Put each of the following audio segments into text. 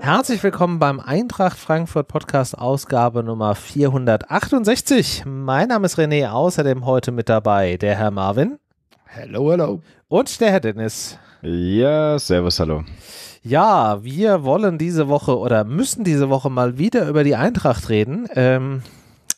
Herzlich willkommen beim Eintracht Frankfurt Podcast Ausgabe Nummer 468. Mein Name ist René, außerdem heute mit dabei der Herr Marvin. Hello, hello. Und der Herr Dennis. Ja, servus, hallo. Ja, wir wollen diese Woche oder müssen diese Woche mal wieder über die Eintracht reden. Ähm,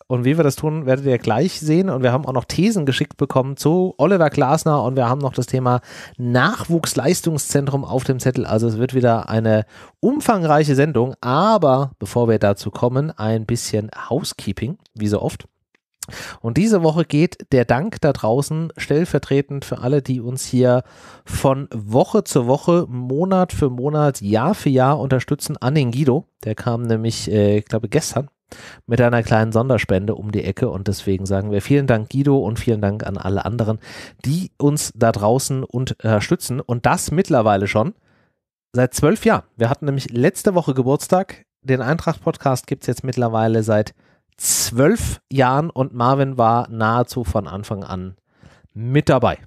und wie wir das tun, werdet ihr gleich sehen. Und wir haben auch noch Thesen geschickt bekommen zu Oliver Glasner und wir haben noch das Thema Nachwuchsleistungszentrum auf dem Zettel. Also es wird wieder eine umfangreiche Sendung. Aber bevor wir dazu kommen, ein bisschen Housekeeping, wie so oft. Und diese Woche geht der Dank da draußen stellvertretend für alle, die uns hier von Woche zu Woche, Monat für Monat, Jahr für Jahr unterstützen, an den Guido. Der kam nämlich, äh, ich glaube, gestern mit einer kleinen Sonderspende um die Ecke und deswegen sagen wir vielen Dank Guido und vielen Dank an alle anderen, die uns da draußen unterstützen und das mittlerweile schon seit zwölf Jahren. Wir hatten nämlich letzte Woche Geburtstag. Den Eintracht-Podcast gibt es jetzt mittlerweile seit zwölf Jahren und Marvin war nahezu von Anfang an mit dabei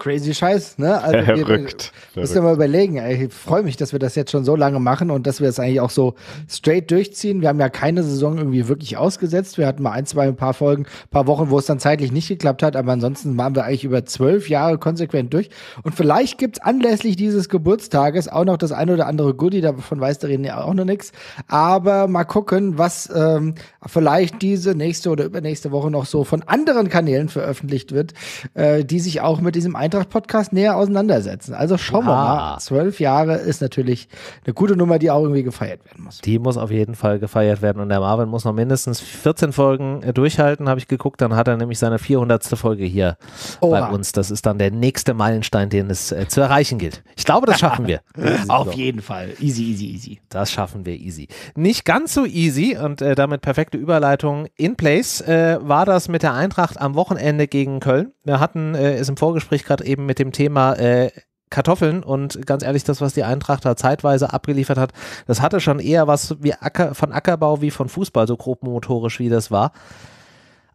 crazy Scheiß, ne? Also wir, Verrückt. Äh, müssen wir mal überlegen. Ich freue mich, dass wir das jetzt schon so lange machen und dass wir das eigentlich auch so straight durchziehen. Wir haben ja keine Saison irgendwie wirklich ausgesetzt. Wir hatten mal ein, zwei, ein paar Folgen, ein paar Wochen, wo es dann zeitlich nicht geklappt hat. Aber ansonsten waren wir eigentlich über zwölf Jahre konsequent durch. Und vielleicht gibt es anlässlich dieses Geburtstages auch noch das ein oder andere Goodie. Davon weiß der René ja auch noch nichts. Aber mal gucken, was ähm, vielleicht diese nächste oder übernächste Woche noch so von anderen Kanälen veröffentlicht wird, äh, die sich auch mit diesem einen Eintracht-Podcast näher auseinandersetzen. Also schauen wir mal. Zwölf Jahre ist natürlich eine gute Nummer, die auch irgendwie gefeiert werden muss. Die muss auf jeden Fall gefeiert werden. Und der Marvin muss noch mindestens 14 Folgen äh, durchhalten, habe ich geguckt. Dann hat er nämlich seine 400. Folge hier Oha. bei uns. Das ist dann der nächste Meilenstein, den es äh, zu erreichen gilt. Ich glaube, das schaffen wir. auf jeden Fall. Easy, easy, easy. Das schaffen wir easy. Nicht ganz so easy und äh, damit perfekte Überleitung in place äh, war das mit der Eintracht am Wochenende gegen Köln. Wir hatten äh, es im Vorgespräch gerade hat, eben mit dem Thema äh, Kartoffeln und ganz ehrlich, das, was die Eintracht da zeitweise abgeliefert hat, das hatte schon eher was wie Acker, von Ackerbau wie von Fußball, so grob motorisch wie das war.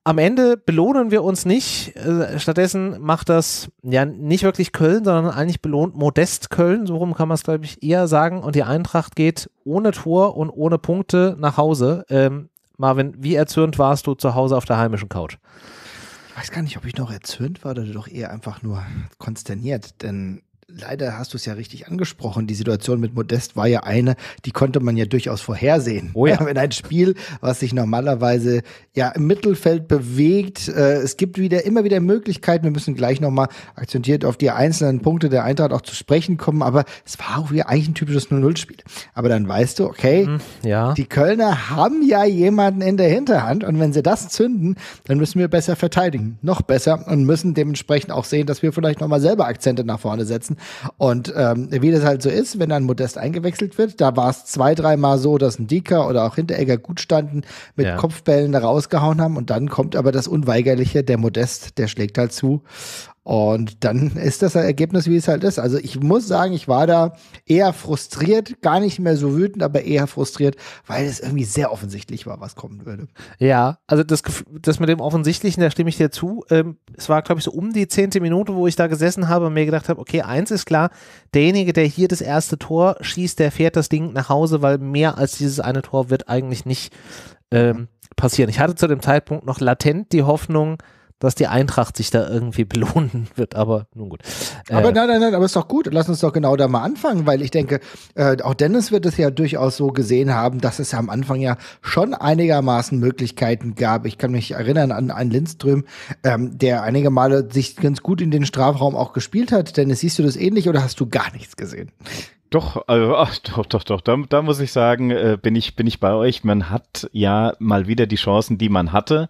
Am Ende belohnen wir uns nicht. Äh, stattdessen macht das ja nicht wirklich Köln, sondern eigentlich belohnt Modest Köln. So rum kann man es, glaube ich, eher sagen. Und die Eintracht geht ohne Tor und ohne Punkte nach Hause. Ähm, Marvin, wie erzürnt warst du zu Hause auf der heimischen Couch? Ich weiß gar nicht, ob ich noch erzürnt war oder doch eher einfach nur konsterniert, denn leider hast du es ja richtig angesprochen. Die Situation mit Modest war ja eine, die konnte man ja durchaus vorhersehen. Oh ja. Wenn ein Spiel, was sich normalerweise ja im Mittelfeld bewegt, äh, es gibt wieder immer wieder Möglichkeiten. Wir müssen gleich nochmal akzentiert auf die einzelnen Punkte der Eintracht auch zu sprechen kommen, aber es war auch wieder eigentlich ein typisches 0-0-Spiel. Aber dann weißt du, okay, mhm, ja. die Kölner haben ja jemanden in der Hinterhand und wenn sie das zünden, dann müssen wir besser verteidigen, noch besser und müssen dementsprechend auch sehen, dass wir vielleicht nochmal selber Akzente nach vorne setzen lassen. Und ähm, wie das halt so ist, wenn dann Modest eingewechselt wird, da war es zwei, dreimal so, dass ein Dicker oder auch Hinteregger gut standen, mit ja. Kopfbällen da rausgehauen haben. Und dann kommt aber das Unweigerliche, der Modest, der schlägt halt zu. Und dann ist das Ergebnis, wie es halt ist. Also ich muss sagen, ich war da eher frustriert, gar nicht mehr so wütend, aber eher frustriert, weil es irgendwie sehr offensichtlich war, was kommen würde. Ja, also das, das mit dem Offensichtlichen, da stimme ich dir zu. Ähm, es war, glaube ich, so um die zehnte Minute, wo ich da gesessen habe und mir gedacht habe, okay, eins ist klar, derjenige, der hier das erste Tor schießt, der fährt das Ding nach Hause, weil mehr als dieses eine Tor wird eigentlich nicht ähm, passieren. Ich hatte zu dem Zeitpunkt noch latent die Hoffnung, dass die Eintracht sich da irgendwie belohnen wird, aber nun gut. Äh, aber nein, nein, nein, aber ist doch gut. Lass uns doch genau da mal anfangen, weil ich denke, äh, auch Dennis wird es ja durchaus so gesehen haben, dass es ja am Anfang ja schon einigermaßen Möglichkeiten gab. Ich kann mich erinnern an einen Lindström, ähm, der einige Male sich ganz gut in den Strafraum auch gespielt hat. Dennis, siehst du das ähnlich oder hast du gar nichts gesehen? Doch, also, ach, doch, doch, doch. Da, da muss ich sagen, äh, bin, ich, bin ich bei euch. Man hat ja mal wieder die Chancen, die man hatte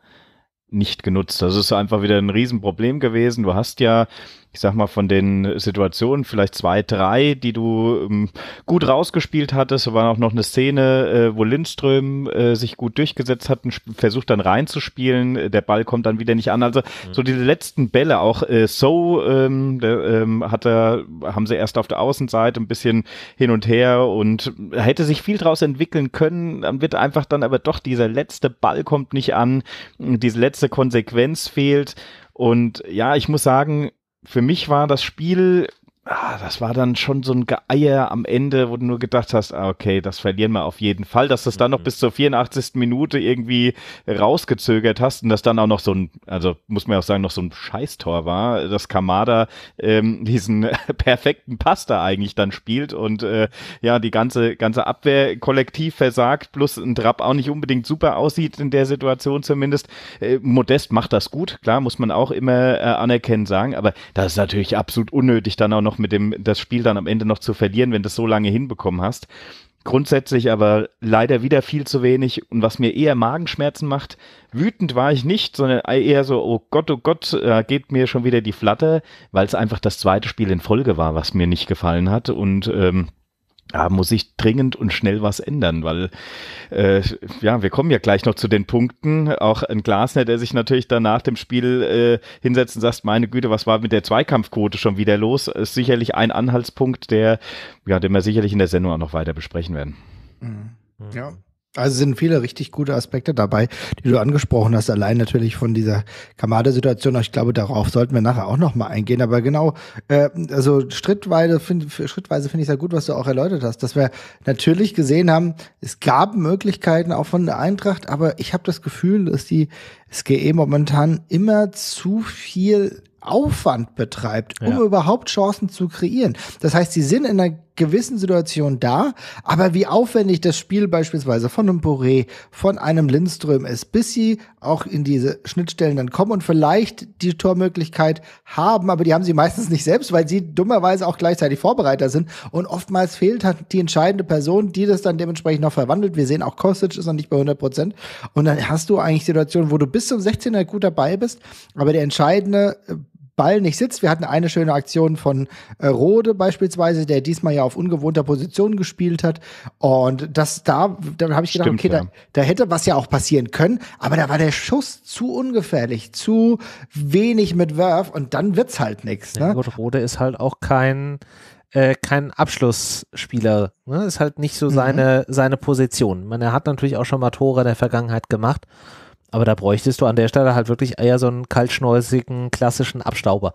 nicht genutzt. Das ist einfach wieder ein Riesenproblem gewesen. Du hast ja ich sag mal, von den Situationen vielleicht zwei, drei, die du ähm, gut rausgespielt hattest. Da war auch noch eine Szene, äh, wo Lindström äh, sich gut durchgesetzt hat und versucht dann reinzuspielen. Äh, der Ball kommt dann wieder nicht an. Also mhm. so diese letzten Bälle auch äh, so ähm, der, ähm, hat er, haben sie erst auf der Außenseite ein bisschen hin und her und hätte sich viel draus entwickeln können. Dann wird einfach dann aber doch dieser letzte Ball kommt nicht an, diese letzte Konsequenz fehlt. Und ja, ich muss sagen, für mich war das Spiel ah, das war dann schon so ein Geier am Ende, wo du nur gedacht hast, ah, okay, das verlieren wir auf jeden Fall, dass du es dann noch mhm. bis zur 84. Minute irgendwie rausgezögert hast und das dann auch noch so ein, also muss man auch sagen, noch so ein Scheißtor war, dass Kamada ähm, diesen perfekten Pass da eigentlich dann spielt und äh, ja, die ganze, ganze Abwehr kollektiv versagt, plus ein Drapp auch nicht unbedingt super aussieht in der Situation zumindest. Äh, Modest macht das gut, klar, muss man auch immer äh, anerkennen sagen, aber das ist natürlich absolut unnötig, dann auch noch noch mit dem, das Spiel dann am Ende noch zu verlieren, wenn du es so lange hinbekommen hast. Grundsätzlich aber leider wieder viel zu wenig und was mir eher Magenschmerzen macht, wütend war ich nicht, sondern eher so, oh Gott, oh Gott, äh, geht mir schon wieder die Flatter, weil es einfach das zweite Spiel in Folge war, was mir nicht gefallen hat und ähm, da muss ich dringend und schnell was ändern, weil äh, ja, wir kommen ja gleich noch zu den Punkten. Auch ein Glasner, der sich natürlich dann nach dem Spiel äh, hinsetzt und sagt, meine Güte, was war mit der Zweikampfquote schon wieder los? Ist sicherlich ein Anhaltspunkt, der, ja, den wir sicherlich in der Sendung auch noch weiter besprechen werden. Mhm. Ja, mhm. Also sind viele richtig gute Aspekte dabei, die du angesprochen hast. Allein natürlich von dieser Kamada-Situation. Ich glaube, darauf sollten wir nachher auch nochmal eingehen. Aber genau, äh, also schrittweise finde schrittweise finde ich sehr gut, was du auch erläutert hast, dass wir natürlich gesehen haben, es gab Möglichkeiten auch von der Eintracht, aber ich habe das Gefühl, dass die SGE momentan immer zu viel Aufwand betreibt, um ja. überhaupt Chancen zu kreieren. Das heißt, sie sind in einer gewissen Situationen da, aber wie aufwendig das Spiel beispielsweise von einem Boré, von einem Lindström ist, bis sie auch in diese Schnittstellen dann kommen und vielleicht die Tormöglichkeit haben, aber die haben sie meistens nicht selbst, weil sie dummerweise auch gleichzeitig Vorbereiter sind und oftmals fehlt halt die entscheidende Person, die das dann dementsprechend noch verwandelt. Wir sehen auch Kostic ist noch nicht bei 100 Prozent und dann hast du eigentlich Situationen, wo du bis zum 16er gut dabei bist, aber der entscheidende äh, Ball nicht sitzt. Wir hatten eine schöne Aktion von äh, Rode beispielsweise, der diesmal ja auf ungewohnter Position gespielt hat. Und das da, da habe ich gedacht, Stimmt, okay, da, da, hätte was ja auch passieren können, aber da war der Schuss zu ungefährlich, zu wenig mit Werf und dann wird's halt nichts. Ne? Ja, gut, Rode ist halt auch kein äh, kein Abschlussspieler. Ne? Ist halt nicht so seine, mhm. seine Position. Man, er hat natürlich auch schon mal Tore in der Vergangenheit gemacht aber da bräuchtest du an der Stelle halt wirklich eher so einen kaltschnäusigen, klassischen Abstauber.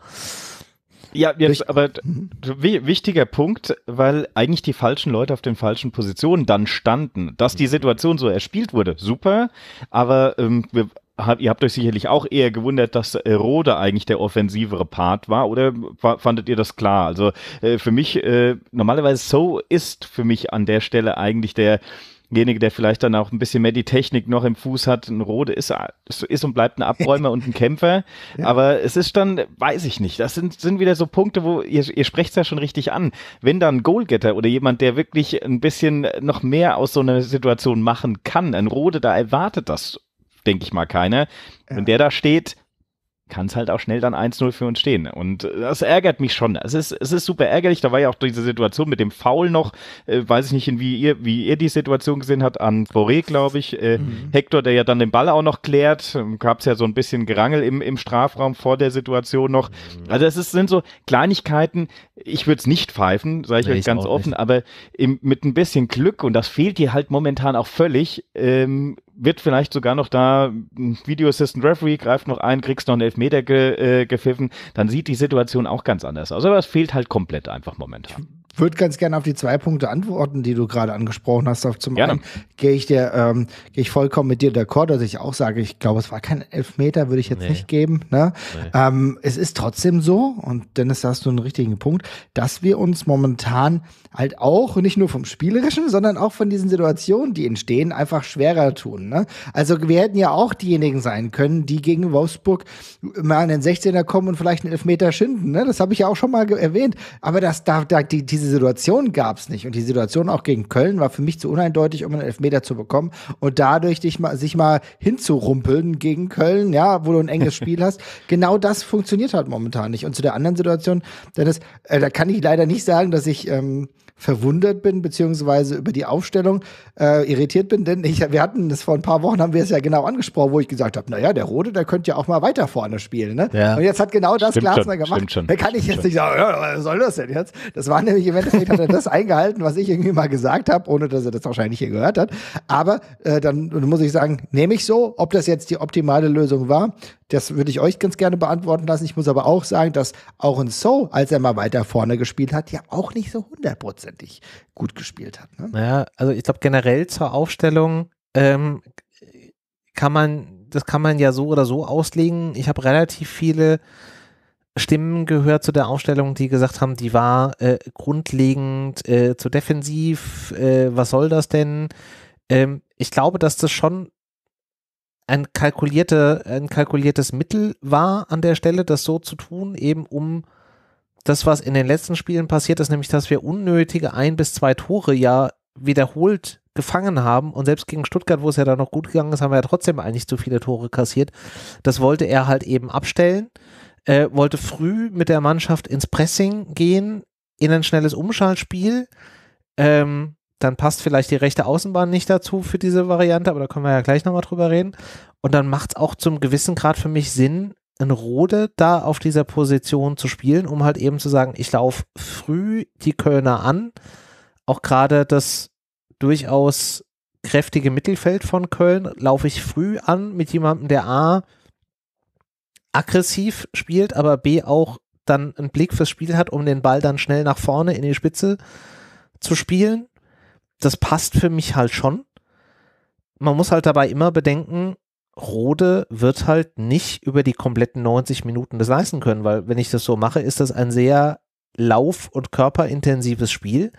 Ja, jetzt, aber mhm. wichtiger Punkt, weil eigentlich die falschen Leute auf den falschen Positionen dann standen. Dass die mhm. Situation so erspielt wurde, super, aber ähm, wir, hab, ihr habt euch sicherlich auch eher gewundert, dass Rode eigentlich der offensivere Part war, oder fandet ihr das klar? Also äh, für mich, äh, normalerweise so ist für mich an der Stelle eigentlich der derjenige, der vielleicht dann auch ein bisschen mehr die Technik noch im Fuß hat, ein Rode ist, ist und bleibt ein Abräumer und ein Kämpfer. Ja. Aber es ist dann, weiß ich nicht, das sind, sind wieder so Punkte, wo ihr, ihr sprecht es ja schon richtig an. Wenn dann ein Goalgetter oder jemand, der wirklich ein bisschen noch mehr aus so einer Situation machen kann, ein Rode, da erwartet das denke ich mal, keiner. Ja. Wenn der da steht, kann es halt auch schnell dann 1-0 für uns stehen. Und das ärgert mich schon. Es ist, es ist super ärgerlich. Da war ja auch diese Situation mit dem Foul noch. Äh, weiß ich nicht, wie ihr, wie ihr die Situation gesehen habt, an Boré, glaube ich. Äh, mhm. Hector, der ja dann den Ball auch noch klärt. Ähm, Gab es ja so ein bisschen Gerangel im, im Strafraum vor der Situation noch. Mhm. Also es ist, sind so Kleinigkeiten. Ich würde es nicht pfeifen, sage ich nee, euch ganz offen, nicht. aber im, mit ein bisschen Glück, und das fehlt dir halt momentan auch völlig, ähm, wird vielleicht sogar noch da, Video Assistant Referee greift noch ein, kriegst noch einen Elfmeter ge, äh, gepfiffen, dann sieht die Situation auch ganz anders aus. Aber es fehlt halt komplett einfach momentan würde ganz gerne auf die zwei Punkte antworten, die du gerade angesprochen hast. Auf zum gerne. einen gehe ich dir, ähm, gehe ich vollkommen mit dir d'accord, dass ich auch sage, ich glaube, es war kein Elfmeter, würde ich jetzt nee. nicht geben. Ne? Nee. Ähm, es ist trotzdem so, und Dennis, da hast du einen richtigen Punkt, dass wir uns momentan halt auch nicht nur vom Spielerischen, sondern auch von diesen Situationen, die entstehen, einfach schwerer tun. Ne? Also wir hätten ja auch diejenigen sein können, die gegen Wolfsburg mal in den 16er kommen und vielleicht einen Elfmeter schinden. Ne? Das habe ich ja auch schon mal erwähnt. Aber das da, da die, diese Situation gab es nicht. Und die Situation auch gegen Köln war für mich zu uneindeutig, um einen Elfmeter zu bekommen. Und dadurch dich mal, sich mal hinzurumpeln gegen Köln, ja, wo du ein enges Spiel hast. Genau das funktioniert halt momentan nicht. Und zu der anderen Situation, Dennis, äh, da kann ich leider nicht sagen, dass ich ähm, verwundert bin, beziehungsweise über die Aufstellung äh, irritiert bin, denn ich, wir hatten das vor ein paar Wochen, haben wir es ja genau angesprochen, wo ich gesagt habe, naja, der Rode, der könnte ja auch mal weiter vorne spielen. Ne? Ja. Und jetzt hat genau das stimmt Glasner schon, gemacht. Schon, da kann ich jetzt schon. nicht sagen, ja, was soll das denn jetzt? Das war nämlich im Endeffekt, hat er das eingehalten, was ich irgendwie mal gesagt habe, ohne dass er das wahrscheinlich hier gehört hat. Aber äh, dann muss ich sagen, nehme ich so, ob das jetzt die optimale Lösung war, das würde ich euch ganz gerne beantworten lassen. Ich muss aber auch sagen, dass auch ein So, als er mal weiter vorne gespielt hat, ja auch nicht so hundertprozentig gut gespielt hat. Ne? Naja, also ich glaube generell zur Aufstellung ähm, kann man, das kann man ja so oder so auslegen. Ich habe relativ viele Stimmen gehört zu der Aufstellung, die gesagt haben, die war äh, grundlegend äh, zu defensiv, äh, was soll das denn? Ähm, ich glaube, dass das schon ein, kalkulierte, ein kalkuliertes Mittel war, an der Stelle das so zu tun, eben um das, was in den letzten Spielen passiert ist, nämlich dass wir unnötige ein bis zwei Tore ja wiederholt gefangen haben und selbst gegen Stuttgart, wo es ja dann noch gut gegangen ist, haben wir ja trotzdem eigentlich zu viele Tore kassiert. Das wollte er halt eben abstellen, äh, wollte früh mit der Mannschaft ins Pressing gehen, in ein schnelles Umschaltspiel. Ähm, dann passt vielleicht die rechte Außenbahn nicht dazu für diese Variante, aber da können wir ja gleich nochmal drüber reden. Und dann macht es auch zum gewissen Grad für mich Sinn, in Rode da auf dieser Position zu spielen, um halt eben zu sagen, ich laufe früh die Kölner an. Auch gerade das durchaus kräftige Mittelfeld von Köln laufe ich früh an mit jemandem, der A aggressiv spielt, aber B auch dann einen Blick fürs Spiel hat, um den Ball dann schnell nach vorne in die Spitze zu spielen das passt für mich halt schon. Man muss halt dabei immer bedenken, Rode wird halt nicht über die kompletten 90 Minuten das leisten können, weil wenn ich das so mache, ist das ein sehr lauf- und körperintensives Spiel.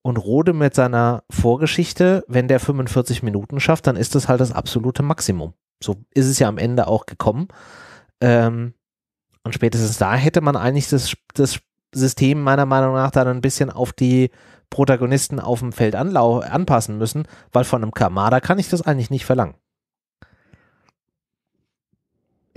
Und Rode mit seiner Vorgeschichte, wenn der 45 Minuten schafft, dann ist das halt das absolute Maximum. So ist es ja am Ende auch gekommen. Ähm, und spätestens da hätte man eigentlich das, das System meiner Meinung nach dann ein bisschen auf die Protagonisten auf dem Feld anpassen müssen, weil von einem Kamada kann ich das eigentlich nicht verlangen.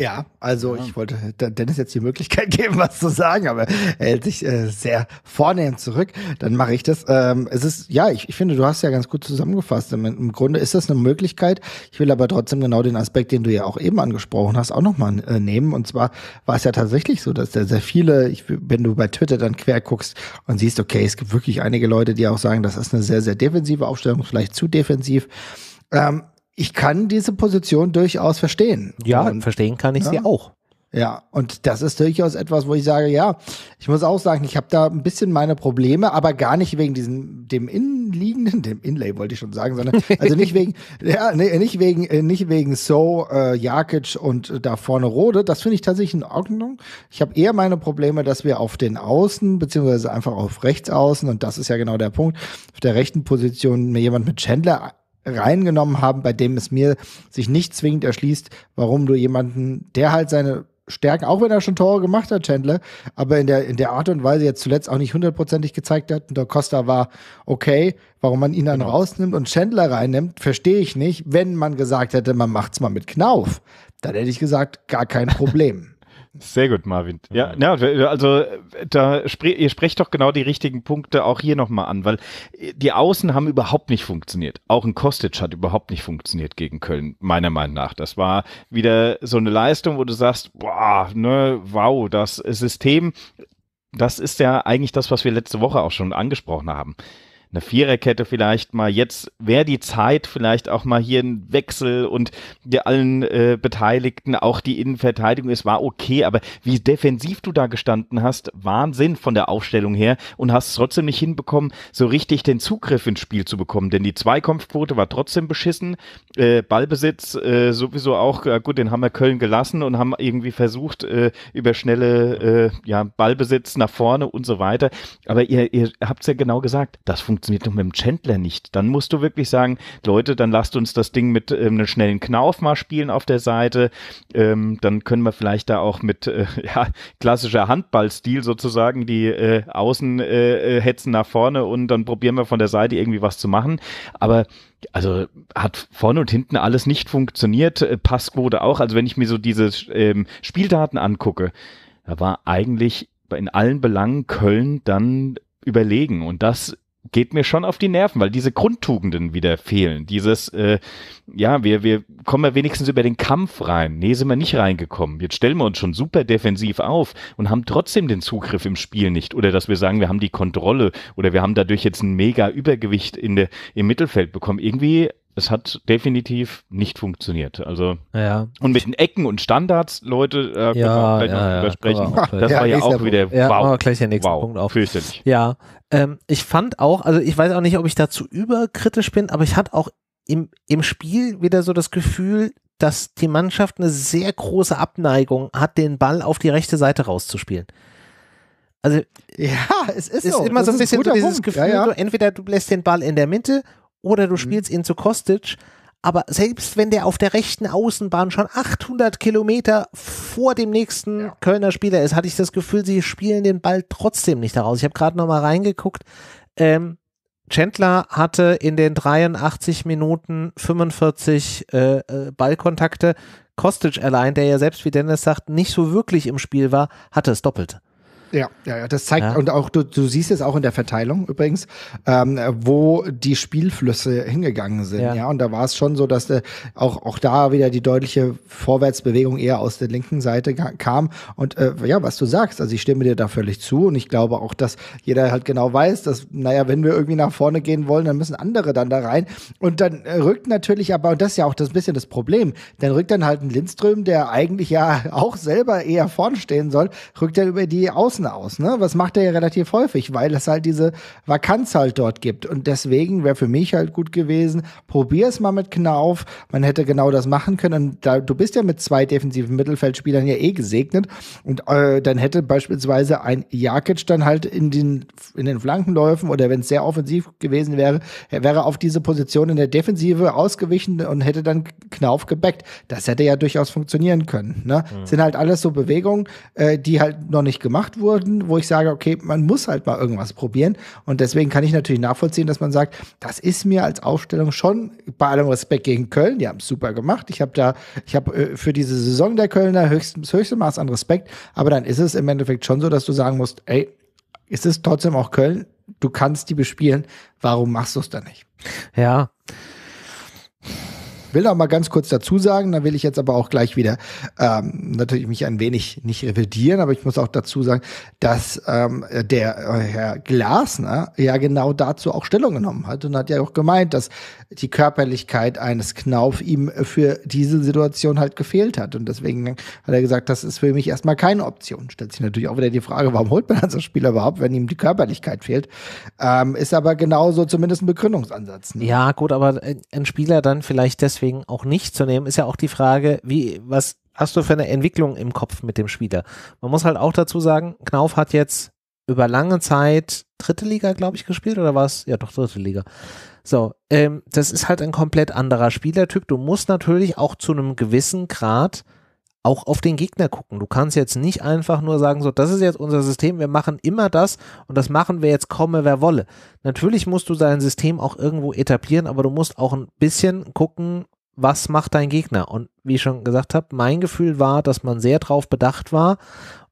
Ja, also ja. ich wollte Dennis jetzt die Möglichkeit geben, was zu sagen, aber er hält sich äh, sehr vornehm zurück. Dann mache ich das. Ähm, es ist, ja, ich, ich finde, du hast ja ganz gut zusammengefasst. Im, Im, Grunde ist das eine Möglichkeit. Ich will aber trotzdem genau den Aspekt, den du ja auch eben angesprochen hast, auch nochmal äh, nehmen. Und zwar war es ja tatsächlich so, dass da sehr viele, ich, wenn du bei Twitter dann quer guckst und siehst, okay, es gibt wirklich einige Leute, die auch sagen, das ist eine sehr, sehr defensive Aufstellung, vielleicht zu defensiv. Ähm, ich kann diese Position durchaus verstehen. Ja, und, verstehen kann ich ja. sie auch. Ja, und das ist durchaus etwas, wo ich sage, ja, ich muss auch sagen, ich habe da ein bisschen meine Probleme, aber gar nicht wegen diesem dem innenliegenden, dem Inlay wollte ich schon sagen, sondern also nicht wegen ja, nee, nicht wegen äh, nicht wegen So, äh, Jakic und äh, da vorne Rode, das finde ich tatsächlich in Ordnung. Ich habe eher meine Probleme, dass wir auf den Außen beziehungsweise einfach auf rechts außen und das ist ja genau der Punkt, auf der rechten Position mir jemand mit Chandler reingenommen haben, bei dem es mir sich nicht zwingend erschließt, warum du jemanden, der halt seine Stärken, auch wenn er schon Tore gemacht hat, Chandler, aber in der, in der Art und Weise jetzt zuletzt auch nicht hundertprozentig gezeigt hat. Und der Costa war okay, warum man ihn dann genau. rausnimmt und Chandler reinnimmt, verstehe ich nicht. Wenn man gesagt hätte, man macht's mal mit Knauf, dann hätte ich gesagt, gar kein Problem. Sehr gut, Marvin. Ja, ja also da spre ihr sprecht doch genau die richtigen Punkte auch hier nochmal an, weil äh, die Außen haben überhaupt nicht funktioniert. Auch ein Kostic hat überhaupt nicht funktioniert gegen Köln, meiner Meinung nach. Das war wieder so eine Leistung, wo du sagst, boah, ne, wow, das System, das ist ja eigentlich das, was wir letzte Woche auch schon angesprochen haben eine Viererkette vielleicht mal. Jetzt wäre die Zeit vielleicht auch mal hier ein Wechsel und die allen äh, Beteiligten, auch die Innenverteidigung, es war okay, aber wie defensiv du da gestanden hast, Wahnsinn von der Aufstellung her und hast trotzdem nicht hinbekommen, so richtig den Zugriff ins Spiel zu bekommen, denn die Zweikampfquote war trotzdem beschissen, äh, Ballbesitz äh, sowieso auch, gut, den haben wir Köln gelassen und haben irgendwie versucht, äh, über schnelle äh, ja, Ballbesitz nach vorne und so weiter, aber ihr, ihr habt es ja genau gesagt, das funktioniert funktioniert doch mit dem Chandler nicht. Dann musst du wirklich sagen, Leute, dann lasst uns das Ding mit ähm, einem schnellen Knauf mal spielen auf der Seite. Ähm, dann können wir vielleicht da auch mit äh, ja, klassischer Handballstil sozusagen die äh, Außen äh, äh, hetzen nach vorne und dann probieren wir von der Seite irgendwie was zu machen. Aber also hat vorne und hinten alles nicht funktioniert, äh, Passquote auch. Also wenn ich mir so diese ähm, Spieldaten angucke, da war eigentlich in allen Belangen Köln dann überlegen. Und das geht mir schon auf die Nerven, weil diese Grundtugenden wieder fehlen. Dieses, äh, ja, wir, wir kommen ja wenigstens über den Kampf rein. Nee, sind wir nicht reingekommen. Jetzt stellen wir uns schon super defensiv auf und haben trotzdem den Zugriff im Spiel nicht. Oder dass wir sagen, wir haben die Kontrolle oder wir haben dadurch jetzt ein mega Übergewicht in der, im Mittelfeld bekommen. Irgendwie es hat definitiv nicht funktioniert. Also ja. und mit den Ecken und Standards, Leute, äh, ja, können wir ja, noch ja, sprechen. Das war ja auch Punkt. wieder ja, wow. gleich der wow, Punkt auf. Fürchterlich. Ja, ähm, ich fand auch, also ich weiß auch nicht, ob ich dazu überkritisch bin, aber ich hatte auch im, im Spiel wieder so das Gefühl, dass die Mannschaft eine sehr große Abneigung hat, den Ball auf die rechte Seite rauszuspielen. Also ja, es ist, ist so. immer das so ein bisschen so dieses Punkt. Gefühl, ja, ja. Du, entweder du lässt den Ball in der Mitte oder du mhm. spielst ihn zu Kostic. Aber selbst wenn der auf der rechten Außenbahn schon 800 Kilometer vor dem nächsten ja. Kölner Spieler ist, hatte ich das Gefühl, sie spielen den Ball trotzdem nicht daraus. Ich habe gerade noch mal reingeguckt. Ähm, Chandler hatte in den 83 Minuten 45 äh, äh, Ballkontakte. Kostic allein, der ja selbst, wie Dennis sagt, nicht so wirklich im Spiel war, hatte es doppelt. Ja, ja, ja das zeigt, ja. und auch du, du siehst es auch in der Verteilung übrigens, ähm, wo die Spielflüsse hingegangen sind. Ja, ja und da war es schon so, dass äh, auch, auch da wieder die deutliche Vorwärtsbewegung eher aus der linken Seite kam. Und äh, ja, was du sagst, also ich stimme dir da völlig zu und ich glaube auch, dass jeder halt genau weiß, dass, naja, wenn wir irgendwie nach vorne gehen wollen, dann müssen andere dann da rein. Und dann rückt natürlich aber, und das ist ja auch das bisschen das Problem, dann rückt dann halt ein Lindström, der eigentlich ja auch selber eher vorne stehen soll, rückt dann über die Außen Außen aus. Ne? Was macht er ja relativ häufig, weil es halt diese Vakanz halt dort gibt. Und deswegen wäre für mich halt gut gewesen, probier es mal mit Knauf. Man hätte genau das machen können. Und da, du bist ja mit zwei defensiven Mittelfeldspielern ja eh gesegnet. Und äh, dann hätte beispielsweise ein Jakic dann halt in den, in den Flankenläufen oder wenn es sehr offensiv gewesen wäre, er wäre auf diese Position in der Defensive ausgewichen und hätte dann Knauf gebackt. Das hätte ja durchaus funktionieren können. Ne? Mhm. Sind halt alles so Bewegungen, äh, die halt noch nicht gemacht wurden wurden, wo ich sage, okay, man muss halt mal irgendwas probieren. Und deswegen kann ich natürlich nachvollziehen, dass man sagt, das ist mir als Aufstellung schon bei allem Respekt gegen Köln, die haben es super gemacht. Ich habe da, ich habe äh, für diese Saison der Kölner höchstens, höchste Maß an Respekt. Aber dann ist es im Endeffekt schon so, dass du sagen musst, ey, ist es trotzdem auch Köln? Du kannst die bespielen. Warum machst du es dann nicht? Ja will da mal ganz kurz dazu sagen, da will ich jetzt aber auch gleich wieder ähm, natürlich mich ein wenig nicht revidieren, aber ich muss auch dazu sagen, dass ähm, der äh, Herr Glasner ja genau dazu auch Stellung genommen hat und hat ja auch gemeint, dass die Körperlichkeit eines Knauf ihm für diese Situation halt gefehlt hat. Und deswegen hat er gesagt, das ist für mich erstmal keine Option. Stellt sich natürlich auch wieder die Frage, warum holt man das als Spieler überhaupt, wenn ihm die Körperlichkeit fehlt? Ähm, ist aber genauso zumindest ein Begründungsansatz. Ne? Ja, gut, aber äh, ein Spieler dann vielleicht deswegen deswegen auch nicht zu nehmen, ist ja auch die Frage, wie, was hast du für eine Entwicklung im Kopf mit dem Spieler? Man muss halt auch dazu sagen, Knauf hat jetzt über lange Zeit dritte Liga, glaube ich, gespielt oder war es? Ja, doch, dritte Liga. So, ähm, das ist halt ein komplett anderer Spielertyp. Du musst natürlich auch zu einem gewissen Grad auch auf den Gegner gucken. Du kannst jetzt nicht einfach nur sagen, so, das ist jetzt unser System, wir machen immer das und das machen wir jetzt komme, wer wolle. Natürlich musst du dein System auch irgendwo etablieren, aber du musst auch ein bisschen gucken, was macht dein Gegner? Und wie ich schon gesagt habe, mein Gefühl war, dass man sehr drauf bedacht war.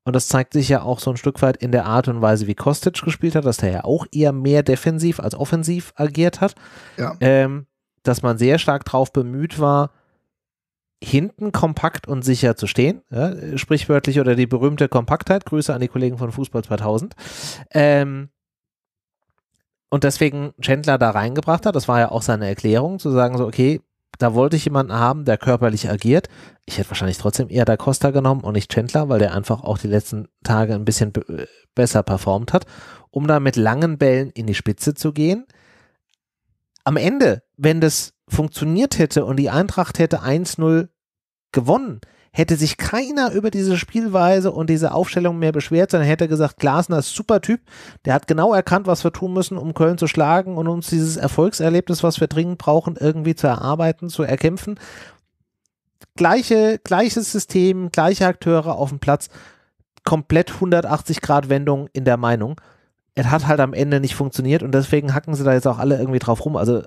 Und das zeigt sich ja auch so ein Stück weit in der Art und Weise, wie Kostic gespielt hat, dass der ja auch eher mehr defensiv als offensiv agiert hat. Ja. Ähm, dass man sehr stark drauf bemüht war, hinten kompakt und sicher zu stehen, ja, sprichwörtlich oder die berühmte Kompaktheit. Grüße an die Kollegen von Fußball 2000. Ähm, und deswegen Chandler da reingebracht hat, das war ja auch seine Erklärung, zu sagen so, okay, da wollte ich jemanden haben, der körperlich agiert. Ich hätte wahrscheinlich trotzdem eher da Costa genommen und nicht Chandler, weil der einfach auch die letzten Tage ein bisschen äh, besser performt hat, um da mit langen Bällen in die Spitze zu gehen. Am Ende, wenn das funktioniert hätte und die Eintracht hätte 1-0 gewonnen, hätte sich keiner über diese Spielweise und diese Aufstellung mehr beschwert, sondern hätte gesagt, Glasner ist super Typ, der hat genau erkannt, was wir tun müssen, um Köln zu schlagen und uns dieses Erfolgserlebnis, was wir dringend brauchen, irgendwie zu erarbeiten, zu erkämpfen. Gleiche, gleiches System, gleiche Akteure auf dem Platz, komplett 180 Grad Wendung in der Meinung. Es hat halt am Ende nicht funktioniert und deswegen hacken sie da jetzt auch alle irgendwie drauf rum. Also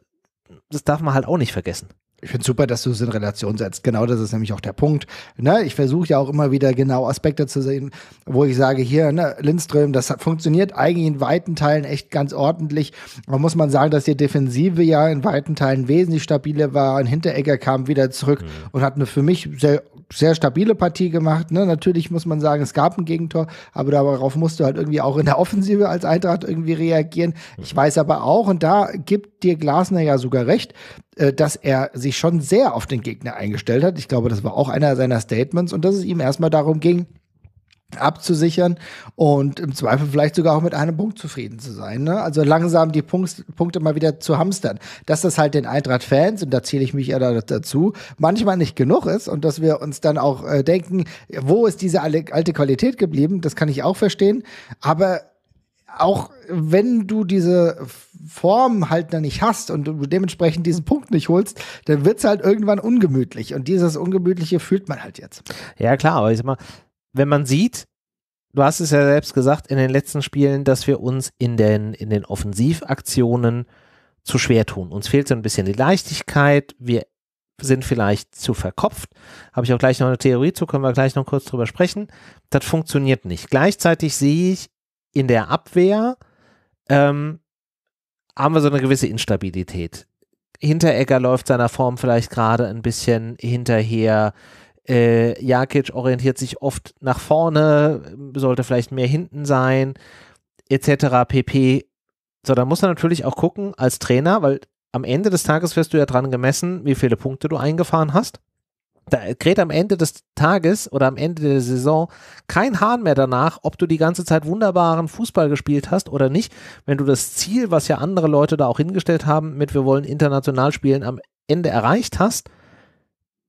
das darf man halt auch nicht vergessen. Ich finde super, dass du es in Relation setzt. Genau das ist nämlich auch der Punkt. Ne, ich versuche ja auch immer wieder genau Aspekte zu sehen, wo ich sage, hier, ne, Lindström, das funktioniert eigentlich in weiten Teilen echt ganz ordentlich. Man muss man sagen, dass die Defensive ja in weiten Teilen wesentlich stabiler war. Ein Hinteregger kam wieder zurück mhm. und hat eine für mich sehr sehr stabile Partie gemacht. Ne? Natürlich muss man sagen, es gab ein Gegentor, aber darauf musst du halt irgendwie auch in der Offensive als Eintracht irgendwie reagieren. Ich mhm. weiß aber auch, und da gibt dir Glasner ja sogar recht, äh, dass er sich schon sehr auf den Gegner eingestellt hat. Ich glaube, das war auch einer seiner Statements und dass es ihm erstmal darum ging, abzusichern und im Zweifel vielleicht sogar auch mit einem Punkt zufrieden zu sein. Ne? Also langsam die Punkt, Punkte mal wieder zu hamstern. Dass das halt den Eintracht-Fans, und da zähle ich mich ja dazu, manchmal nicht genug ist und dass wir uns dann auch äh, denken, wo ist diese alte Qualität geblieben? Das kann ich auch verstehen. Aber auch wenn du diese Form halt dann nicht hast und du dementsprechend diesen Punkt nicht holst, dann wird es halt irgendwann ungemütlich. Und dieses Ungemütliche fühlt man halt jetzt. Ja, klar, aber ich sag mal, wenn man sieht, du hast es ja selbst gesagt in den letzten Spielen, dass wir uns in den, in den Offensivaktionen zu schwer tun. Uns fehlt so ein bisschen die Leichtigkeit. Wir sind vielleicht zu verkopft. Habe ich auch gleich noch eine Theorie zu, können wir gleich noch kurz drüber sprechen. Das funktioniert nicht. Gleichzeitig sehe ich in der Abwehr, ähm, haben wir so eine gewisse Instabilität. Hinteregger läuft seiner Form vielleicht gerade ein bisschen hinterher. Äh, Jakic orientiert sich oft nach vorne, sollte vielleicht mehr hinten sein, etc. pp. So, da muss man natürlich auch gucken als Trainer, weil am Ende des Tages wirst du ja dran gemessen, wie viele Punkte du eingefahren hast. Da kräht am Ende des Tages oder am Ende der Saison kein Hahn mehr danach, ob du die ganze Zeit wunderbaren Fußball gespielt hast oder nicht. Wenn du das Ziel, was ja andere Leute da auch hingestellt haben, mit wir wollen international spielen, am Ende erreicht hast,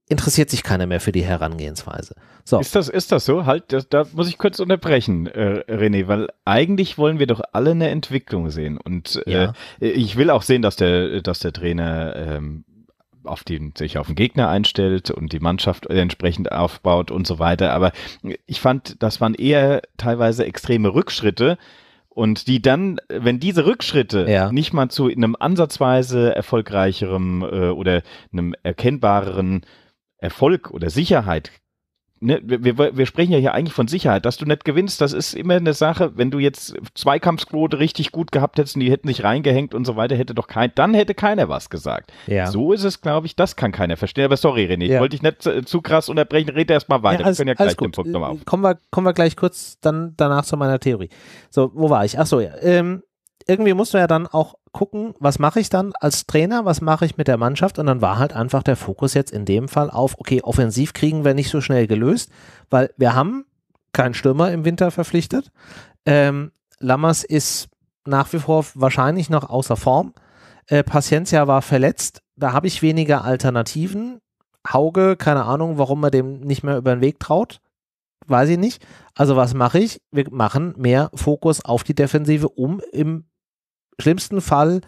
interessiert sich keiner mehr für die Herangehensweise. So. Ist, das, ist das so? Halt, das, da muss ich kurz unterbrechen, äh, René, weil eigentlich wollen wir doch alle eine Entwicklung sehen. Und äh, ja. äh, ich will auch sehen, dass der, dass der Trainer ähm, auf den, sich auf den Gegner einstellt und die Mannschaft entsprechend aufbaut und so weiter. Aber ich fand, das waren eher teilweise extreme Rückschritte. Und die dann, wenn diese Rückschritte ja. nicht mal zu einem ansatzweise erfolgreicheren äh, oder einem erkennbareren Erfolg oder Sicherheit Ne, wir, wir, sprechen ja hier eigentlich von Sicherheit, dass du nicht gewinnst, das ist immer eine Sache, wenn du jetzt Zweikampfquote richtig gut gehabt hättest und die hätten sich reingehängt und so weiter, hätte doch kein, dann hätte keiner was gesagt. Ja. So ist es, glaube ich, das kann keiner verstehen. Aber sorry, René, ja. ich wollte dich nicht zu, äh, zu, krass unterbrechen, rede erstmal weiter. Ja, alles, wir können ja gleich den Punkt nochmal auf. Kommen wir, kommen wir gleich kurz dann danach zu meiner Theorie. So, wo war ich? Achso, ja. Ähm, irgendwie musst du ja dann auch gucken, was mache ich dann als Trainer, was mache ich mit der Mannschaft und dann war halt einfach der Fokus jetzt in dem Fall auf, okay, offensiv kriegen wir nicht so schnell gelöst, weil wir haben keinen Stürmer im Winter verpflichtet. Ähm, Lammers ist nach wie vor wahrscheinlich noch außer Form. Äh, Paciencia war verletzt, da habe ich weniger Alternativen. Hauge, keine Ahnung, warum man dem nicht mehr über den Weg traut weiß ich nicht. Also was mache ich? Wir machen mehr Fokus auf die Defensive, um im schlimmsten Fall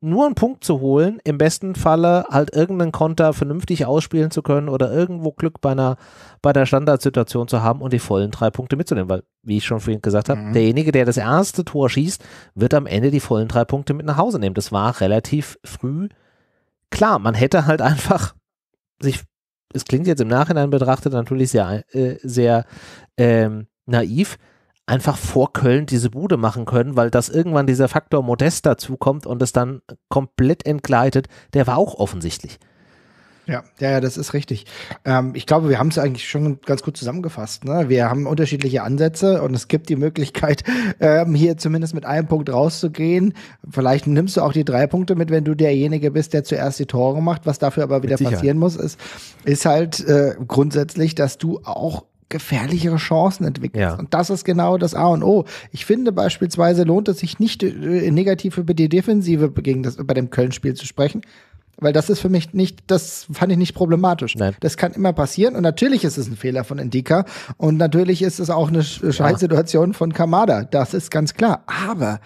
nur einen Punkt zu holen, im besten Falle halt irgendeinen Konter vernünftig ausspielen zu können oder irgendwo Glück bei einer, bei einer Standardsituation zu haben und die vollen drei Punkte mitzunehmen. Weil, wie ich schon vorhin gesagt habe, mhm. derjenige, der das erste Tor schießt, wird am Ende die vollen drei Punkte mit nach Hause nehmen. Das war relativ früh klar. Man hätte halt einfach sich, es klingt jetzt im Nachhinein betrachtet natürlich sehr, äh, sehr ähm, naiv, einfach vor Köln diese Bude machen können, weil das irgendwann dieser Faktor Modest dazukommt und es dann komplett entgleitet, der war auch offensichtlich. Ja, ja, ja, das ist richtig. Ähm, ich glaube, wir haben es eigentlich schon ganz gut zusammengefasst. Ne? Wir haben unterschiedliche Ansätze und es gibt die Möglichkeit, ähm, hier zumindest mit einem Punkt rauszugehen. Vielleicht nimmst du auch die drei Punkte mit, wenn du derjenige bist, der zuerst die Tore macht. Was dafür aber wieder passieren muss, ist, ist halt äh, grundsätzlich, dass du auch gefährlichere Chancen entwickelst. Ja. Und das ist genau das A und O. Ich finde beispielsweise lohnt es sich nicht äh, negativ über die Defensive gegen das, bei dem Köln-Spiel zu sprechen. Weil das ist für mich nicht, das fand ich nicht problematisch. Nein. Das kann immer passieren und natürlich ist es ein Fehler von Indika und natürlich ist es auch eine Scheißsituation ja. von Kamada. Das ist ganz klar. Aber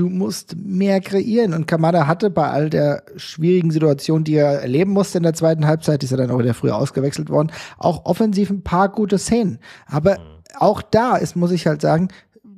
du musst mehr kreieren. Und Kamada hatte bei all der schwierigen Situation, die er erleben musste in der zweiten Halbzeit, die ist er dann auch wieder früher ausgewechselt worden, auch offensiv ein paar gute Szenen. Aber mhm. auch da ist, muss ich halt sagen,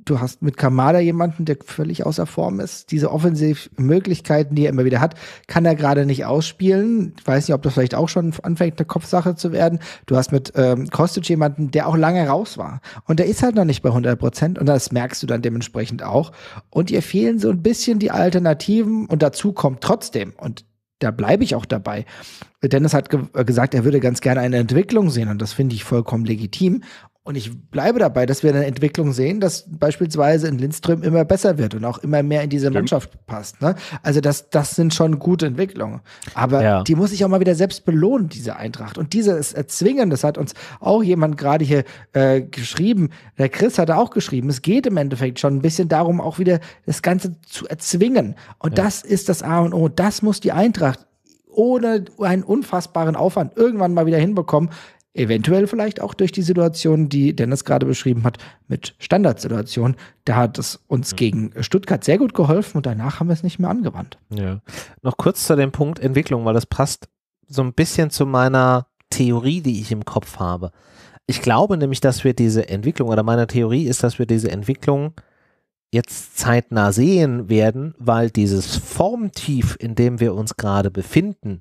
Du hast mit Kamada jemanden, der völlig außer Form ist. Diese Offensivmöglichkeiten, die er immer wieder hat, kann er gerade nicht ausspielen. Ich weiß nicht, ob das vielleicht auch schon anfängt, eine Kopfsache zu werden. Du hast mit ähm, Kostic jemanden, der auch lange raus war. Und der ist halt noch nicht bei 100 Prozent. Und das merkst du dann dementsprechend auch. Und ihr fehlen so ein bisschen die Alternativen. Und dazu kommt trotzdem, und da bleibe ich auch dabei. Dennis hat ge äh, gesagt, er würde ganz gerne eine Entwicklung sehen und das finde ich vollkommen legitim. Und ich bleibe dabei, dass wir eine Entwicklung sehen, dass beispielsweise in Lindström immer besser wird und auch immer mehr in diese Stimmt. Mannschaft passt. Ne? Also das, das sind schon gute Entwicklungen. Aber ja. die muss ich auch mal wieder selbst belohnen, diese Eintracht. Und dieses Erzwingen, das hat uns auch jemand gerade hier äh, geschrieben, der Chris hatte auch geschrieben, es geht im Endeffekt schon ein bisschen darum, auch wieder das Ganze zu erzwingen. Und ja. das ist das A und O. Das muss die Eintracht ohne einen unfassbaren Aufwand irgendwann mal wieder hinbekommen, Eventuell vielleicht auch durch die Situation, die Dennis gerade beschrieben hat, mit Standardsituationen. Da hat es uns mhm. gegen Stuttgart sehr gut geholfen und danach haben wir es nicht mehr angewandt. Ja. Noch kurz zu dem Punkt Entwicklung, weil das passt so ein bisschen zu meiner Theorie, die ich im Kopf habe. Ich glaube nämlich, dass wir diese Entwicklung oder meine Theorie ist, dass wir diese Entwicklung jetzt zeitnah sehen werden, weil dieses Formtief, in dem wir uns gerade befinden,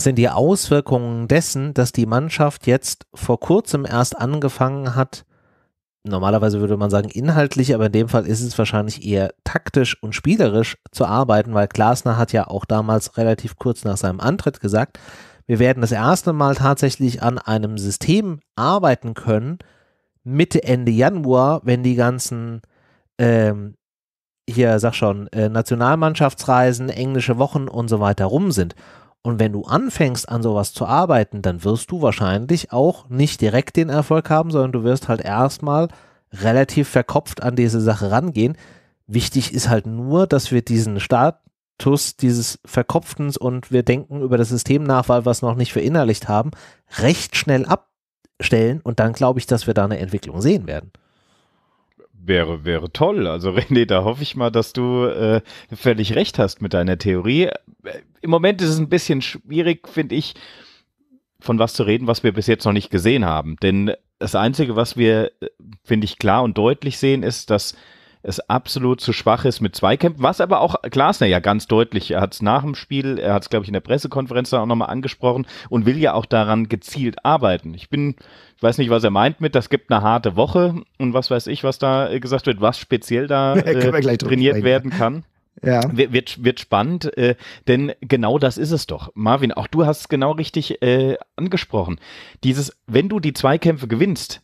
sind die Auswirkungen dessen, dass die Mannschaft jetzt vor kurzem erst angefangen hat, normalerweise würde man sagen inhaltlich, aber in dem Fall ist es wahrscheinlich eher taktisch und spielerisch zu arbeiten, weil Glasner hat ja auch damals relativ kurz nach seinem Antritt gesagt, wir werden das erste Mal tatsächlich an einem System arbeiten können, Mitte, Ende Januar, wenn die ganzen, ähm, hier sag schon, äh, Nationalmannschaftsreisen, englische Wochen und so weiter rum sind. Und wenn du anfängst an sowas zu arbeiten, dann wirst du wahrscheinlich auch nicht direkt den Erfolg haben, sondern du wirst halt erstmal relativ verkopft an diese Sache rangehen. Wichtig ist halt nur, dass wir diesen Status dieses Verkopftens und wir denken über das System nach, weil wir es noch nicht verinnerlicht haben, recht schnell abstellen und dann glaube ich, dass wir da eine Entwicklung sehen werden wäre, wäre toll. Also René, da hoffe ich mal, dass du äh, völlig recht hast mit deiner Theorie. Äh, Im Moment ist es ein bisschen schwierig, finde ich, von was zu reden, was wir bis jetzt noch nicht gesehen haben. Denn das Einzige, was wir, äh, finde ich, klar und deutlich sehen, ist, dass es absolut zu schwach ist mit Zweikämpfen, was aber auch Glasner ja ganz deutlich, er hat es nach dem Spiel, er hat es, glaube ich, in der Pressekonferenz dann auch nochmal angesprochen und will ja auch daran gezielt arbeiten. Ich bin, ich weiß nicht, was er meint mit, das gibt eine harte Woche und was weiß ich, was da äh, gesagt wird, was speziell da äh, trainiert werden kann. Ja. Wird, wird, spannend, äh, denn genau das ist es doch. Marvin, auch du hast es genau richtig äh, angesprochen. Dieses, wenn du die Zweikämpfe gewinnst,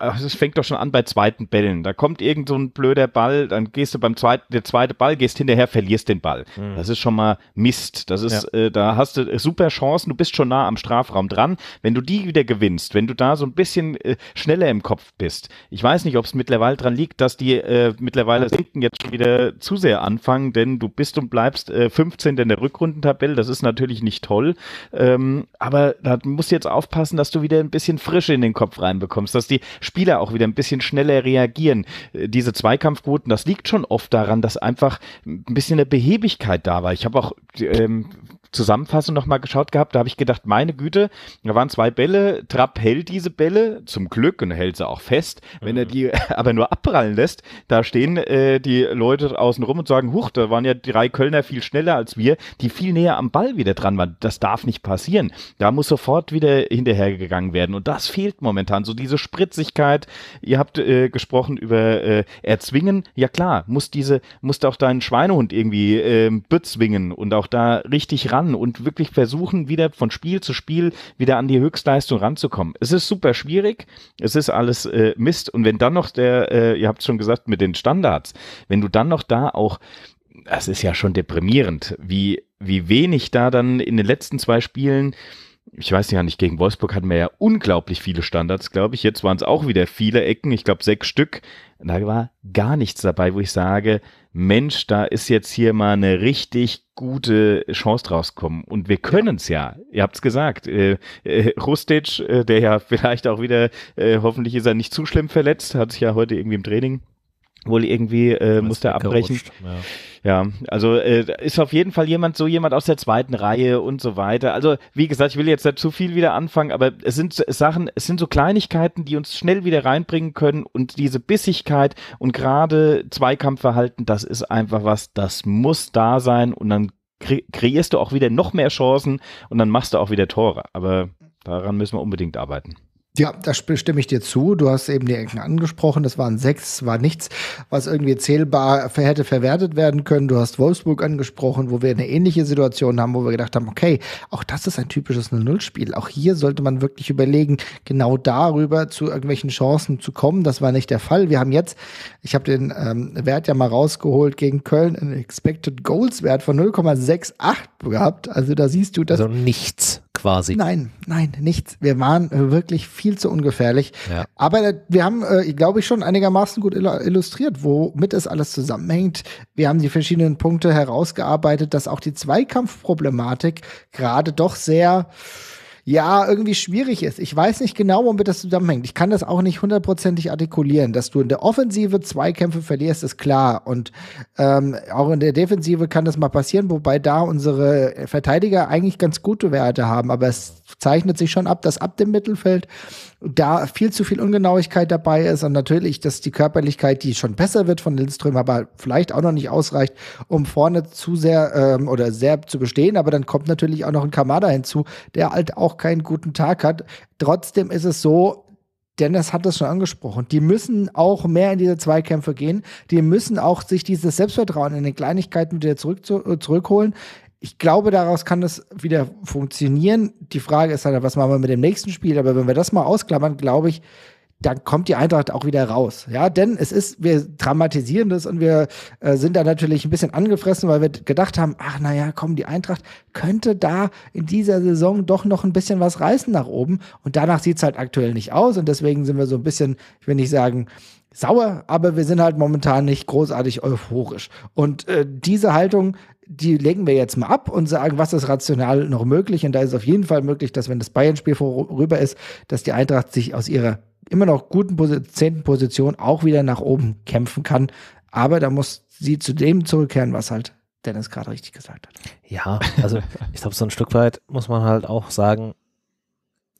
also es fängt doch schon an bei zweiten Bällen. Da kommt irgend so ein blöder Ball, dann gehst du beim zweiten, der zweite Ball, gehst hinterher, verlierst den Ball. Mhm. Das ist schon mal Mist. Das ist, ja. äh, da hast du äh, super Chancen, du bist schon nah am Strafraum dran. Wenn du die wieder gewinnst, wenn du da so ein bisschen äh, schneller im Kopf bist, ich weiß nicht, ob es mittlerweile dran liegt, dass die äh, mittlerweile Sinken jetzt schon wieder zu sehr anfangen, denn du bist und bleibst äh, 15. in der Rückrundentabelle. Das ist natürlich nicht toll. Ähm, aber da musst du jetzt aufpassen, dass du wieder ein bisschen Frische in den Kopf reinbekommst, dass die Spieler auch wieder ein bisschen schneller reagieren. Äh, diese Zweikampfquoten, das liegt schon oft daran, dass einfach ein bisschen eine Behebigkeit da war. Ich habe auch ähm, Zusammenfassung nochmal geschaut gehabt, da habe ich gedacht, meine Güte, da waren zwei Bälle, Trapp hält diese Bälle, zum Glück, und hält sie auch fest. Wenn mhm. er die aber nur abprallen lässt, da stehen äh, die Leute außen rum und sagen, huch, da waren ja drei Kölner viel schneller als wir, die viel näher am Ball wieder dran waren. Das darf nicht passieren. Da muss sofort wieder hinterhergegangen werden. Und das fehlt momentan, so diese Spritzigkeit. Ihr habt äh, gesprochen über äh, Erzwingen. Ja klar, muss diese, musst auch deinen Schweinehund irgendwie äh, bezwingen und auch da richtig rein ran und wirklich versuchen, wieder von Spiel zu Spiel wieder an die Höchstleistung ranzukommen. Es ist super schwierig, es ist alles äh, Mist. Und wenn dann noch der, äh, ihr habt es schon gesagt, mit den Standards, wenn du dann noch da auch das ist ja schon deprimierend, wie, wie wenig da dann in den letzten zwei Spielen ich weiß ja nicht, gegen Wolfsburg hatten wir ja unglaublich viele Standards, glaube ich. Jetzt waren es auch wieder viele Ecken, ich glaube sechs Stück. Da war gar nichts dabei, wo ich sage, Mensch, da ist jetzt hier mal eine richtig gute Chance draus gekommen. Und wir können es ja. ja. Ihr habt es gesagt. Äh, äh, Rustic, äh, der ja vielleicht auch wieder, äh, hoffentlich ist er nicht zu schlimm verletzt, hat sich ja heute irgendwie im Training wohl irgendwie äh, musste abbrechen. Ja. ja, also äh, ist auf jeden Fall jemand so jemand aus der zweiten Reihe und so weiter. Also wie gesagt, ich will jetzt da zu viel wieder anfangen, aber es sind Sachen, es sind so Kleinigkeiten, die uns schnell wieder reinbringen können und diese Bissigkeit und gerade Zweikampfverhalten, das ist einfach was, das muss da sein und dann kre kreierst du auch wieder noch mehr Chancen und dann machst du auch wieder Tore. Aber daran müssen wir unbedingt arbeiten. Ja, da stimme ich dir zu. Du hast eben die Ecken angesprochen. Das waren sechs, war nichts, was irgendwie zählbar hätte verwertet werden können. Du hast Wolfsburg angesprochen, wo wir eine ähnliche Situation haben, wo wir gedacht haben, okay, auch das ist ein typisches Nullspiel. Auch hier sollte man wirklich überlegen, genau darüber zu irgendwelchen Chancen zu kommen. Das war nicht der Fall. Wir haben jetzt, ich habe den ähm, Wert ja mal rausgeholt gegen Köln, einen Expected Goals Wert von 0,68 gehabt. Also da siehst du das. Also nichts quasi. Nein, nein, nichts. Wir waren äh, wirklich viel zu ungefährlich. Ja. Aber äh, wir haben, äh, glaube ich, schon einigermaßen gut illustriert, womit es alles zusammenhängt. Wir haben die verschiedenen Punkte herausgearbeitet, dass auch die Zweikampfproblematik gerade doch sehr ja, irgendwie schwierig ist. Ich weiß nicht genau, womit das zusammenhängt. Ich kann das auch nicht hundertprozentig artikulieren. Dass du in der Offensive Zweikämpfe verlierst, ist klar. Und ähm, auch in der Defensive kann das mal passieren, wobei da unsere Verteidiger eigentlich ganz gute Werte haben. Aber es zeichnet sich schon ab, dass ab dem Mittelfeld da viel zu viel Ungenauigkeit dabei ist und natürlich, dass die Körperlichkeit, die schon besser wird von Lindström, aber vielleicht auch noch nicht ausreicht, um vorne zu sehr ähm, oder sehr zu bestehen. Aber dann kommt natürlich auch noch ein Kamada hinzu, der halt auch keinen guten Tag hat. Trotzdem ist es so, Dennis hat das schon angesprochen. Die müssen auch mehr in diese Zweikämpfe gehen. Die müssen auch sich dieses Selbstvertrauen in den Kleinigkeiten wieder zurück, zu, äh, zurückholen ich glaube, daraus kann das wieder funktionieren. Die Frage ist halt, was machen wir mit dem nächsten Spiel? Aber wenn wir das mal ausklammern, glaube ich, dann kommt die Eintracht auch wieder raus. Ja, denn es ist, wir dramatisieren das und wir äh, sind da natürlich ein bisschen angefressen, weil wir gedacht haben, ach naja, komm, die Eintracht könnte da in dieser Saison doch noch ein bisschen was reißen nach oben. Und danach sieht es halt aktuell nicht aus. Und deswegen sind wir so ein bisschen, ich will nicht sagen, sauer, aber wir sind halt momentan nicht großartig euphorisch. Und äh, diese Haltung die legen wir jetzt mal ab und sagen, was ist rational noch möglich. Und da ist auf jeden Fall möglich, dass wenn das Bayern-Spiel vorüber ist, dass die Eintracht sich aus ihrer immer noch guten zehnten Position auch wieder nach oben kämpfen kann. Aber da muss sie zu dem zurückkehren, was halt Dennis gerade richtig gesagt hat. Ja, also ich glaube, so ein Stück weit muss man halt auch sagen,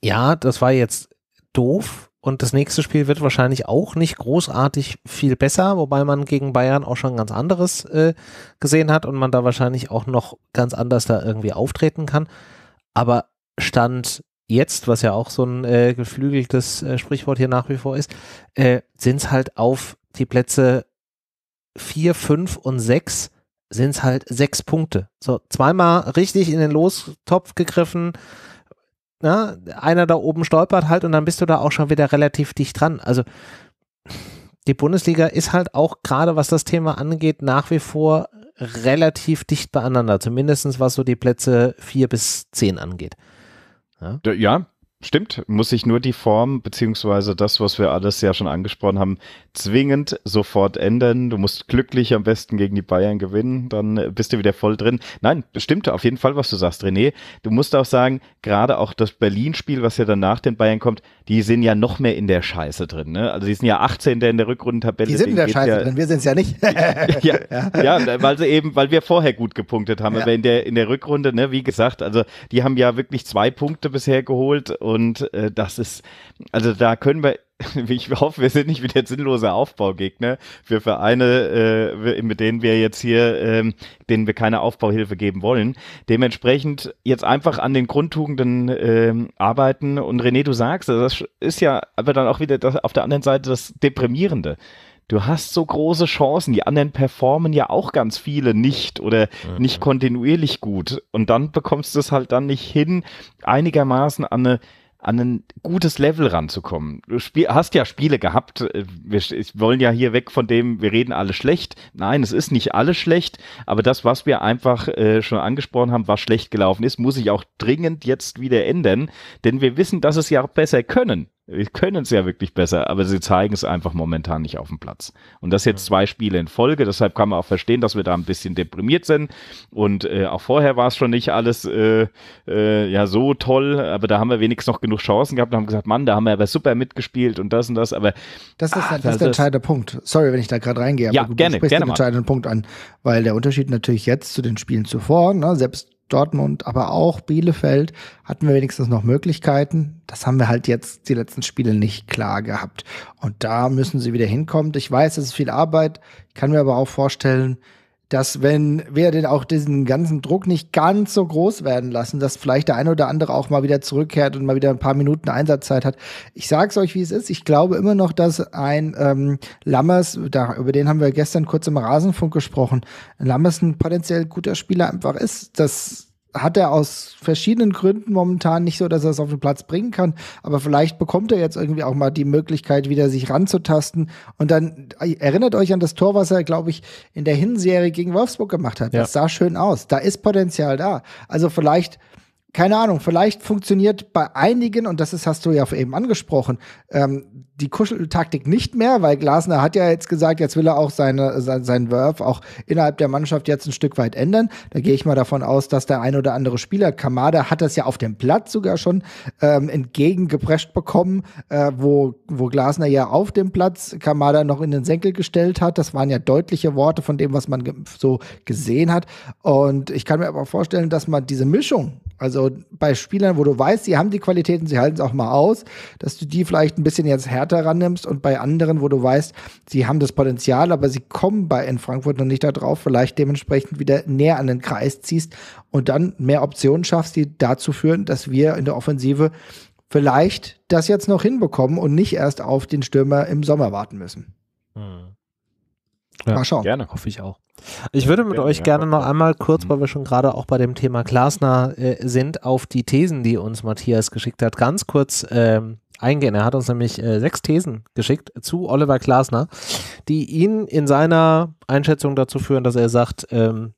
ja, das war jetzt doof, und das nächste Spiel wird wahrscheinlich auch nicht großartig viel besser, wobei man gegen Bayern auch schon ganz anderes äh, gesehen hat und man da wahrscheinlich auch noch ganz anders da irgendwie auftreten kann. Aber Stand jetzt, was ja auch so ein äh, geflügeltes äh, Sprichwort hier nach wie vor ist, äh, sind es halt auf die Plätze 4, 5 und 6 sind es halt sechs Punkte. So zweimal richtig in den Lostopf gegriffen, ne, einer da oben stolpert halt und dann bist du da auch schon wieder relativ dicht dran. Also die Bundesliga ist halt auch gerade, was das Thema angeht, nach wie vor relativ dicht beieinander, zumindest was so die Plätze 4 bis 10 angeht. Ja, ja Stimmt, muss sich nur die Form beziehungsweise das, was wir alles ja schon angesprochen haben, zwingend sofort ändern. Du musst glücklich am besten gegen die Bayern gewinnen, dann bist du wieder voll drin. Nein, stimmt auf jeden Fall, was du sagst, René. Du musst auch sagen, gerade auch das Berlin-Spiel, was ja dann nach den Bayern kommt, die sind ja noch mehr in der Scheiße drin. Ne? Also die sind ja 18. in der Rückrundentabelle. Die sind in der Scheiße ja, drin, wir sind es ja nicht. ja, ja. ja, weil sie eben, weil wir vorher gut gepunktet haben, aber in der, in der Rückrunde, ne, wie gesagt, also die haben ja wirklich zwei Punkte bisher geholt Und und äh, das ist, also da können wir ich hoffe, wir sind nicht wieder sinnlose Aufbaugegner für Vereine, äh, mit denen wir jetzt hier, ähm, denen wir keine Aufbauhilfe geben wollen. Dementsprechend jetzt einfach an den Grundtugenden ähm, arbeiten. Und René, du sagst, das ist ja aber dann auch wieder das, auf der anderen Seite das Deprimierende. Du hast so große Chancen. Die anderen performen ja auch ganz viele nicht oder mhm. nicht kontinuierlich gut. Und dann bekommst du es halt dann nicht hin, einigermaßen an eine an ein gutes Level ranzukommen. Du spiel, hast ja Spiele gehabt. Äh, wir wollen ja hier weg von dem, wir reden alle schlecht. Nein, es ist nicht alles schlecht, aber das, was wir einfach äh, schon angesprochen haben, was schlecht gelaufen ist, muss sich auch dringend jetzt wieder ändern, denn wir wissen, dass es ja auch besser können. Wir können es ja wirklich besser, aber sie zeigen es einfach momentan nicht auf dem Platz. Und das jetzt zwei Spiele in Folge, deshalb kann man auch verstehen, dass wir da ein bisschen deprimiert sind. Und äh, auch vorher war es schon nicht alles äh, äh, ja so toll, aber da haben wir wenigstens noch genug Chancen gehabt und haben gesagt, Mann, da haben wir aber super mitgespielt und das und das, aber. Das ist, ach, das, das ist der entscheidende Punkt. Sorry, wenn ich da gerade reingehe, ja, du gerne, sprichst gerne den entscheidenden Punkt an, weil der Unterschied natürlich jetzt zu den Spielen zuvor, ne, selbst Dortmund, aber auch Bielefeld hatten wir wenigstens noch Möglichkeiten. Das haben wir halt jetzt die letzten Spiele nicht klar gehabt. Und da müssen sie wieder hinkommen. Ich weiß, es ist viel Arbeit. Ich kann mir aber auch vorstellen, dass wenn wir denn auch diesen ganzen Druck nicht ganz so groß werden lassen, dass vielleicht der eine oder andere auch mal wieder zurückkehrt und mal wieder ein paar Minuten Einsatzzeit hat. Ich sag's euch, wie es ist. Ich glaube immer noch, dass ein ähm, Lammers, da, über den haben wir gestern kurz im Rasenfunk gesprochen, ein Lammers ein potenziell guter Spieler einfach ist. Das hat er aus verschiedenen Gründen momentan nicht so, dass er es auf den Platz bringen kann. Aber vielleicht bekommt er jetzt irgendwie auch mal die Möglichkeit, wieder sich ranzutasten. Und dann äh, erinnert euch an das Tor, was er, glaube ich, in der Hinserie gegen Wolfsburg gemacht hat. Ja. Das sah schön aus. Da ist Potenzial da. Also vielleicht keine Ahnung, vielleicht funktioniert bei einigen, und das ist, hast du ja eben angesprochen, ähm, die Kuscheltaktik nicht mehr, weil Glasner hat ja jetzt gesagt, jetzt will er auch seine, sein, seinen Werf auch innerhalb der Mannschaft jetzt ein Stück weit ändern. Da gehe ich mal davon aus, dass der ein oder andere Spieler, Kamada hat das ja auf dem Platz sogar schon ähm, entgegengeprescht bekommen, äh, wo, wo Glasner ja auf dem Platz Kamada noch in den Senkel gestellt hat. Das waren ja deutliche Worte von dem, was man ge so gesehen hat. Und ich kann mir aber vorstellen, dass man diese Mischung, also bei Spielern, wo du weißt, sie haben die Qualitäten, sie halten es auch mal aus, dass du die vielleicht ein bisschen jetzt härter härter rannimmst und bei anderen, wo du weißt, sie haben das Potenzial, aber sie kommen bei in Frankfurt noch nicht darauf, vielleicht dementsprechend wieder näher an den Kreis ziehst und dann mehr Optionen schaffst, die dazu führen, dass wir in der Offensive vielleicht das jetzt noch hinbekommen und nicht erst auf den Stürmer im Sommer warten müssen. Hm. Ja, Mal schauen. Gerne. Hoffe ich auch. Ich würde mit euch gerne noch einmal kurz, mhm. weil wir schon gerade auch bei dem Thema Glasner äh, sind, auf die Thesen, die uns Matthias geschickt hat, ganz kurz ähm, eingehen. Er hat uns nämlich äh, sechs Thesen geschickt zu Oliver Glasner, die ihn in seiner Einschätzung dazu führen, dass er sagt, ähm,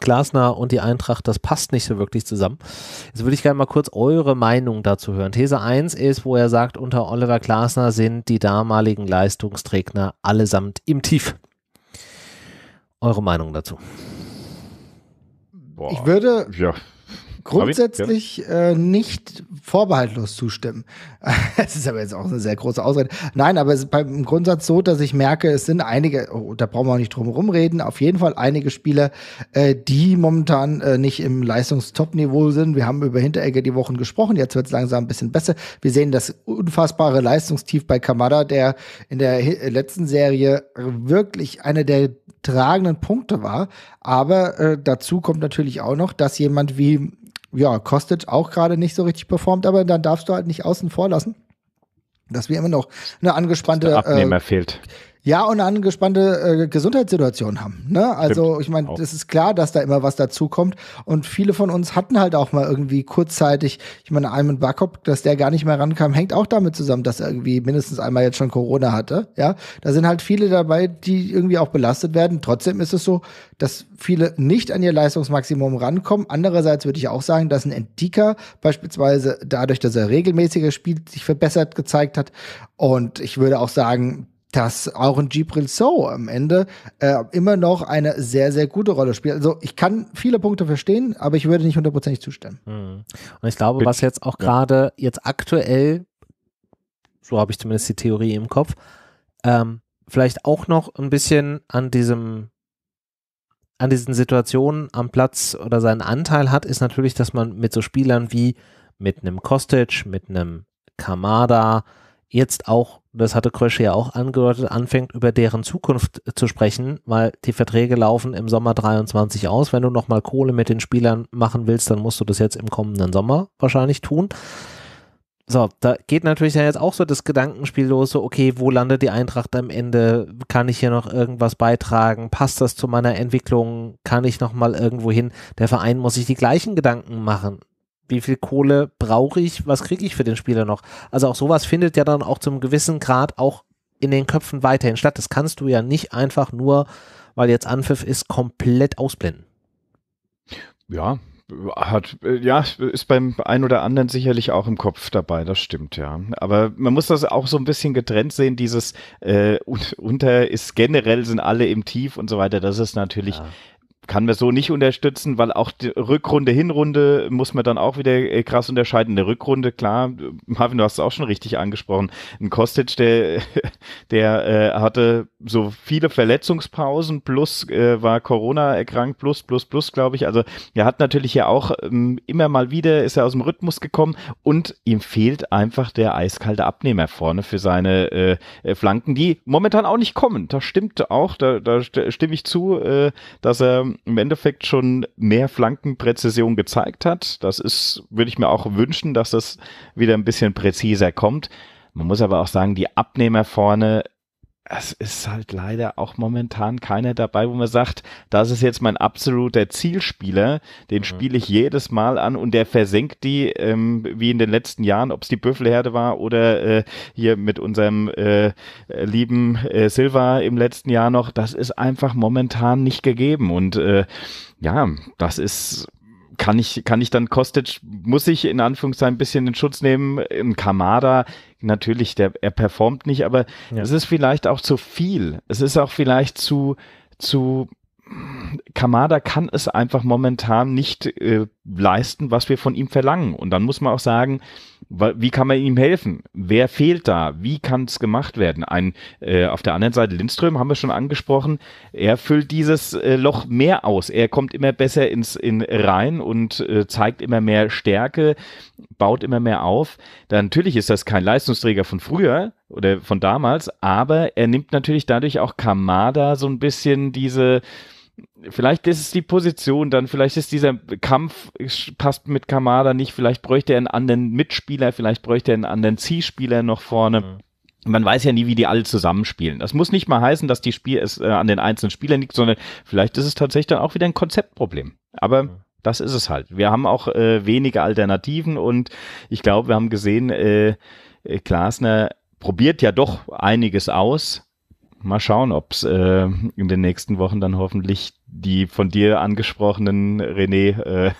Glasner und die Eintracht, das passt nicht so wirklich zusammen. Jetzt würde ich gerne mal kurz eure Meinung dazu hören. These 1 ist, wo er sagt, unter Oliver Glasner sind die damaligen Leistungsträgner allesamt im Tief. Eure Meinung dazu? Boah. Ich würde, ja grundsätzlich ja. äh, nicht vorbehaltlos zustimmen. Es ist aber jetzt auch eine sehr große Ausrede. Nein, aber es ist beim Grundsatz so, dass ich merke, es sind einige, oh, da brauchen wir auch nicht drum herum reden, auf jeden Fall einige Spieler, äh, die momentan äh, nicht im Leistungstop-Niveau sind. Wir haben über Hinteregger die Wochen gesprochen, jetzt wird es langsam ein bisschen besser. Wir sehen das unfassbare Leistungstief bei Kamada, der in der äh, letzten Serie wirklich einer der tragenden Punkte war. Aber äh, dazu kommt natürlich auch noch, dass jemand wie ja, Kostic auch gerade nicht so richtig performt, aber dann darfst du halt nicht außen vor lassen, dass wir immer noch eine angespannte Abnehmer äh, fehlt. Ja, und eine angespannte äh, Gesundheitssituation haben. Ne? Also Stimmt. ich meine, es ist klar, dass da immer was dazukommt. Und viele von uns hatten halt auch mal irgendwie kurzzeitig, ich meine, Ayman Barkop, dass der gar nicht mehr rankam, hängt auch damit zusammen, dass er irgendwie mindestens einmal jetzt schon Corona hatte. Ja, da sind halt viele dabei, die irgendwie auch belastet werden. Trotzdem ist es so, dass viele nicht an ihr Leistungsmaximum rankommen. Andererseits würde ich auch sagen, dass ein Endika beispielsweise dadurch, dass er regelmäßiger spielt, sich verbessert gezeigt hat. Und ich würde auch sagen, dass auch ein Gibril So am Ende äh, immer noch eine sehr, sehr gute Rolle spielt. Also ich kann viele Punkte verstehen, aber ich würde nicht hundertprozentig zustimmen. Hm. Und ich glaube, was jetzt auch gerade ja. jetzt aktuell, so habe ich zumindest die Theorie im Kopf, ähm, vielleicht auch noch ein bisschen an diesem an diesen Situationen am Platz oder seinen Anteil hat, ist natürlich, dass man mit so Spielern wie mit einem Kostic, mit einem Kamada, jetzt auch das hatte Krösche ja auch angedeutet, anfängt, über deren Zukunft zu sprechen, weil die Verträge laufen im Sommer 23 aus. Wenn du nochmal Kohle mit den Spielern machen willst, dann musst du das jetzt im kommenden Sommer wahrscheinlich tun. So, da geht natürlich dann jetzt auch so das Gedankenspiel los, so, okay, wo landet die Eintracht am Ende? Kann ich hier noch irgendwas beitragen? Passt das zu meiner Entwicklung? Kann ich nochmal irgendwo hin? Der Verein muss sich die gleichen Gedanken machen wie viel Kohle brauche ich, was kriege ich für den Spieler noch? Also auch sowas findet ja dann auch zum gewissen Grad auch in den Köpfen weiterhin statt. Das kannst du ja nicht einfach nur, weil jetzt Anpfiff ist, komplett ausblenden. Ja, hat, ja, ist beim einen oder anderen sicherlich auch im Kopf dabei, das stimmt, ja. Aber man muss das auch so ein bisschen getrennt sehen, dieses äh, unter ist generell sind alle im Tief und so weiter, das ist natürlich ja kann man so nicht unterstützen, weil auch die Rückrunde, Hinrunde muss man dann auch wieder äh, krass unterscheiden. In der Rückrunde, klar, äh, Marvin, du hast es auch schon richtig angesprochen. Ein Kostic, der, der äh, hatte so viele Verletzungspausen, plus äh, war Corona erkrankt, plus, plus, plus, glaube ich. Also er hat natürlich ja auch ähm, immer mal wieder, ist er aus dem Rhythmus gekommen und ihm fehlt einfach der eiskalte Abnehmer vorne für seine äh, äh Flanken, die momentan auch nicht kommen. Das stimmt auch, da, da stimme ich zu, äh, dass er im Endeffekt schon mehr Flankenpräzision gezeigt hat. Das ist, würde ich mir auch wünschen, dass das wieder ein bisschen präziser kommt. Man muss aber auch sagen, die Abnehmer vorne es ist halt leider auch momentan keiner dabei, wo man sagt, das ist jetzt mein absoluter Zielspieler, den mhm. spiele ich jedes Mal an und der versenkt die, ähm, wie in den letzten Jahren, ob es die Büffelherde war oder äh, hier mit unserem äh, lieben äh, Silva im letzten Jahr noch, das ist einfach momentan nicht gegeben und äh, ja, das ist kann ich, kann ich dann Kostic, muss ich in Anführungszeichen ein bisschen in Schutz nehmen? Im Kamada, natürlich, der, er performt nicht, aber ja. es ist vielleicht auch zu viel. Es ist auch vielleicht zu, zu, Kamada kann es einfach momentan nicht äh, leisten, was wir von ihm verlangen. Und dann muss man auch sagen, wie kann man ihm helfen? Wer fehlt da? Wie kann es gemacht werden? Ein, äh, auf der anderen Seite Lindström haben wir schon angesprochen. Er füllt dieses äh, Loch mehr aus. Er kommt immer besser ins in rein und äh, zeigt immer mehr Stärke, baut immer mehr auf. Dann natürlich ist das kein Leistungsträger von früher oder von damals, aber er nimmt natürlich dadurch auch Kamada so ein bisschen diese vielleicht ist es die Position dann, vielleicht ist dieser Kampf, passt mit Kamada nicht, vielleicht bräuchte er einen anderen Mitspieler, vielleicht bräuchte er einen anderen Zielspieler noch vorne. Mhm. Man weiß ja nie, wie die alle zusammenspielen. Das muss nicht mal heißen, dass die Spiel es äh, an den einzelnen Spielern liegt, sondern vielleicht ist es tatsächlich dann auch wieder ein Konzeptproblem. Aber mhm. das ist es halt. Wir haben auch äh, wenige Alternativen und ich glaube, wir haben gesehen, äh, äh Glasner probiert ja doch einiges aus mal schauen, ob es äh, in den nächsten Wochen dann hoffentlich die von dir angesprochenen René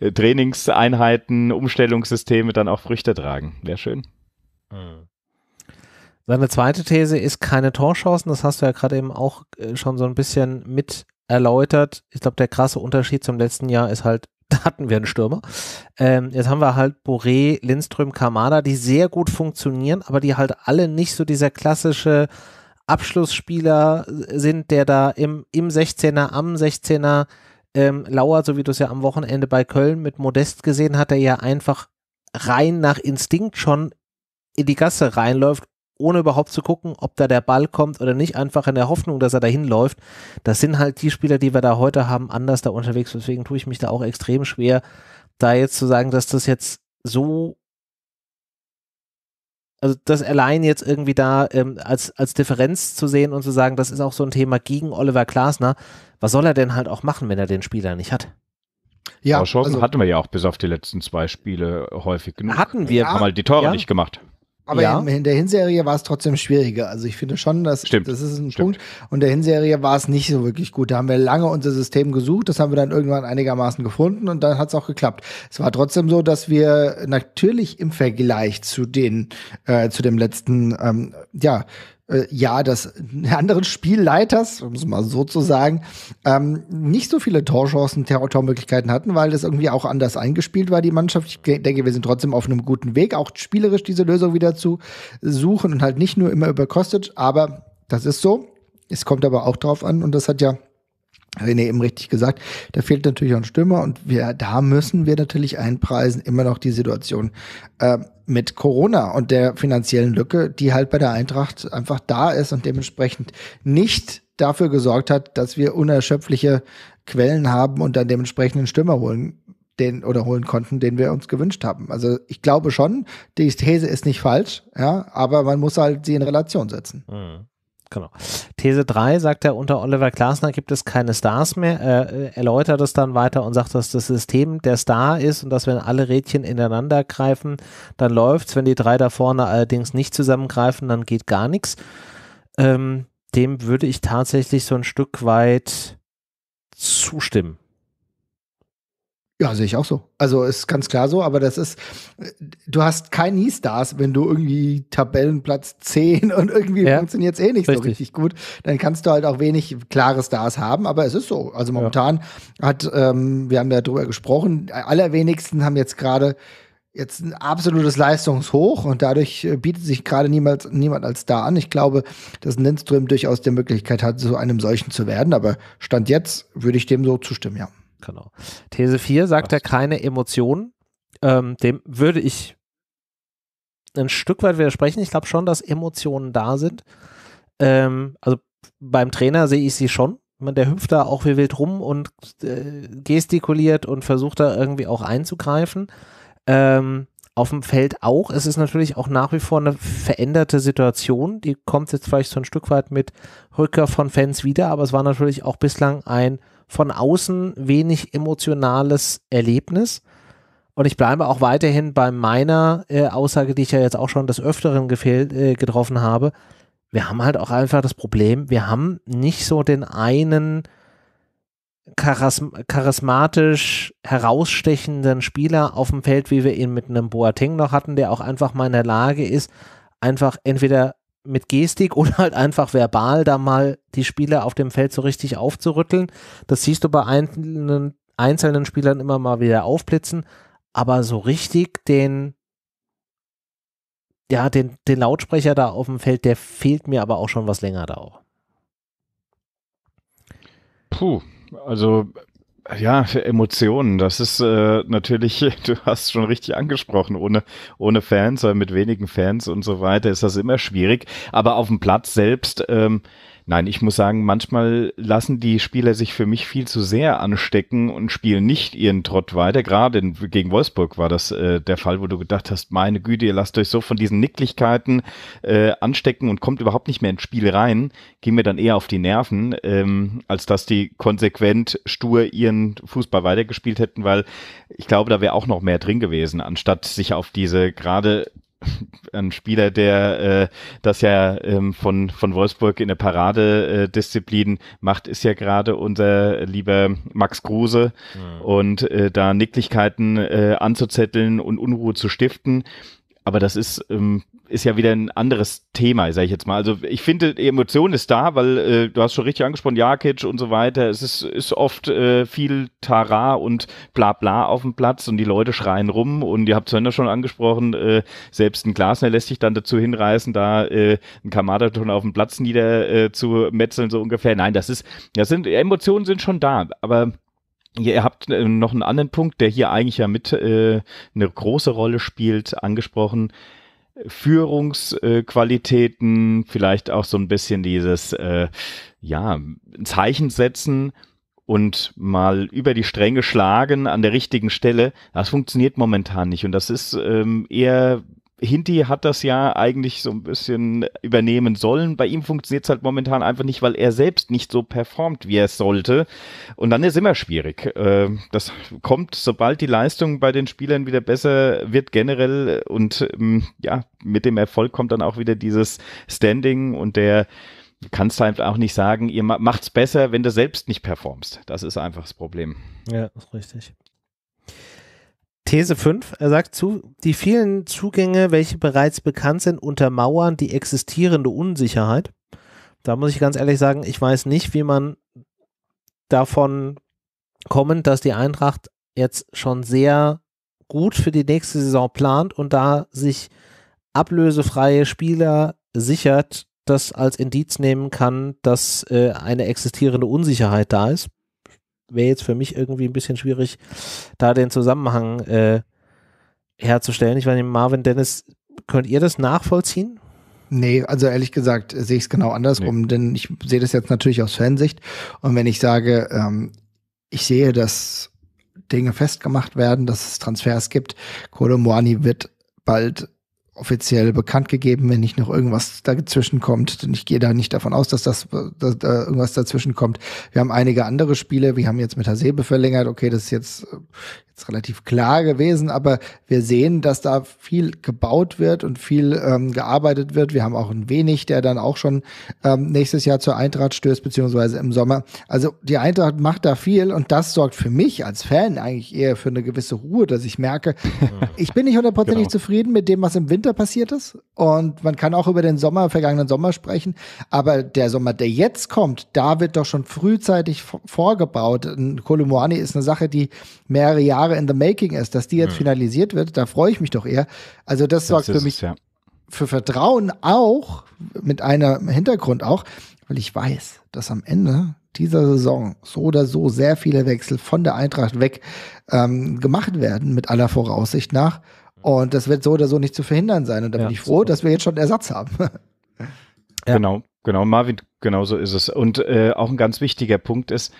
äh, Trainingseinheiten, Umstellungssysteme dann auch Früchte tragen. Wäre schön. Mhm. Seine zweite These ist keine Torchancen, das hast du ja gerade eben auch äh, schon so ein bisschen mit erläutert. Ich glaube, der krasse Unterschied zum letzten Jahr ist halt, da hatten wir einen Stürmer. Ähm, jetzt haben wir halt Boré, Lindström, Kamada, die sehr gut funktionieren, aber die halt alle nicht so dieser klassische Abschlussspieler sind, der da im, im 16er, am 16er ähm, lauert, so wie du es ja am Wochenende bei Köln mit Modest gesehen hat, der ja einfach rein nach Instinkt schon in die Gasse reinläuft, ohne überhaupt zu gucken, ob da der Ball kommt oder nicht, einfach in der Hoffnung, dass er dahin läuft. Das sind halt die Spieler, die wir da heute haben, anders da unterwegs. Deswegen tue ich mich da auch extrem schwer, da jetzt zu sagen, dass das jetzt so also das allein jetzt irgendwie da ähm, als, als Differenz zu sehen und zu sagen, das ist auch so ein Thema gegen Oliver Glasner. Was soll er denn halt auch machen, wenn er den Spieler nicht hat? Ja, Chancen also, hatten wir ja auch bis auf die letzten zwei Spiele häufig genug. Hatten wir. Ja, haben halt die Tore ja. nicht gemacht. Aber ja. in der Hinserie war es trotzdem schwieriger. Also ich finde schon, dass Stimmt. das ist ein Stimmt. Punkt. Und der Hinserie war es nicht so wirklich gut. Da haben wir lange unser System gesucht, das haben wir dann irgendwann einigermaßen gefunden und dann hat es auch geklappt. Es war trotzdem so, dass wir natürlich im Vergleich zu den äh, zu dem letzten ähm, ja äh, ja des anderen Spielleiters, um es mal so zu sagen, ähm, nicht so viele Torchancen, Tormöglichkeiten hatten, weil das irgendwie auch anders eingespielt war, die Mannschaft. Ich denke, wir sind trotzdem auf einem guten Weg, auch spielerisch diese Lösung wieder zu suchen und halt nicht nur immer über Kostic, aber das ist so. Es kommt aber auch drauf an und das hat ja René eben richtig gesagt, da fehlt natürlich auch ein Stürmer und wir, da müssen wir natürlich einpreisen, immer noch die Situation äh, mit Corona und der finanziellen Lücke, die halt bei der Eintracht einfach da ist und dementsprechend nicht dafür gesorgt hat, dass wir unerschöpfliche Quellen haben und dann dementsprechend einen Stürmer holen den oder holen konnten, den wir uns gewünscht haben. Also ich glaube schon, die These ist nicht falsch, ja, aber man muss halt sie in Relation setzen. Mhm. Genau. These 3 sagt er, unter Oliver Glasner gibt es keine Stars mehr, Er äh, erläutert es dann weiter und sagt, dass das System der Star ist und dass wenn alle Rädchen ineinander greifen, dann läuft's. Wenn die drei da vorne allerdings nicht zusammengreifen, dann geht gar nichts. Ähm, dem würde ich tatsächlich so ein Stück weit zustimmen. Ja, sehe ich auch so. Also ist ganz klar so, aber das ist, du hast keinen E-Stars, wenn du irgendwie Tabellenplatz 10 und irgendwie ja. funktioniert es eh nicht richtig. so richtig gut. Dann kannst du halt auch wenig klare Stars haben, aber es ist so. Also momentan ja. hat, ähm, wir haben ja drüber gesprochen, allerwenigsten haben jetzt gerade jetzt ein absolutes Leistungshoch und dadurch äh, bietet sich gerade niemals niemand als Star an. Ich glaube, dass Lindström durchaus die Möglichkeit hat, so einem solchen zu werden, aber Stand jetzt würde ich dem so zustimmen, ja. Genau. These 4 sagt er keine Emotionen. Ähm, dem würde ich ein Stück weit widersprechen. Ich glaube schon, dass Emotionen da sind. Ähm, also beim Trainer sehe ich sie schon. Der hüpft da auch wie wild rum und äh, gestikuliert und versucht da irgendwie auch einzugreifen. Ähm, auf dem Feld auch. Es ist natürlich auch nach wie vor eine veränderte Situation. Die kommt jetzt vielleicht so ein Stück weit mit Rückkehr von Fans wieder, aber es war natürlich auch bislang ein von außen wenig emotionales Erlebnis. Und ich bleibe auch weiterhin bei meiner äh, Aussage, die ich ja jetzt auch schon des Öfteren gefehlt, äh, getroffen habe. Wir haben halt auch einfach das Problem, wir haben nicht so den einen charism charismatisch herausstechenden Spieler auf dem Feld, wie wir ihn mit einem Boateng noch hatten, der auch einfach mal in der Lage ist, einfach entweder mit Gestik oder halt einfach verbal da mal die Spieler auf dem Feld so richtig aufzurütteln. Das siehst du bei einzelnen, einzelnen Spielern immer mal wieder aufblitzen, aber so richtig den, ja, den, den Lautsprecher da auf dem Feld, der fehlt mir aber auch schon was länger da auch. Puh, also ja, Emotionen, das ist äh, natürlich, du hast schon richtig angesprochen, ohne, ohne Fans, mit wenigen Fans und so weiter ist das immer schwierig. Aber auf dem Platz selbst ähm, Nein, ich muss sagen, manchmal lassen die Spieler sich für mich viel zu sehr anstecken und spielen nicht ihren Trott weiter. Gerade gegen Wolfsburg war das äh, der Fall, wo du gedacht hast, meine Güte, ihr lasst euch so von diesen Nicklichkeiten äh, anstecken und kommt überhaupt nicht mehr ins Spiel rein. Gehen mir dann eher auf die Nerven, ähm, als dass die konsequent stur ihren Fußball weitergespielt hätten, weil ich glaube, da wäre auch noch mehr drin gewesen, anstatt sich auf diese gerade ein Spieler, der äh, das ja ähm, von, von Wolfsburg in der Paradedisziplin äh, macht, ist ja gerade unser lieber Max Kruse. Mhm. Und äh, da Nicklichkeiten äh, anzuzetteln und Unruhe zu stiften. Aber das ist ähm, ist ja wieder ein anderes Thema, sage ich jetzt mal. Also ich finde, die Emotion ist da, weil äh, du hast schon richtig angesprochen, Jakic und so weiter. Es ist, ist oft äh, viel Tara und bla bla auf dem Platz und die Leute schreien rum und ihr habt Sönder schon angesprochen, äh, selbst ein Glasner lässt sich dann dazu hinreißen, da äh, Kamada Kamadaton auf dem Platz nieder äh, zu metzeln, so ungefähr. Nein, das ist, das sind, Emotionen sind schon da, aber Ihr habt äh, noch einen anderen Punkt, der hier eigentlich ja mit äh, eine große Rolle spielt, angesprochen. Führungsqualitäten, vielleicht auch so ein bisschen dieses äh, ja, Zeichen setzen und mal über die Stränge schlagen an der richtigen Stelle, das funktioniert momentan nicht. Und das ist ähm, eher Hinti hat das ja eigentlich so ein bisschen übernehmen sollen. Bei ihm funktioniert es halt momentan einfach nicht, weil er selbst nicht so performt, wie er es sollte. Und dann ist immer schwierig. Äh, das kommt, sobald die Leistung bei den Spielern wieder besser wird, generell. Und ähm, ja, mit dem Erfolg kommt dann auch wieder dieses Standing und der du kannst halt auch nicht sagen, ihr macht's besser, wenn du selbst nicht performst. Das ist einfach das Problem. Ja, ist richtig. These 5, er sagt zu, die vielen Zugänge, welche bereits bekannt sind, untermauern die existierende Unsicherheit. Da muss ich ganz ehrlich sagen, ich weiß nicht, wie man davon kommt, dass die Eintracht jetzt schon sehr gut für die nächste Saison plant und da sich ablösefreie Spieler sichert, das als Indiz nehmen kann, dass äh, eine existierende Unsicherheit da ist wäre jetzt für mich irgendwie ein bisschen schwierig, da den Zusammenhang äh, herzustellen. Ich meine, Marvin, Dennis, könnt ihr das nachvollziehen? Nee, also ehrlich gesagt äh, sehe ich es genau andersrum, nee. denn ich sehe das jetzt natürlich aus Fansicht. Und wenn ich sage, ähm, ich sehe, dass Dinge festgemacht werden, dass es Transfers gibt, Kolo Moani wird bald offiziell bekannt gegeben, wenn nicht noch irgendwas dazwischen kommt. Denn ich gehe da nicht davon aus, dass das dass da irgendwas dazwischen kommt. Wir haben einige andere Spiele. Wir haben jetzt mit Hasebe verlängert. Okay, das ist jetzt, jetzt relativ klar gewesen, aber wir sehen, dass da viel gebaut wird und viel ähm, gearbeitet wird. Wir haben auch ein wenig, der dann auch schon ähm, nächstes Jahr zur Eintracht stößt, beziehungsweise im Sommer. Also die Eintracht macht da viel und das sorgt für mich als Fan eigentlich eher für eine gewisse Ruhe, dass ich merke, ich bin nicht hundertprozentig genau. zufrieden mit dem, was im Winter Winter passiert ist. Und man kann auch über den Sommer, vergangenen Sommer sprechen. Aber der Sommer, der jetzt kommt, da wird doch schon frühzeitig vorgebaut. Kolumani ist eine Sache, die mehrere Jahre in the making ist. Dass die jetzt mhm. finalisiert wird, da freue ich mich doch eher. Also das, das sorgt für mich es, ja. für Vertrauen auch, mit einem Hintergrund auch, weil ich weiß, dass am Ende dieser Saison so oder so sehr viele Wechsel von der Eintracht weg ähm, gemacht werden, mit aller Voraussicht nach. Und das wird so oder so nicht zu verhindern sein. Und da ja, bin ich froh, super. dass wir jetzt schon Ersatz haben. ja. Genau, genau, Marvin, genau so ist es. Und äh, auch ein ganz wichtiger Punkt ist,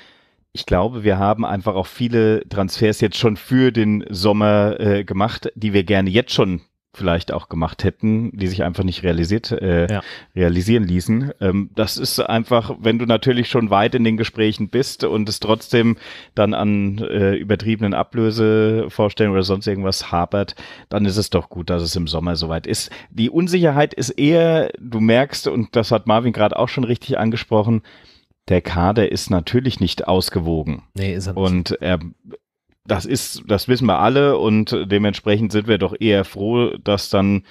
ich glaube, wir haben einfach auch viele Transfers jetzt schon für den Sommer äh, gemacht, die wir gerne jetzt schon vielleicht auch gemacht hätten, die sich einfach nicht realisiert, äh, ja. realisieren ließen. Ähm, das ist einfach, wenn du natürlich schon weit in den Gesprächen bist und es trotzdem dann an äh, übertriebenen Ablösevorstellungen oder sonst irgendwas hapert, dann ist es doch gut, dass es im Sommer soweit ist. Die Unsicherheit ist eher, du merkst, und das hat Marvin gerade auch schon richtig angesprochen, der Kader ist natürlich nicht ausgewogen. Nee, ist er nicht. Und er das ist, das wissen wir alle und dementsprechend sind wir doch eher froh, dass dann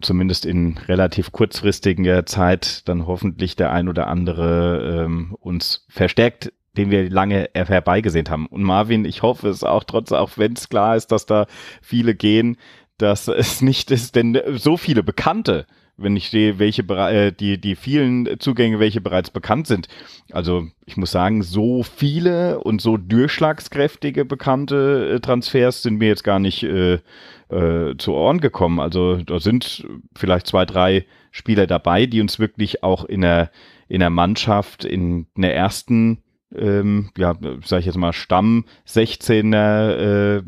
zumindest in relativ kurzfristiger Zeit dann hoffentlich der ein oder andere ähm, uns verstärkt, den wir lange herbeigesehen haben. Und Marvin, ich hoffe es auch, trotz auch wenn es klar ist, dass da viele gehen, dass es nicht ist, denn so viele Bekannte wenn ich sehe, welche äh, die, die vielen Zugänge, welche bereits bekannt sind. Also ich muss sagen, so viele und so durchschlagskräftige bekannte äh, Transfers sind mir jetzt gar nicht äh, äh, zu Ohren gekommen. Also da sind vielleicht zwei, drei Spieler dabei, die uns wirklich auch in der, in der Mannschaft, in der ersten ähm, ja, sag ich jetzt mal, Stamm 16er äh,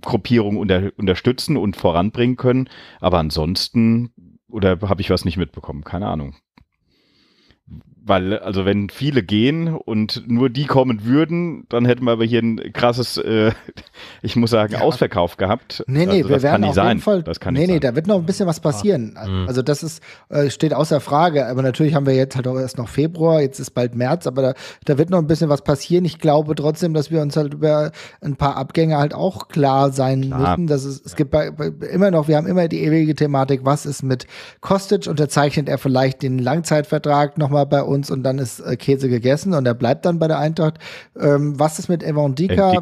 Gruppierung unter, unterstützen und voranbringen können. Aber ansonsten oder habe ich was nicht mitbekommen? Keine Ahnung weil, also wenn viele gehen und nur die kommen würden, dann hätten wir aber hier ein krasses, äh, ich muss sagen, ja. Ausverkauf gehabt. Nee, nee, also wir werden auf sein. jeden Fall, das kann nee, nee, sein. da wird noch ein bisschen was ah. passieren. Ah. Also das ist, äh, steht außer Frage, aber natürlich haben wir jetzt halt auch erst noch Februar, jetzt ist bald März, aber da, da wird noch ein bisschen was passieren. Ich glaube trotzdem, dass wir uns halt über ein paar Abgänge halt auch klar sein klar. müssen, dass es, es gibt bei, bei, immer noch, wir haben immer die ewige Thematik, was ist mit Kostic, unterzeichnet er vielleicht den Langzeitvertrag nochmal bei uns uns und dann ist äh, Käse gegessen und er bleibt dann bei der Eintracht. Ähm, was ist mit Evan Dika?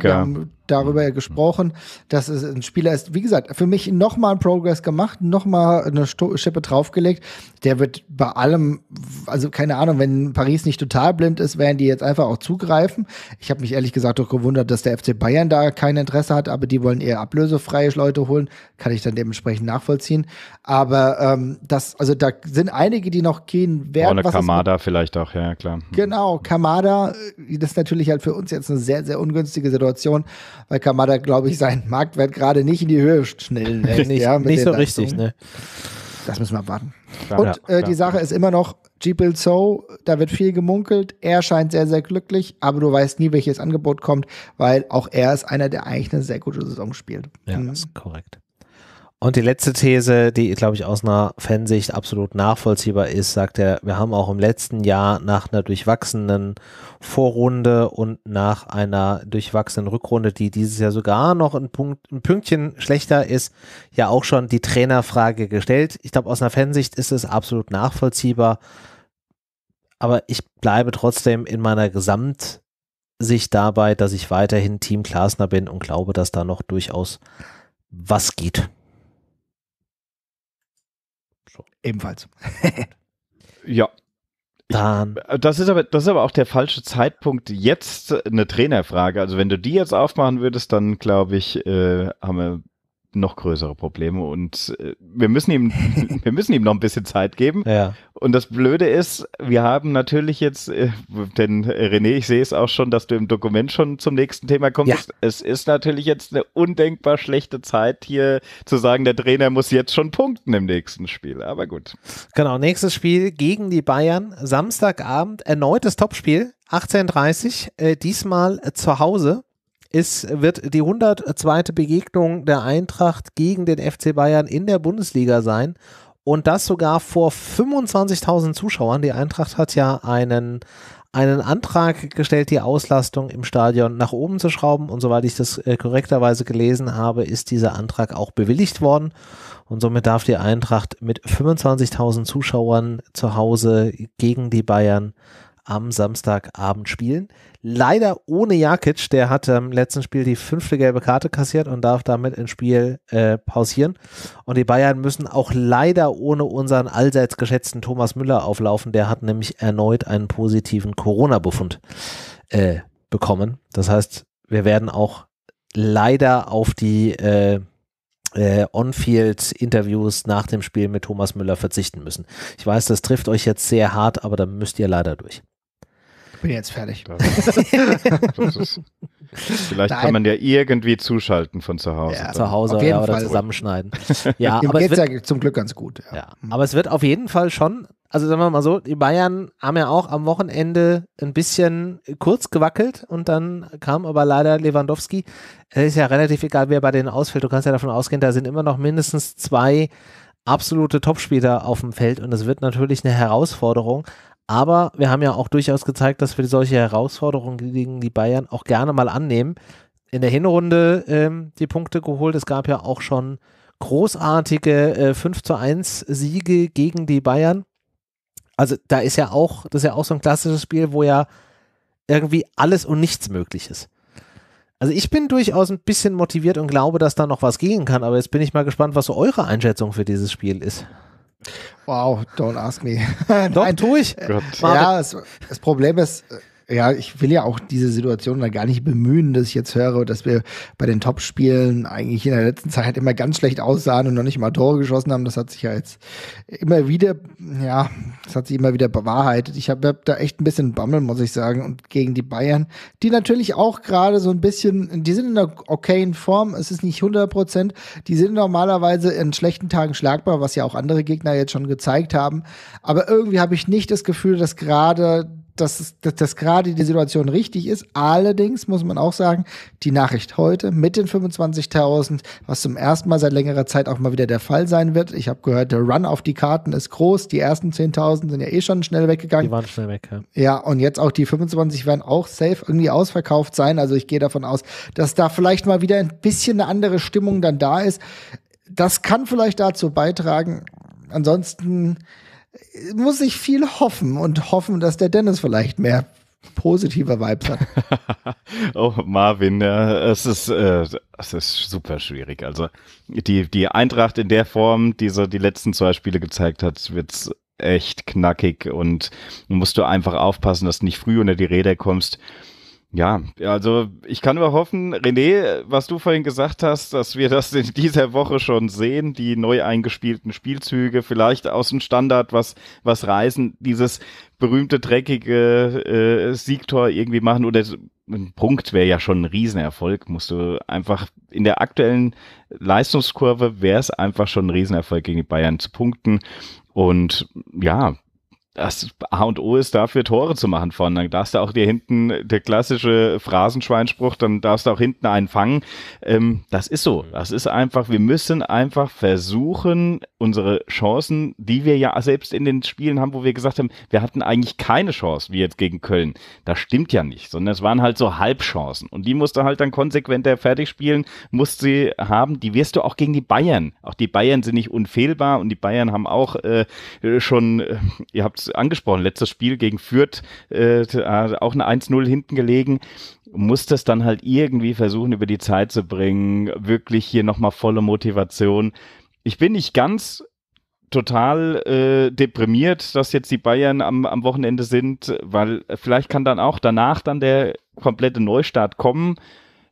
darüber mhm. gesprochen, dass es ein Spieler ist. Wie gesagt, für mich nochmal ein Progress gemacht, nochmal eine Sto Schippe draufgelegt. Der wird bei allem, also keine Ahnung, wenn Paris nicht total blind ist, werden die jetzt einfach auch zugreifen. Ich habe mich ehrlich gesagt auch gewundert, dass der FC Bayern da kein Interesse hat, aber die wollen eher ablösefreie Leute holen. Kann ich dann dementsprechend nachvollziehen. Aber ähm, das, also da sind einige, die noch gehen werden. Ohne Kamada vielleicht auch, ja klar. Mhm. Genau, Kamada, äh, das ist natürlich halt für uns jetzt eine sehr, sehr ungünstige Situation weil Kamada, glaube ich, seinen Marktwert gerade nicht in die Höhe schnellen will. nicht, ja, nicht so richtig, ne? Das müssen wir abwarten. Klar, und ja, äh, die Sache ist immer noch, Jeepel So, da wird viel gemunkelt. Er scheint sehr, sehr glücklich, aber du weißt nie, welches Angebot kommt, weil auch er ist einer, der eigentlich eine sehr gute Saison spielt. Ja, mhm. das ist korrekt. Und die letzte These, die, glaube ich, aus einer Fansicht absolut nachvollziehbar ist, sagt er, wir haben auch im letzten Jahr nach einer durchwachsenen Vorrunde und nach einer durchwachsenen Rückrunde, die dieses Jahr sogar noch ein, Punkt, ein Pünktchen schlechter ist, ja auch schon die Trainerfrage gestellt. Ich glaube, aus einer Fansicht ist es absolut nachvollziehbar. Aber ich bleibe trotzdem in meiner Gesamtsicht dabei, dass ich weiterhin Team Klasner bin und glaube, dass da noch durchaus was geht ebenfalls. ja. Dann. Ich, äh, das, ist aber, das ist aber auch der falsche Zeitpunkt, jetzt eine Trainerfrage. Also wenn du die jetzt aufmachen würdest, dann glaube ich, äh, haben wir noch größere Probleme und äh, wir müssen ihm wir müssen ihm noch ein bisschen Zeit geben ja. Und das Blöde ist, wir haben natürlich jetzt, äh, denn äh, René, ich sehe es auch schon, dass du im Dokument schon zum nächsten Thema kommst. Ja. Es ist natürlich jetzt eine undenkbar schlechte Zeit hier zu sagen, der Trainer muss jetzt schon punkten im nächsten Spiel. Aber gut. Genau, nächstes Spiel gegen die Bayern. Samstagabend, erneutes Topspiel, 18.30 Uhr, äh, diesmal zu Hause. Es wird die 102. Begegnung der Eintracht gegen den FC Bayern in der Bundesliga sein. Und das sogar vor 25.000 Zuschauern. Die Eintracht hat ja einen, einen Antrag gestellt, die Auslastung im Stadion nach oben zu schrauben. Und soweit ich das äh, korrekterweise gelesen habe, ist dieser Antrag auch bewilligt worden. Und somit darf die Eintracht mit 25.000 Zuschauern zu Hause gegen die Bayern am Samstagabend spielen leider ohne Jakic, der hat im letzten Spiel die fünfte gelbe Karte kassiert und darf damit ins Spiel äh, pausieren. Und die Bayern müssen auch leider ohne unseren allseits geschätzten Thomas Müller auflaufen. Der hat nämlich erneut einen positiven Corona-Befund äh, bekommen. Das heißt, wir werden auch leider auf die äh, äh, On-Field-Interviews nach dem Spiel mit Thomas Müller verzichten müssen. Ich weiß, das trifft euch jetzt sehr hart, aber da müsst ihr leider durch bin jetzt fertig. Das, ist, vielleicht Nein. kann man ja irgendwie zuschalten von zu Hause. Ja, zu Hause ja, oder Fall. zusammenschneiden. ja, Dem aber geht's es wird, ja zum Glück ganz gut. Ja. ja. Mhm. aber es wird auf jeden Fall schon, also sagen wir mal so, die Bayern haben ja auch am Wochenende ein bisschen kurz gewackelt und dann kam aber leider Lewandowski. Es ist ja relativ egal, wer bei denen ausfällt. Du kannst ja davon ausgehen, da sind immer noch mindestens zwei absolute Topspieler auf dem Feld und es wird natürlich eine Herausforderung. Aber wir haben ja auch durchaus gezeigt, dass wir solche Herausforderungen gegen die Bayern auch gerne mal annehmen. In der Hinrunde ähm, die Punkte geholt. Es gab ja auch schon großartige äh, 5 zu 1 Siege gegen die Bayern. Also da ist ja auch, das ist ja auch so ein klassisches Spiel, wo ja irgendwie alles und nichts möglich ist. Also ich bin durchaus ein bisschen motiviert und glaube, dass da noch was gehen kann, aber jetzt bin ich mal gespannt, was so eure Einschätzung für dieses Spiel ist. Wow, don't ask me. Doch, Nein. tue ich. Äh, ja, es, das Problem ist, äh, ja, ich will ja auch diese Situation da gar nicht bemühen, dass ich jetzt höre, dass wir bei den Topspielen eigentlich in der letzten Zeit immer ganz schlecht aussahen und noch nicht mal Tore geschossen haben. Das hat sich ja jetzt immer wieder, ja, das hat sich immer wieder bewahrheitet. Ich habe hab da echt ein bisschen Bammel, muss ich sagen, und gegen die Bayern, die natürlich auch gerade so ein bisschen, die sind in einer okayen Form. Es ist nicht 100 Prozent. Die sind normalerweise in schlechten Tagen schlagbar, was ja auch andere Gegner jetzt schon gezeigt haben. Aber irgendwie habe ich nicht das Gefühl, dass gerade dass, dass, dass gerade die Situation richtig ist. Allerdings muss man auch sagen, die Nachricht heute mit den 25.000, was zum ersten Mal seit längerer Zeit auch mal wieder der Fall sein wird. Ich habe gehört, der Run auf die Karten ist groß. Die ersten 10.000 sind ja eh schon schnell weggegangen. Die waren schnell weg, ja. Ja, und jetzt auch die 25 werden auch safe irgendwie ausverkauft sein. Also ich gehe davon aus, dass da vielleicht mal wieder ein bisschen eine andere Stimmung dann da ist. Das kann vielleicht dazu beitragen. Ansonsten muss ich viel hoffen und hoffen, dass der Dennis vielleicht mehr positive Vibes hat. oh, Marvin, äh, es ist, äh, es ist super schwierig. Also die, die Eintracht in der Form, die so die letzten zwei Spiele gezeigt hat, wird echt knackig und musst du einfach aufpassen, dass du nicht früh unter die Räder kommst. Ja, also ich kann nur hoffen, René, was du vorhin gesagt hast, dass wir das in dieser Woche schon sehen, die neu eingespielten Spielzüge, vielleicht aus dem Standard was, was reißen, dieses berühmte dreckige äh, Siegtor irgendwie machen oder ein Punkt wäre ja schon ein Riesenerfolg, musst du einfach in der aktuellen Leistungskurve wäre es einfach schon ein Riesenerfolg gegen die Bayern zu punkten und ja, das A und O ist dafür, Tore zu machen vorne. Dann darfst du auch dir hinten, der klassische Phrasenschweinspruch, dann darfst du auch hinten einen fangen. Ähm, das ist so. Mhm. Das ist einfach, wir müssen einfach versuchen, unsere Chancen, die wir ja selbst in den Spielen haben, wo wir gesagt haben, wir hatten eigentlich keine Chance, wie jetzt gegen Köln. Das stimmt ja nicht, sondern es waren halt so Halbchancen. Und die musst du halt dann konsequenter fertig spielen, musst sie haben. Die wirst du auch gegen die Bayern. Auch die Bayern sind nicht unfehlbar und die Bayern haben auch äh, schon, äh, ihr habt gerade angesprochen, letztes Spiel gegen Fürth, äh, äh auch eine 1-0 hinten gelegen muss das dann halt irgendwie versuchen, über die Zeit zu bringen. Wirklich hier nochmal volle Motivation. Ich bin nicht ganz total äh, deprimiert, dass jetzt die Bayern am, am Wochenende sind, weil vielleicht kann dann auch danach dann der komplette Neustart kommen.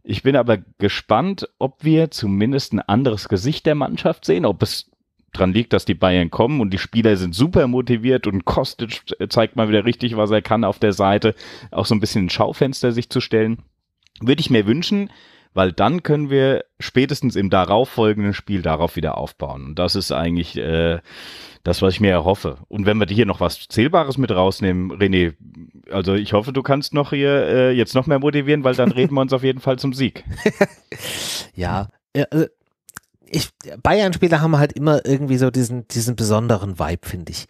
Ich bin aber gespannt, ob wir zumindest ein anderes Gesicht der Mannschaft sehen, ob es dran liegt, dass die Bayern kommen und die Spieler sind super motiviert und Kostic zeigt mal wieder richtig, was er kann auf der Seite, auch so ein bisschen ein Schaufenster sich zu stellen, würde ich mir wünschen, weil dann können wir spätestens im darauffolgenden Spiel darauf wieder aufbauen. Und das ist eigentlich äh, das, was ich mir erhoffe. Und wenn wir hier noch was Zählbares mit rausnehmen, René, also ich hoffe, du kannst noch hier äh, jetzt noch mehr motivieren, weil dann reden wir uns auf jeden Fall zum Sieg. ja, äh, ich, Bayern-Spieler haben halt immer irgendwie so diesen, diesen besonderen Vibe, finde ich.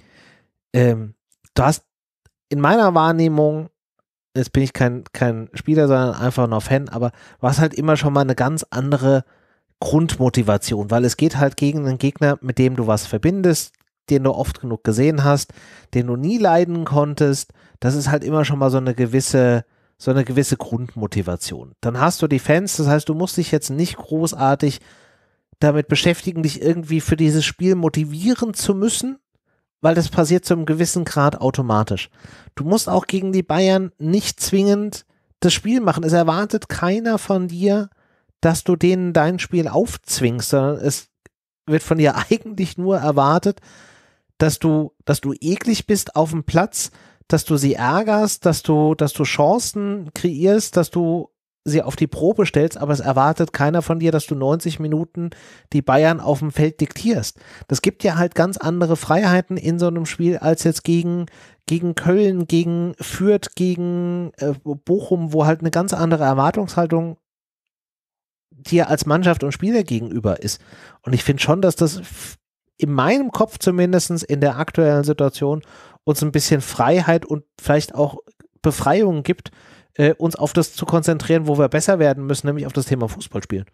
Ähm, du hast in meiner Wahrnehmung, jetzt bin ich kein, kein Spieler, sondern einfach nur Fan, aber du hast halt immer schon mal eine ganz andere Grundmotivation, weil es geht halt gegen einen Gegner, mit dem du was verbindest, den du oft genug gesehen hast, den du nie leiden konntest. Das ist halt immer schon mal so eine gewisse, so eine gewisse Grundmotivation. Dann hast du die Fans, das heißt, du musst dich jetzt nicht großartig damit beschäftigen, dich irgendwie für dieses Spiel motivieren zu müssen, weil das passiert zu einem gewissen Grad automatisch. Du musst auch gegen die Bayern nicht zwingend das Spiel machen. Es erwartet keiner von dir, dass du denen dein Spiel aufzwingst, sondern es wird von dir eigentlich nur erwartet, dass du, dass du eklig bist auf dem Platz, dass du sie ärgerst, dass du, dass du Chancen kreierst, dass du sie auf die Probe stellst, aber es erwartet keiner von dir, dass du 90 Minuten die Bayern auf dem Feld diktierst. Das gibt ja halt ganz andere Freiheiten in so einem Spiel als jetzt gegen, gegen Köln, gegen Fürth, gegen äh, Bochum, wo halt eine ganz andere Erwartungshaltung dir als Mannschaft und Spieler gegenüber ist. Und ich finde schon, dass das in meinem Kopf zumindest in der aktuellen Situation uns ein bisschen Freiheit und vielleicht auch Befreiung gibt, äh, uns auf das zu konzentrieren, wo wir besser werden müssen, nämlich auf das Thema Fußballspielen.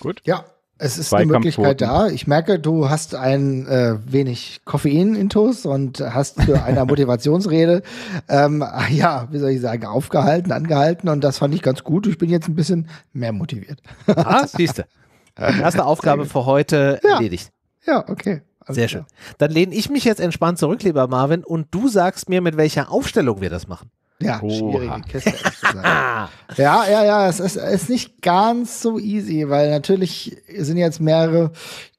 Gut. Ja, es ist eine Möglichkeit da. Ich merke, du hast ein äh, wenig Koffein intus und hast für eine Motivationsrede, ähm, ja, wie soll ich sagen, aufgehalten, angehalten und das fand ich ganz gut. Ich bin jetzt ein bisschen mehr motiviert. ah, siehste. Erste Aufgabe für heute ja. erledigt. Ja, okay. Also Sehr klar. schön. Dann lehne ich mich jetzt entspannt zurück, lieber Marvin, und du sagst mir, mit welcher Aufstellung wir das machen. Ja, Oha. schwierige Kiste. ja, ja, ja, es ist, ist, nicht ganz so easy, weil natürlich sind jetzt mehrere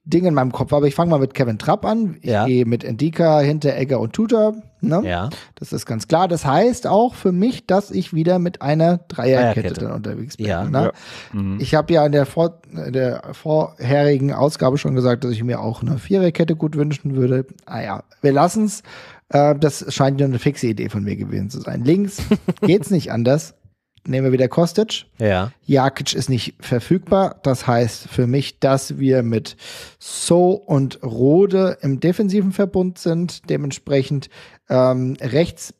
Ding in meinem Kopf. Aber ich fange mal mit Kevin Trapp an. Ich ja. gehe mit Endika, Hinteregger und Tutor. Ne? Ja. Das ist ganz klar. Das heißt auch für mich, dass ich wieder mit einer Dreierkette, Dreierkette. dann unterwegs bin. Ja. Ne? ja. Mhm. Ich habe ja in der, vor, der, vorherigen Ausgabe schon gesagt, dass ich mir auch eine Viererkette gut wünschen würde. Ah ja, wir lassen es. Äh, das scheint nur eine fixe Idee von mir gewesen zu sein. Links geht's nicht anders nehmen wir wieder Kostic. Ja. Jakic ist nicht verfügbar. Das heißt für mich, dass wir mit So und Rode im defensiven Verbund sind. Dementsprechend ähm, rechts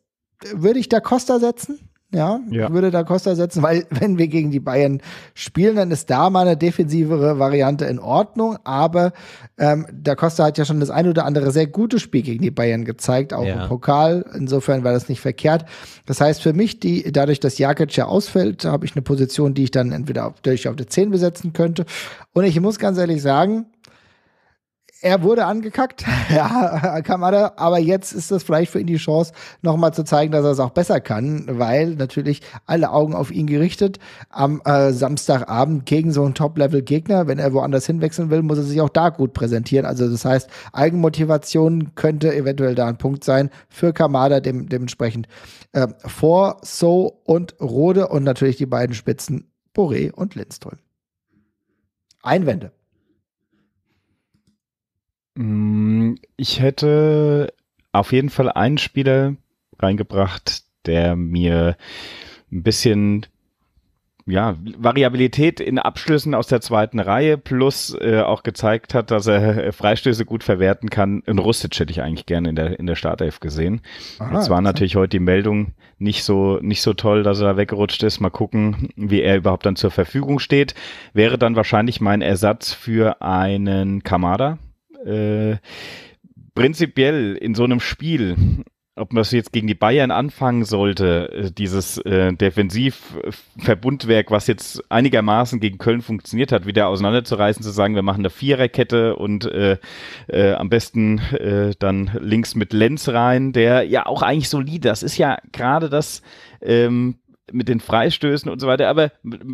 äh, würde ich da Costa setzen ja, ja. würde da Costa setzen, weil wenn wir gegen die Bayern spielen, dann ist da mal eine defensivere Variante in Ordnung. Aber ähm, da Costa hat ja schon das ein oder andere sehr gute Spiel gegen die Bayern gezeigt, auch ja. im Pokal. Insofern war das nicht verkehrt. Das heißt für mich, die, dadurch, dass Jakic ja ausfällt, habe ich eine Position, die ich dann entweder auf, durch auf der 10 besetzen könnte. Und ich muss ganz ehrlich sagen, er wurde angekackt, ja, Kamada, aber jetzt ist das vielleicht für ihn die Chance, nochmal zu zeigen, dass er es auch besser kann, weil natürlich alle Augen auf ihn gerichtet am äh, Samstagabend gegen so einen Top-Level-Gegner. Wenn er woanders hinwechseln will, muss er sich auch da gut präsentieren. Also das heißt, Eigenmotivation könnte eventuell da ein Punkt sein für Kamada dem, dementsprechend. Äh, vor So und Rode und natürlich die beiden Spitzen Boré und Lindström. Einwände. Mm, ich hätte auf jeden Fall einen Spieler reingebracht, der mir ein bisschen ja, Variabilität in Abschlüssen aus der zweiten Reihe plus äh, auch gezeigt hat, dass er äh, Freistöße gut verwerten kann. In Rustic hätte ich eigentlich gerne in der, in der Startelf gesehen. Aha, Jetzt war natürlich heute die Meldung nicht so, nicht so toll, dass er da weggerutscht ist. Mal gucken, wie er überhaupt dann zur Verfügung steht. Wäre dann wahrscheinlich mein Ersatz für einen Kamada, äh, prinzipiell in so einem Spiel, ob man es jetzt gegen die Bayern anfangen sollte, äh, dieses äh, Defensivverbundwerk, was jetzt einigermaßen gegen Köln funktioniert hat, wieder auseinanderzureißen, zu sagen, wir machen eine Viererkette und äh, äh, am besten äh, dann links mit Lenz rein, der ja auch eigentlich solide, das ist ja gerade das, ähm, mit den Freistößen und so weiter. Aber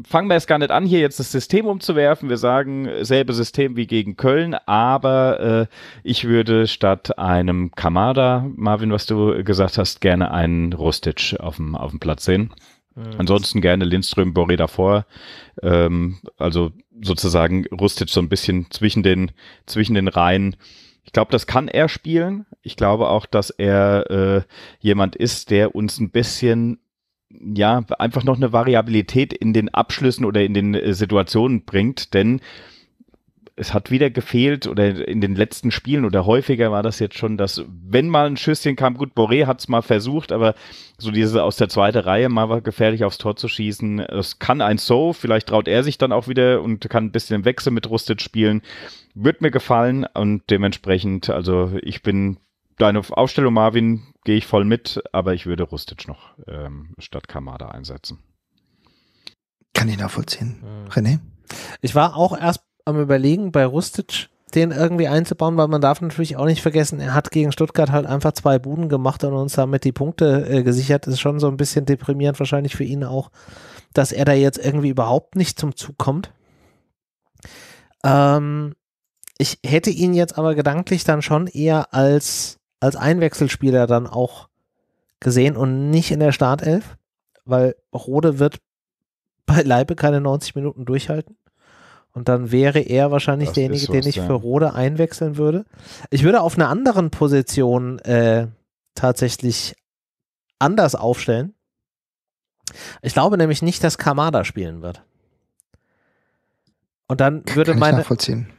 fangen wir es gar nicht an, hier jetzt das System umzuwerfen. Wir sagen selbe System wie gegen Köln, aber äh, ich würde statt einem Kamada, Marvin, was du gesagt hast, gerne einen Rustic auf dem, auf dem Platz sehen. Äh, Ansonsten gerne Lindström, Boré davor. Ähm, also sozusagen Rustic so ein bisschen zwischen den, zwischen den Reihen. Ich glaube, das kann er spielen. Ich glaube auch, dass er äh, jemand ist, der uns ein bisschen ja, einfach noch eine Variabilität in den Abschlüssen oder in den äh, Situationen bringt, denn es hat wieder gefehlt oder in den letzten Spielen oder häufiger war das jetzt schon, dass wenn mal ein Schüsschen kam, gut, Boré hat es mal versucht, aber so dieses aus der zweiten Reihe mal gefährlich aufs Tor zu schießen, das kann ein So, vielleicht traut er sich dann auch wieder und kann ein bisschen im Wechsel mit Rustet spielen, wird mir gefallen und dementsprechend, also ich bin deine Aufstellung, Marvin, gehe ich voll mit, aber ich würde Rustic noch ähm, statt Kamada einsetzen. Kann ich nachvollziehen. Äh. René? Ich war auch erst am überlegen, bei Rustic den irgendwie einzubauen, weil man darf natürlich auch nicht vergessen, er hat gegen Stuttgart halt einfach zwei Buden gemacht und uns damit die Punkte äh, gesichert. Das ist schon so ein bisschen deprimierend wahrscheinlich für ihn auch, dass er da jetzt irgendwie überhaupt nicht zum Zug kommt. Ähm, ich hätte ihn jetzt aber gedanklich dann schon eher als als Einwechselspieler dann auch gesehen und nicht in der Startelf, weil Rode wird bei Leibe keine 90 Minuten durchhalten. Und dann wäre er wahrscheinlich das derjenige, so, den ich für Rode einwechseln würde. Ich würde auf einer anderen Position äh, tatsächlich anders aufstellen. Ich glaube nämlich nicht, dass Kamada spielen wird. Und dann würde meine,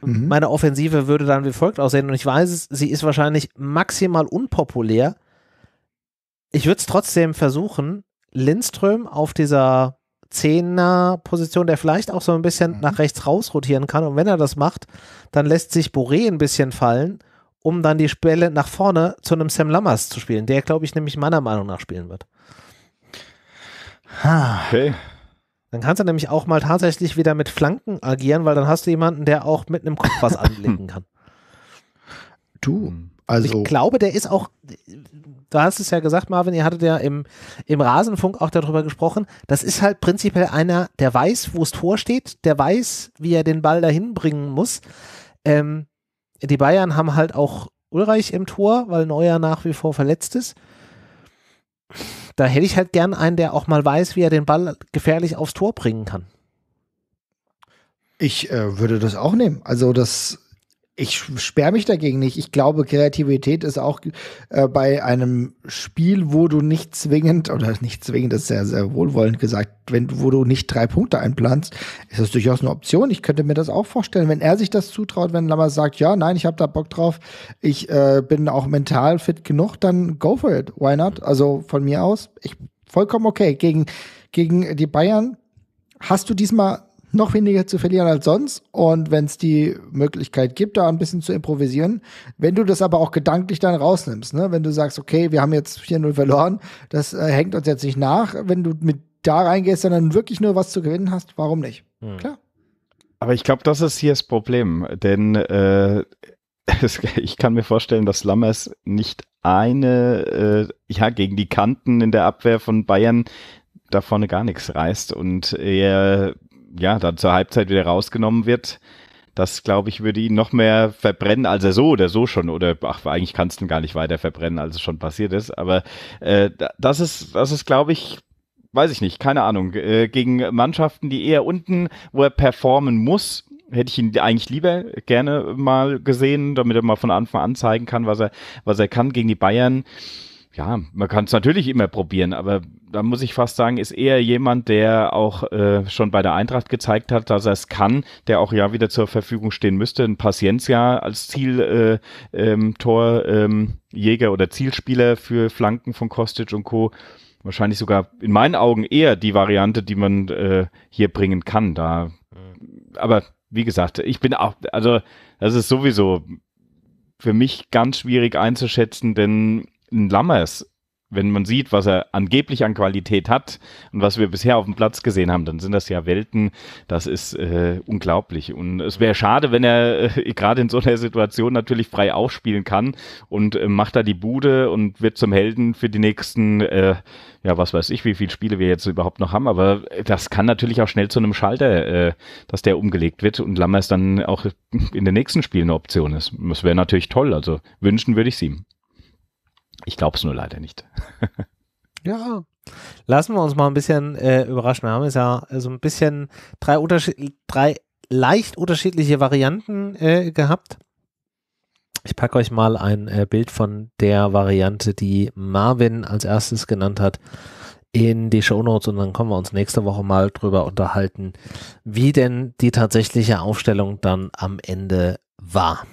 mhm. meine Offensive würde dann wie folgt aussehen. Und ich weiß sie ist wahrscheinlich maximal unpopulär. Ich würde es trotzdem versuchen, Lindström auf dieser Zehner-Position, der vielleicht auch so ein bisschen mhm. nach rechts raus rotieren kann. Und wenn er das macht, dann lässt sich Boré ein bisschen fallen, um dann die Spelle nach vorne zu einem Sam Lammers zu spielen, der, glaube ich, nämlich meiner Meinung nach spielen wird. Okay. Dann kannst du nämlich auch mal tatsächlich wieder mit Flanken agieren, weil dann hast du jemanden, der auch mit einem Kopf was anlegen kann. Du, also. Ich glaube, der ist auch, du hast es ja gesagt, Marvin, ihr hattet ja im, im Rasenfunk auch darüber gesprochen. Das ist halt prinzipiell einer, der weiß, wo das Tor steht, der weiß, wie er den Ball dahin bringen muss. Ähm, die Bayern haben halt auch Ulreich im Tor, weil Neuer nach wie vor verletzt ist. Da hätte ich halt gern einen, der auch mal weiß, wie er den Ball gefährlich aufs Tor bringen kann. Ich äh, würde das auch nehmen. Also das ich sperre mich dagegen nicht. Ich glaube, Kreativität ist auch äh, bei einem Spiel, wo du nicht zwingend, oder nicht zwingend, das ist ja sehr wohlwollend gesagt, wenn, wo du nicht drei Punkte einplanst, ist das durchaus eine Option. Ich könnte mir das auch vorstellen, wenn er sich das zutraut, wenn Lammers sagt, ja, nein, ich habe da Bock drauf, ich äh, bin auch mental fit genug, dann go for it. Why not? Also von mir aus, ich vollkommen okay. Gegen, gegen die Bayern hast du diesmal noch weniger zu verlieren als sonst und wenn es die Möglichkeit gibt, da ein bisschen zu improvisieren. Wenn du das aber auch gedanklich dann rausnimmst, ne? wenn du sagst, okay, wir haben jetzt 4-0 verloren, das äh, hängt uns jetzt nicht nach, wenn du mit da reingehst, sondern wirklich nur was zu gewinnen hast, warum nicht? Hm. Klar. Aber ich glaube, das ist hier das Problem, denn äh, ich kann mir vorstellen, dass Lammers nicht eine, äh, ja, gegen die Kanten in der Abwehr von Bayern da vorne gar nichts reißt und er ja, dann zur Halbzeit wieder rausgenommen wird, das glaube ich, würde ihn noch mehr verbrennen, als er so oder so schon, oder ach, eigentlich kannst du ihn gar nicht weiter verbrennen, als es schon passiert ist. Aber äh, das ist, das ist, glaube ich, weiß ich nicht, keine Ahnung. Äh, gegen Mannschaften, die eher unten, wo er performen muss, hätte ich ihn eigentlich lieber gerne mal gesehen, damit er mal von Anfang an zeigen kann, was er, was er kann gegen die Bayern ja, man kann es natürlich immer probieren, aber da muss ich fast sagen, ist eher jemand, der auch äh, schon bei der Eintracht gezeigt hat, dass er es kann, der auch ja wieder zur Verfügung stehen müsste. Ein Paciencia als Zieltorjäger äh, ähm, Tor, ähm, Jäger oder Zielspieler für Flanken von Kostic und Co. Wahrscheinlich sogar in meinen Augen eher die Variante, die man äh, hier bringen kann. Da, mhm. aber wie gesagt, ich bin auch, also das ist sowieso für mich ganz schwierig einzuschätzen, denn ein Lammers, wenn man sieht, was er angeblich an Qualität hat und was wir bisher auf dem Platz gesehen haben, dann sind das ja Welten. Das ist äh, unglaublich. Und es wäre schade, wenn er äh, gerade in so einer Situation natürlich frei aufspielen kann und äh, macht da die Bude und wird zum Helden für die nächsten, äh, ja, was weiß ich, wie viele Spiele wir jetzt überhaupt noch haben. Aber das kann natürlich auch schnell zu einem Schalter, äh, dass der umgelegt wird und Lammers dann auch in den nächsten Spielen eine Option ist. Das wäre natürlich toll. Also wünschen würde ich es ihm. Ich glaube es nur leider nicht. ja. Lassen wir uns mal ein bisschen äh, überraschen. Wir haben jetzt ja so also ein bisschen drei, unterschied drei leicht unterschiedliche Varianten äh, gehabt. Ich packe euch mal ein äh, Bild von der Variante, die Marvin als erstes genannt hat, in die Show Notes und dann können wir uns nächste Woche mal drüber unterhalten, wie denn die tatsächliche Aufstellung dann am Ende war.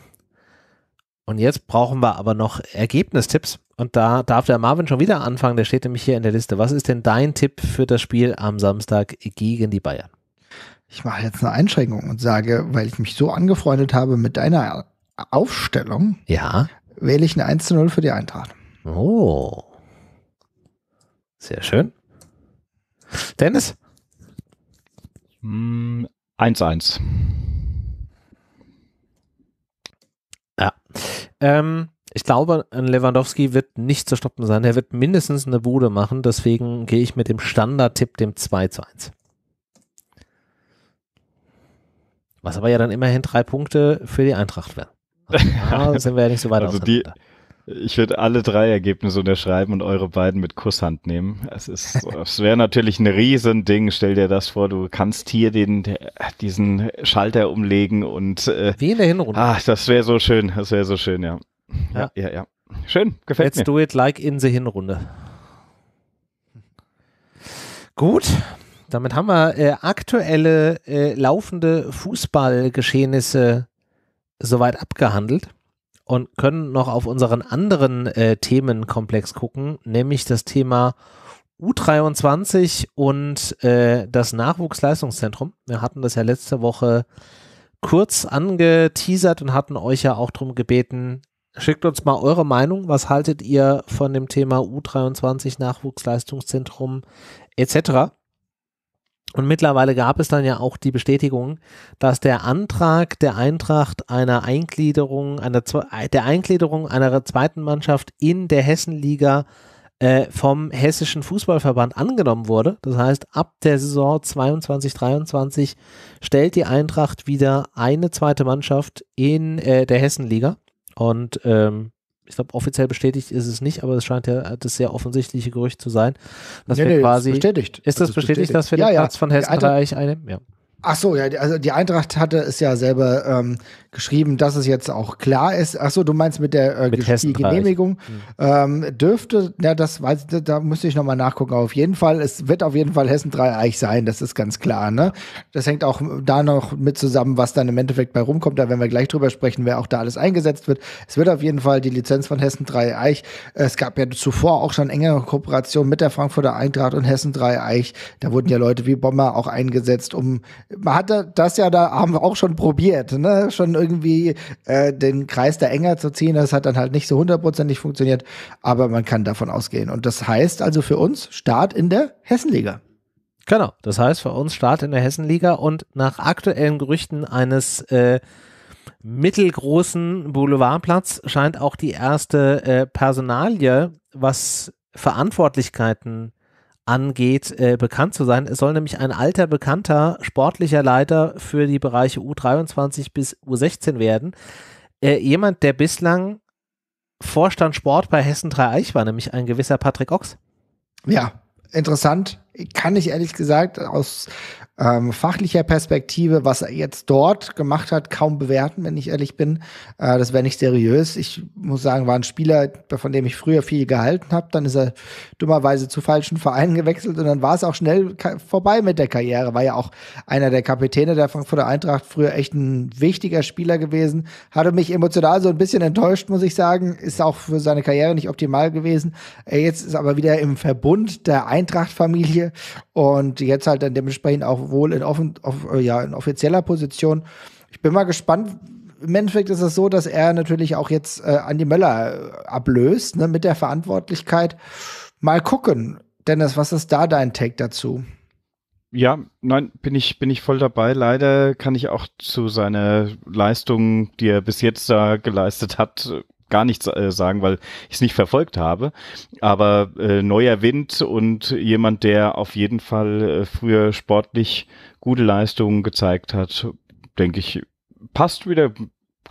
Und jetzt brauchen wir aber noch Ergebnistipps. Und da darf der Marvin schon wieder anfangen. Der steht nämlich hier in der Liste. Was ist denn dein Tipp für das Spiel am Samstag gegen die Bayern? Ich mache jetzt eine Einschränkung und sage, weil ich mich so angefreundet habe mit deiner Aufstellung, ja. wähle ich eine 1 zu 0 für die Eintracht. Oh. Sehr schön. Dennis? 1-1. Hm, Ähm, ich glaube, ein Lewandowski wird nicht zu stoppen sein. Er wird mindestens eine Bude machen. Deswegen gehe ich mit dem Standard-Tipp, dem 2 zu 1. Was aber ja dann immerhin drei Punkte für die Eintracht wären. Also, da sind wir ja nicht so weit also die, ich würde alle drei Ergebnisse unterschreiben und eure beiden mit Kusshand nehmen. Es es wäre natürlich ein Riesending. Stell dir das vor, du kannst hier den, diesen Schalter umlegen und. Äh, Wie in der Hinrunde. Ach, das wäre so schön. Das wäre so schön, ja. Ja, ja, ja. ja. Schön, gefällt Let's mir. Let's do it like in the Hinrunde. Gut, damit haben wir äh, aktuelle äh, laufende Fußballgeschehnisse soweit abgehandelt und können noch auf unseren anderen äh, Themenkomplex gucken, nämlich das Thema U23 und äh, das Nachwuchsleistungszentrum. Wir hatten das ja letzte Woche kurz angeteasert und hatten euch ja auch darum gebeten, schickt uns mal eure Meinung. Was haltet ihr von dem Thema U23 Nachwuchsleistungszentrum etc.? Und mittlerweile gab es dann ja auch die Bestätigung, dass der Antrag der Eintracht einer Eingliederung, einer, äh, der Eingliederung einer zweiten Mannschaft in der Hessenliga äh, vom Hessischen Fußballverband angenommen wurde. Das heißt, ab der Saison 22-23 stellt die Eintracht wieder eine zweite Mannschaft in äh, der Hessenliga. Und ähm, ich glaube, offiziell bestätigt ist es nicht, aber es scheint ja das sehr offensichtliche Gerücht zu sein, dass nee, wir nee, quasi. Ist bestätigt. Ist das, das bestätigt, bestätigt, dass wir ja, den Platz von Hessen Eintracht, einnehmen? Ja. Ach so, ja, also die Eintracht hatte es ja selber ähm, geschrieben, dass es jetzt auch klar ist. Ach so, du meinst mit der äh, mit die Genehmigung mhm. ähm, dürfte, ja, das weiß, da müsste ich nochmal nachgucken. auf jeden Fall, es wird auf jeden Fall Hessen 3 Eich sein, das ist ganz klar. Ne? Das hängt auch da noch mit zusammen, was dann im Endeffekt bei rumkommt. Da werden wir gleich drüber sprechen, wer auch da alles eingesetzt wird. Es wird auf jeden Fall die Lizenz von Hessen 3 Eich. Es gab ja zuvor auch schon engere Kooperationen mit der Frankfurter Eintracht und Hessen 3 Eich. Da wurden ja Leute wie Bomber auch eingesetzt, um man hatte das ja, da haben wir auch schon probiert, ne? schon irgendwie äh, den Kreis da enger zu ziehen. Das hat dann halt nicht so hundertprozentig funktioniert, aber man kann davon ausgehen. Und das heißt also für uns Start in der Hessenliga. Genau, das heißt für uns Start in der Hessenliga und nach aktuellen Gerüchten eines äh, mittelgroßen Boulevardplatz scheint auch die erste äh, Personalie, was Verantwortlichkeiten angeht, äh, bekannt zu sein. Es soll nämlich ein alter, bekannter sportlicher Leiter für die Bereiche U23 bis U16 werden. Äh, jemand, der bislang Vorstand Sport bei Hessen 3 Eich war, nämlich ein gewisser Patrick Ochs. Ja, interessant. Kann ich ehrlich gesagt aus ähm, fachlicher Perspektive, was er jetzt dort gemacht hat, kaum bewerten, wenn ich ehrlich bin. Äh, das wäre nicht seriös. Ich muss sagen, war ein Spieler, von dem ich früher viel gehalten habe. Dann ist er dummerweise zu falschen Vereinen gewechselt und dann war es auch schnell vorbei mit der Karriere. War ja auch einer der Kapitäne der Frankfurter Eintracht, früher echt ein wichtiger Spieler gewesen. Hatte mich emotional so ein bisschen enttäuscht, muss ich sagen. Ist auch für seine Karriere nicht optimal gewesen. Äh, jetzt ist aber wieder im Verbund der Eintracht-Familie und jetzt halt dann dementsprechend auch wohl in, offen, auf, äh, ja, in offizieller Position. Ich bin mal gespannt. Im Endeffekt ist es so, dass er natürlich auch jetzt äh, Andi Möller äh, ablöst ne, mit der Verantwortlichkeit. Mal gucken, Dennis, was ist da dein Take dazu? Ja, nein, bin ich, bin ich voll dabei. Leider kann ich auch zu seiner Leistung, die er bis jetzt da geleistet hat, gar nichts äh, sagen, weil ich es nicht verfolgt habe. Aber äh, neuer Wind und jemand, der auf jeden Fall äh, früher sportlich gute Leistungen gezeigt hat, denke ich, passt wieder.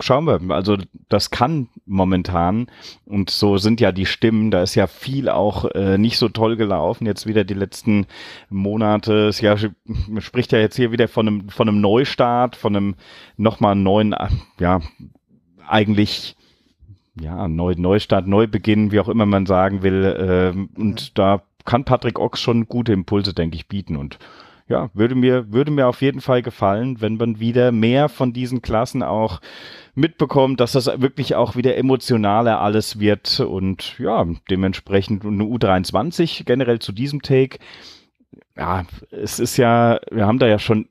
Schauen wir, also das kann momentan und so sind ja die Stimmen, da ist ja viel auch äh, nicht so toll gelaufen, jetzt wieder die letzten Monate, es ja, man spricht ja jetzt hier wieder von einem, von einem Neustart, von einem nochmal neuen, ja, eigentlich ja, Neu Neustart, Neubeginn, wie auch immer man sagen will. Ähm, und da kann Patrick Ochs schon gute Impulse, denke ich, bieten. Und ja, würde mir, würde mir auf jeden Fall gefallen, wenn man wieder mehr von diesen Klassen auch mitbekommt, dass das wirklich auch wieder emotionaler alles wird und ja, dementsprechend eine U23 generell zu diesem Take. Ja, es ist ja, wir haben da ja schon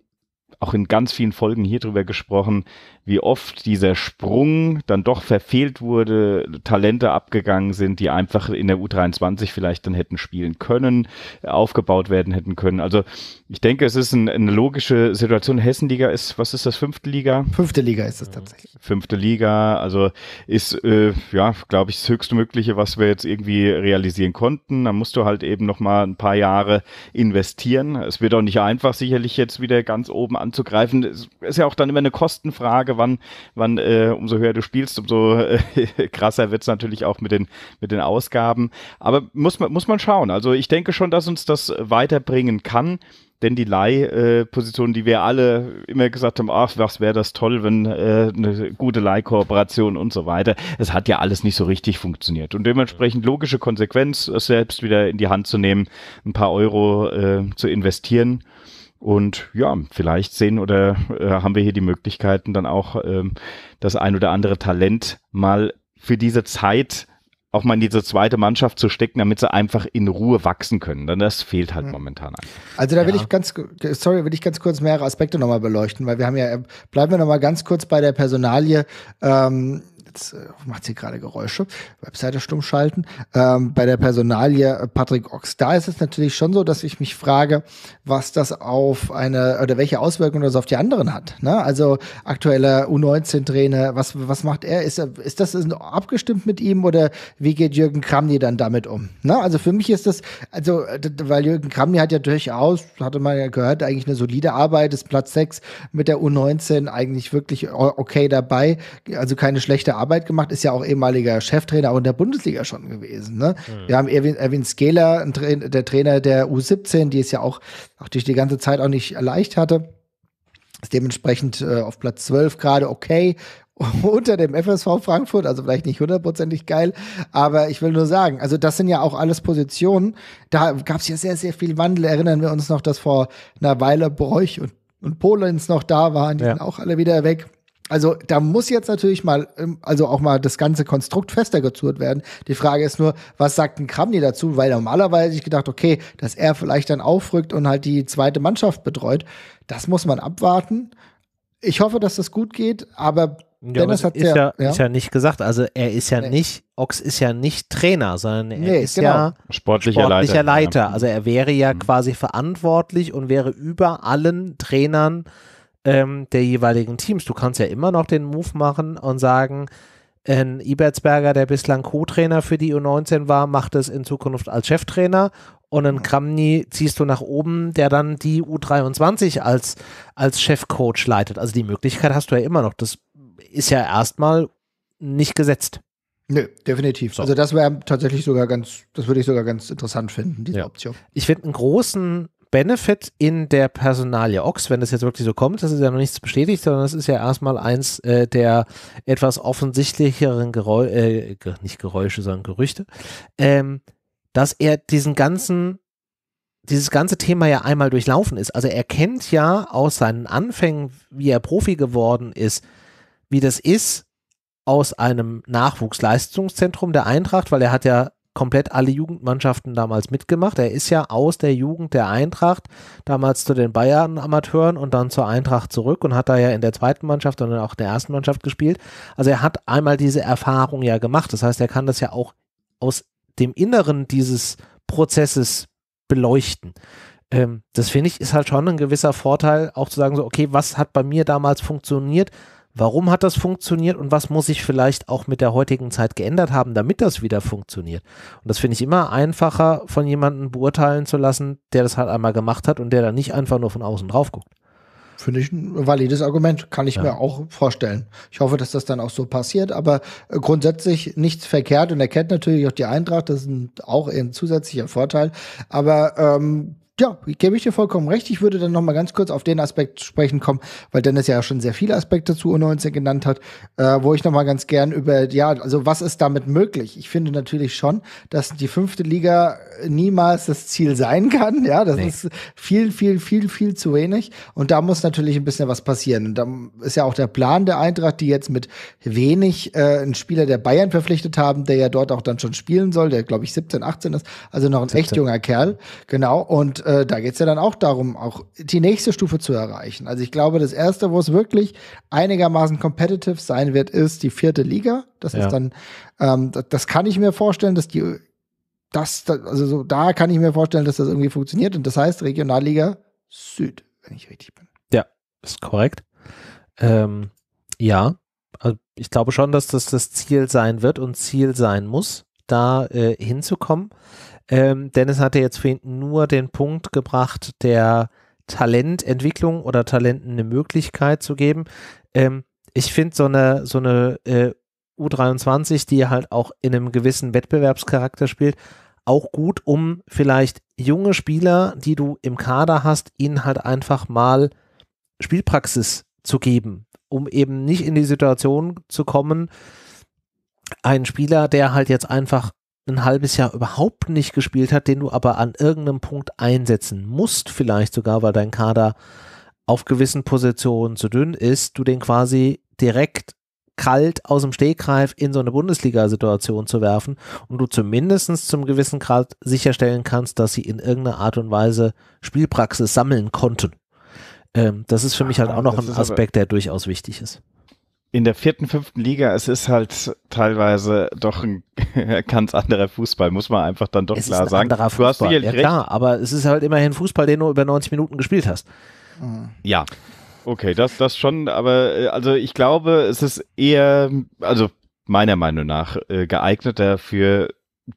auch in ganz vielen Folgen hier drüber gesprochen, wie oft dieser Sprung dann doch verfehlt wurde, Talente abgegangen sind, die einfach in der U23 vielleicht dann hätten spielen können, aufgebaut werden hätten können. Also ich denke, es ist ein, eine logische Situation. Hessenliga ist, was ist das, fünfte Liga? Fünfte Liga ist es tatsächlich. Fünfte Liga, also ist, äh, ja, glaube ich, das höchste Mögliche, was wir jetzt irgendwie realisieren konnten. Da musst du halt eben nochmal ein paar Jahre investieren. Es wird auch nicht einfach, sicherlich jetzt wieder ganz oben anzugreifen. Es ist ja auch dann immer eine Kostenfrage, wann, wann äh, umso höher du spielst, umso äh, krasser es natürlich auch mit den, mit den Ausgaben. Aber muss man, muss man schauen. Also ich denke schon, dass uns das weiterbringen kann. Denn die Leihposition, die wir alle immer gesagt haben, ach, was wäre das toll, wenn äh, eine gute Leihkooperation und so weiter, es hat ja alles nicht so richtig funktioniert. Und dementsprechend logische Konsequenz, es selbst wieder in die Hand zu nehmen, ein paar Euro äh, zu investieren und ja, vielleicht sehen oder äh, haben wir hier die Möglichkeiten, dann auch ähm, das ein oder andere Talent mal für diese Zeit auch mal in diese zweite Mannschaft zu stecken, damit sie einfach in Ruhe wachsen können. Denn das fehlt halt mhm. momentan einfach. Also da will ja. ich ganz, sorry, will ich ganz kurz mehrere Aspekte nochmal beleuchten, weil wir haben ja, äh, bleiben wir nochmal ganz kurz bei der Personalie. Ähm, jetzt äh, macht sie gerade Geräusche, Webseite stumm schalten. Ähm, bei der Personalie äh, Patrick Ochs, da ist es natürlich schon so, dass ich mich frage, was das auf eine oder welche Auswirkungen das auf die anderen hat. Ne? Also aktueller U19-Trainer, was, was macht er? Ist, ist das abgestimmt mit ihm oder wie geht Jürgen Kramny dann damit um? Ne? Also für mich ist das, also weil Jürgen Kramny hat ja durchaus, hatte man ja gehört, eigentlich eine solide Arbeit, ist Platz 6 mit der U19 eigentlich wirklich okay dabei, also keine schlechte Arbeit. Arbeit gemacht, ist ja auch ehemaliger Cheftrainer auch in der Bundesliga schon gewesen. Ne? Mhm. Wir haben Erwin, Erwin Skeler, der Trainer der U17, die es ja auch, auch durch die ganze Zeit auch nicht erleicht hatte. Ist dementsprechend äh, auf Platz 12 gerade okay unter dem FSV Frankfurt, also vielleicht nicht hundertprozentig geil, aber ich will nur sagen, also das sind ja auch alles Positionen. Da gab es ja sehr, sehr viel Wandel. Erinnern wir uns noch, dass vor einer Weile Bräuch und, und Polens noch da waren, die ja. sind auch alle wieder weg also da muss jetzt natürlich mal, ähm, also auch mal das ganze Konstrukt fester gezurrt werden. Die Frage ist nur, was sagt ein Kramni dazu? Weil normalerweise ich gedacht, okay, dass er vielleicht dann aufrückt und halt die zweite Mannschaft betreut. Das muss man abwarten. Ich hoffe, dass das gut geht, aber ja, Dennis hat ja, ja, ja, ist ja nicht gesagt. Also er ist ja nee. nicht, Ochs ist ja nicht Trainer, sondern er nee, ist genau. ja sportlicher, sportlicher Leiter. Leiter. Also er wäre ja mhm. quasi verantwortlich und wäre über allen Trainern ähm, der jeweiligen Teams. Du kannst ja immer noch den Move machen und sagen, ein Ibertsberger, der bislang Co-Trainer für die U19 war, macht es in Zukunft als Cheftrainer und einen Kramny ziehst du nach oben, der dann die U23 als, als Chefcoach leitet. Also die Möglichkeit hast du ja immer noch. Das ist ja erstmal nicht gesetzt. Nö, definitiv. So. Also das wäre tatsächlich sogar ganz, das würde ich sogar ganz interessant finden, diese ja. Option. Ich finde einen großen Benefit in der Personalie Ox, wenn das jetzt wirklich so kommt, das ist ja noch nichts bestätigt, sondern das ist ja erstmal eins äh, der etwas offensichtlicheren Geräusche, äh, nicht Geräusche, sondern Gerüchte, ähm, dass er diesen ganzen dieses ganze Thema ja einmal durchlaufen ist. Also er kennt ja aus seinen Anfängen, wie er Profi geworden ist, wie das ist aus einem Nachwuchsleistungszentrum der Eintracht, weil er hat ja komplett alle Jugendmannschaften damals mitgemacht. Er ist ja aus der Jugend der Eintracht damals zu den Bayern Amateuren und dann zur Eintracht zurück und hat da ja in der zweiten Mannschaft und dann auch in der ersten Mannschaft gespielt. Also er hat einmal diese Erfahrung ja gemacht. Das heißt, er kann das ja auch aus dem Inneren dieses Prozesses beleuchten. Ähm, das finde ich ist halt schon ein gewisser Vorteil, auch zu sagen so, okay, was hat bei mir damals funktioniert? Warum hat das funktioniert und was muss ich vielleicht auch mit der heutigen Zeit geändert haben, damit das wieder funktioniert? Und das finde ich immer einfacher, von jemandem beurteilen zu lassen, der das halt einmal gemacht hat und der dann nicht einfach nur von außen drauf guckt. Finde ich ein valides Argument, kann ich ja. mir auch vorstellen. Ich hoffe, dass das dann auch so passiert, aber äh, grundsätzlich nichts verkehrt und erkennt natürlich auch die Eintracht, das ist auch ein zusätzlicher Vorteil. Aber ähm, ja, gebe ich dir vollkommen recht. Ich würde dann nochmal ganz kurz auf den Aspekt zu sprechen kommen, weil Dennis ja schon sehr viele Aspekte zu U19 genannt hat, äh, wo ich nochmal ganz gern über, ja, also was ist damit möglich? Ich finde natürlich schon, dass die fünfte Liga niemals das Ziel sein kann. Ja, das nee. ist viel, viel, viel, viel zu wenig. Und da muss natürlich ein bisschen was passieren. Und da ist ja auch der Plan der Eintracht, die jetzt mit wenig äh, einen Spieler der Bayern verpflichtet haben, der ja dort auch dann schon spielen soll, der glaube ich 17, 18 ist, also noch ein 17. echt junger Kerl. Genau. Und äh, da geht es ja dann auch darum, auch die nächste Stufe zu erreichen. Also ich glaube, das Erste, wo es wirklich einigermaßen competitive sein wird, ist die vierte Liga. Das ja. ist dann, ähm, das, das kann ich mir vorstellen, dass die, das, das, also so, da kann ich mir vorstellen, dass das irgendwie funktioniert. Und das heißt Regionalliga Süd, wenn ich richtig bin. Ja, ist korrekt. Ähm, ja, also ich glaube schon, dass das das Ziel sein wird und Ziel sein muss, da äh, hinzukommen. Ähm, Dennis hatte jetzt für nur den Punkt gebracht, der Talententwicklung oder Talenten eine Möglichkeit zu geben. Ähm, ich finde so eine, so eine äh, U23, die halt auch in einem gewissen Wettbewerbscharakter spielt, auch gut, um vielleicht junge Spieler, die du im Kader hast, ihnen halt einfach mal Spielpraxis zu geben, um eben nicht in die Situation zu kommen, einen Spieler, der halt jetzt einfach ein halbes Jahr überhaupt nicht gespielt hat, den du aber an irgendeinem Punkt einsetzen musst, vielleicht sogar, weil dein Kader auf gewissen Positionen zu dünn ist, du den quasi direkt kalt aus dem Stegreif in so eine Bundesliga-Situation zu werfen und du zumindest zum gewissen Grad sicherstellen kannst, dass sie in irgendeiner Art und Weise Spielpraxis sammeln konnten. Ähm, das ist für mich halt auch noch ein Aspekt, der durchaus wichtig ist in der vierten, fünften Liga, es ist halt teilweise doch ein ganz anderer Fußball, muss man einfach dann doch es klar ist ein sagen. Anderer Fußball. Du hast ja, recht. klar, aber es ist halt immerhin Fußball, den du über 90 Minuten gespielt hast. Mhm. Ja. Okay, das, das schon, aber äh, also ich glaube, es ist eher, also meiner Meinung nach, äh, geeigneter für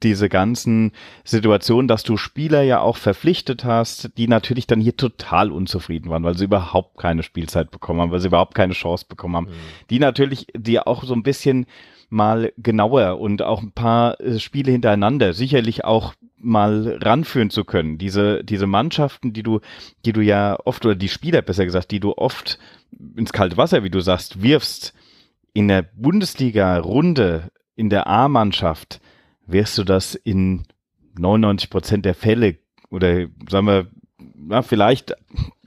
diese ganzen Situationen, dass du Spieler ja auch verpflichtet hast, die natürlich dann hier total unzufrieden waren, weil sie überhaupt keine Spielzeit bekommen haben, weil sie überhaupt keine Chance bekommen haben. Mhm. Die natürlich, die auch so ein bisschen mal genauer und auch ein paar äh, Spiele hintereinander sicherlich auch mal ranführen zu können. Diese, diese Mannschaften, die du, die du ja oft, oder die Spieler besser gesagt, die du oft ins kalte Wasser, wie du sagst, wirfst, in der Bundesliga-Runde, in der A-Mannschaft, wirst du das in 99 Prozent der Fälle oder sagen wir, na, vielleicht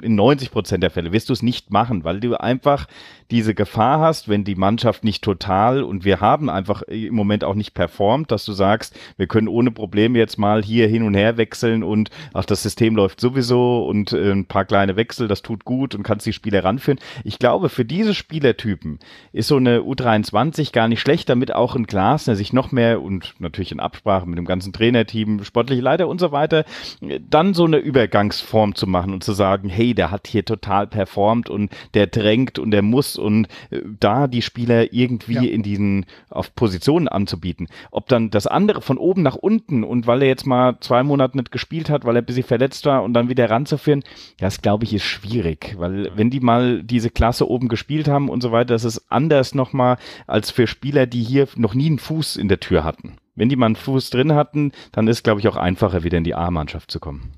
in 90 Prozent der Fälle wirst du es nicht machen, weil du einfach diese Gefahr hast, wenn die Mannschaft nicht total und wir haben einfach im Moment auch nicht performt, dass du sagst, wir können ohne Probleme jetzt mal hier hin und her wechseln und ach, das System läuft sowieso und äh, ein paar kleine Wechsel, das tut gut und kannst die Spieler ranführen. Ich glaube, für diese Spielertypen ist so eine U23 gar nicht schlecht, damit auch ein Glasner sich noch mehr und natürlich in Absprache mit dem ganzen Trainerteam, sportliche Leiter und so weiter, äh, dann so eine Übergangsform zu machen und zu sagen, sagen, hey, der hat hier total performt und der drängt und der muss und äh, da die Spieler irgendwie ja. in diesen auf Positionen anzubieten. Ob dann das andere von oben nach unten und weil er jetzt mal zwei Monate nicht gespielt hat, weil er ein bisschen verletzt war und dann wieder ranzuführen, das glaube ich ist schwierig, weil wenn die mal diese Klasse oben gespielt haben und so weiter, das ist anders nochmal als für Spieler, die hier noch nie einen Fuß in der Tür hatten. Wenn die mal einen Fuß drin hatten, dann ist, glaube ich, auch einfacher, wieder in die A-Mannschaft zu kommen.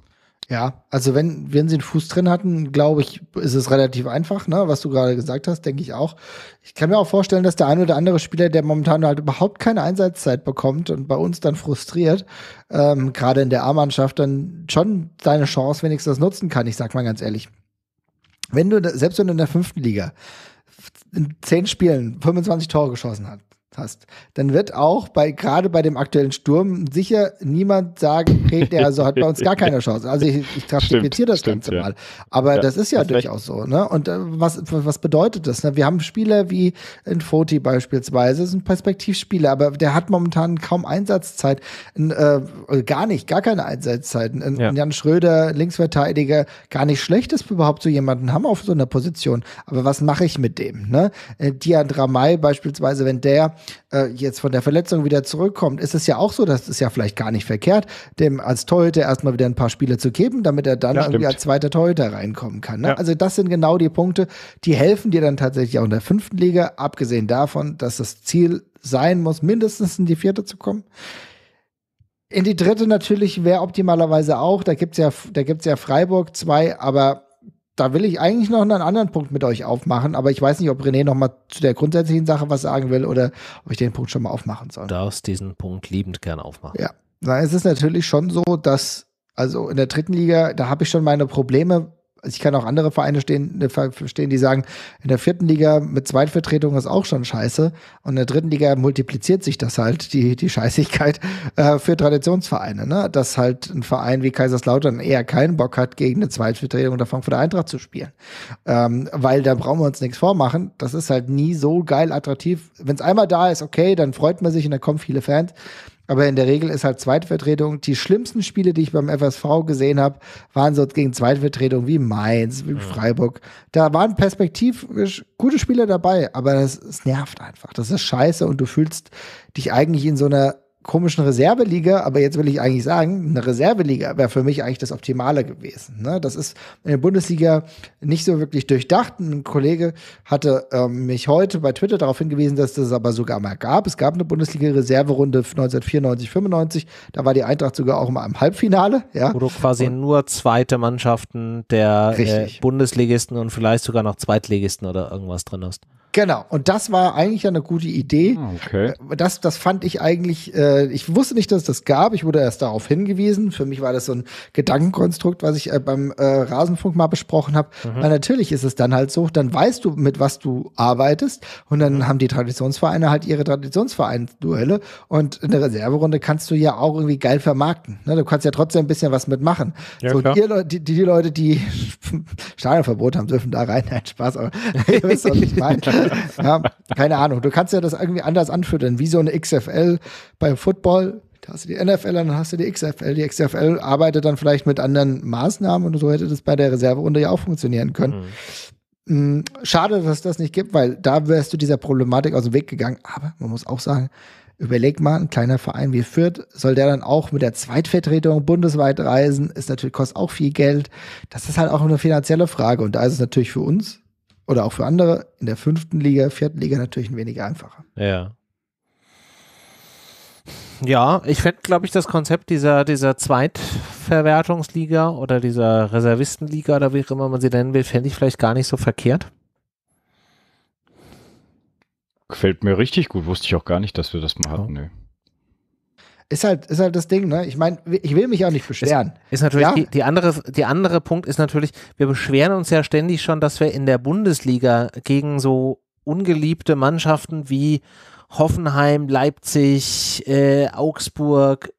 Ja, also wenn, wenn sie einen Fuß drin hatten, glaube ich, ist es relativ einfach, ne? was du gerade gesagt hast, denke ich auch. Ich kann mir auch vorstellen, dass der ein oder andere Spieler, der momentan halt überhaupt keine Einsatzzeit bekommt und bei uns dann frustriert, ähm, gerade in der A-Mannschaft, dann schon seine Chance wenigstens nutzen kann. Ich sag mal ganz ehrlich. Wenn du, selbst wenn du in der fünften Liga in zehn Spielen 25 Tore geschossen hast, hast, dann wird auch bei gerade bei dem aktuellen Sturm sicher niemand sagen, hey, der also hat bei uns gar keine Chance. Also ich, ich trafiziere das stimmt, Ganze ja. mal. Aber ja, das ist ja durchaus so, ne? Und äh, was, was bedeutet das? Ne? Wir haben Spieler wie in Foti beispielsweise, das ist ein Perspektivspieler, aber der hat momentan kaum Einsatzzeit, in, äh, äh, gar nicht, gar keine Einsatzzeit. In, ja. Jan Schröder, Linksverteidiger, gar nicht schlecht, dass wir überhaupt so jemanden haben auf so einer Position. Aber was mache ich mit dem? Ne? Äh, Diandramay beispielsweise, wenn der äh, jetzt von der Verletzung wieder zurückkommt, ist es ja auch so, dass es ja vielleicht gar nicht verkehrt, dem als Torhüter erstmal wieder ein paar Spiele zu geben, damit er dann ja, irgendwie als zweiter Torhüter reinkommen kann. Ne? Ja. Also das sind genau die Punkte, die helfen dir dann tatsächlich auch in der fünften Liga, abgesehen davon, dass das Ziel sein muss, mindestens in die vierte zu kommen. In die dritte natürlich wäre optimalerweise auch, da gibt es ja, ja Freiburg zwei, aber da will ich eigentlich noch einen anderen Punkt mit euch aufmachen, aber ich weiß nicht, ob René noch mal zu der grundsätzlichen Sache was sagen will oder ob ich den Punkt schon mal aufmachen soll. Du darfst diesen Punkt liebend gern aufmachen. Ja, na, es ist natürlich schon so, dass also in der dritten Liga, da habe ich schon meine Probleme, also ich kann auch andere Vereine stehen, äh, verstehen, die sagen, in der vierten Liga mit Zweitvertretung ist auch schon scheiße. Und in der dritten Liga multipliziert sich das halt, die, die Scheißigkeit äh, für Traditionsvereine. Ne? Dass halt ein Verein wie Kaiserslautern eher keinen Bock hat, gegen eine Zweitvertretung davon von der Eintracht zu spielen. Ähm, weil da brauchen wir uns nichts vormachen. Das ist halt nie so geil attraktiv. Wenn es einmal da ist, okay, dann freut man sich und dann kommen viele Fans. Aber in der Regel ist halt Zweitvertretung. Die schlimmsten Spiele, die ich beim FSV gesehen habe, waren so gegen Zweitvertretung wie Mainz, wie mhm. Freiburg. Da waren perspektivisch gute Spieler dabei, aber das, das nervt einfach. Das ist scheiße und du fühlst dich eigentlich in so einer komischen Reserveliga, aber jetzt will ich eigentlich sagen, eine Reserveliga wäre für mich eigentlich das Optimale gewesen. Ne? Das ist in der Bundesliga nicht so wirklich durchdacht. Ein Kollege hatte ähm, mich heute bei Twitter darauf hingewiesen, dass das aber sogar mal gab. Es gab eine Bundesliga-Reserverunde 1994, 95. Da war die Eintracht sogar auch mal im Halbfinale. Ja? Wo du quasi und nur zweite Mannschaften der äh, Bundesligisten und vielleicht sogar noch Zweitligisten oder irgendwas drin hast. Genau, und das war eigentlich eine gute Idee. Ah, okay. Äh, das, das fand ich eigentlich, äh, ich wusste nicht, dass es das gab. Ich wurde erst darauf hingewiesen. Für mich war das so ein Gedankenkonstrukt, was ich äh, beim äh, Rasenfunk mal besprochen habe. Mhm. Weil natürlich ist es dann halt so, dann weißt du, mit was du arbeitest. Und dann mhm. haben die Traditionsvereine halt ihre Traditionsverein-Duelle. Und in der Reserverunde kannst du ja auch irgendwie geil vermarkten. Ne? Du kannst ja trotzdem ein bisschen was mitmachen. Ja, so, ihr, die, die, Leute, die Stadionverbot haben, dürfen da rein. Nein, Spaß, aber ihr wisst, was ich meine ja, keine Ahnung. Du kannst ja das irgendwie anders anfüttern, wie so eine XFL beim Football. Da hast du die NFL, dann hast du die XFL. Die XFL arbeitet dann vielleicht mit anderen Maßnahmen und so hätte das bei der Reserverunde ja auch funktionieren können. Mhm. Mm, schade, dass es das nicht gibt, weil da wärst du dieser Problematik aus dem Weg gegangen. Aber man muss auch sagen, überleg mal, ein kleiner Verein wie Fürth, soll der dann auch mit der Zweitvertretung bundesweit reisen? Ist natürlich, kostet auch viel Geld. Das ist halt auch eine finanzielle Frage. Und da ist es natürlich für uns oder auch für andere in der fünften Liga, vierten Liga natürlich ein wenig einfacher. Ja. Ja, ich fände, glaube ich, das Konzept dieser, dieser Zweitverwertungsliga oder dieser Reservistenliga oder wie auch immer man sie nennen will, fände ich vielleicht gar nicht so verkehrt. Gefällt mir richtig gut. Wusste ich auch gar nicht, dass wir das mal hatten. Oh. Nee ist halt, ist halt das Ding, ne? Ich meine, ich will mich auch nicht beschweren. Ist, ist natürlich, ja? die, die, andere, die andere Punkt ist natürlich, wir beschweren uns ja ständig schon, dass wir in der Bundesliga gegen so ungeliebte Mannschaften wie Hoffenheim, Leipzig, äh, Augsburg,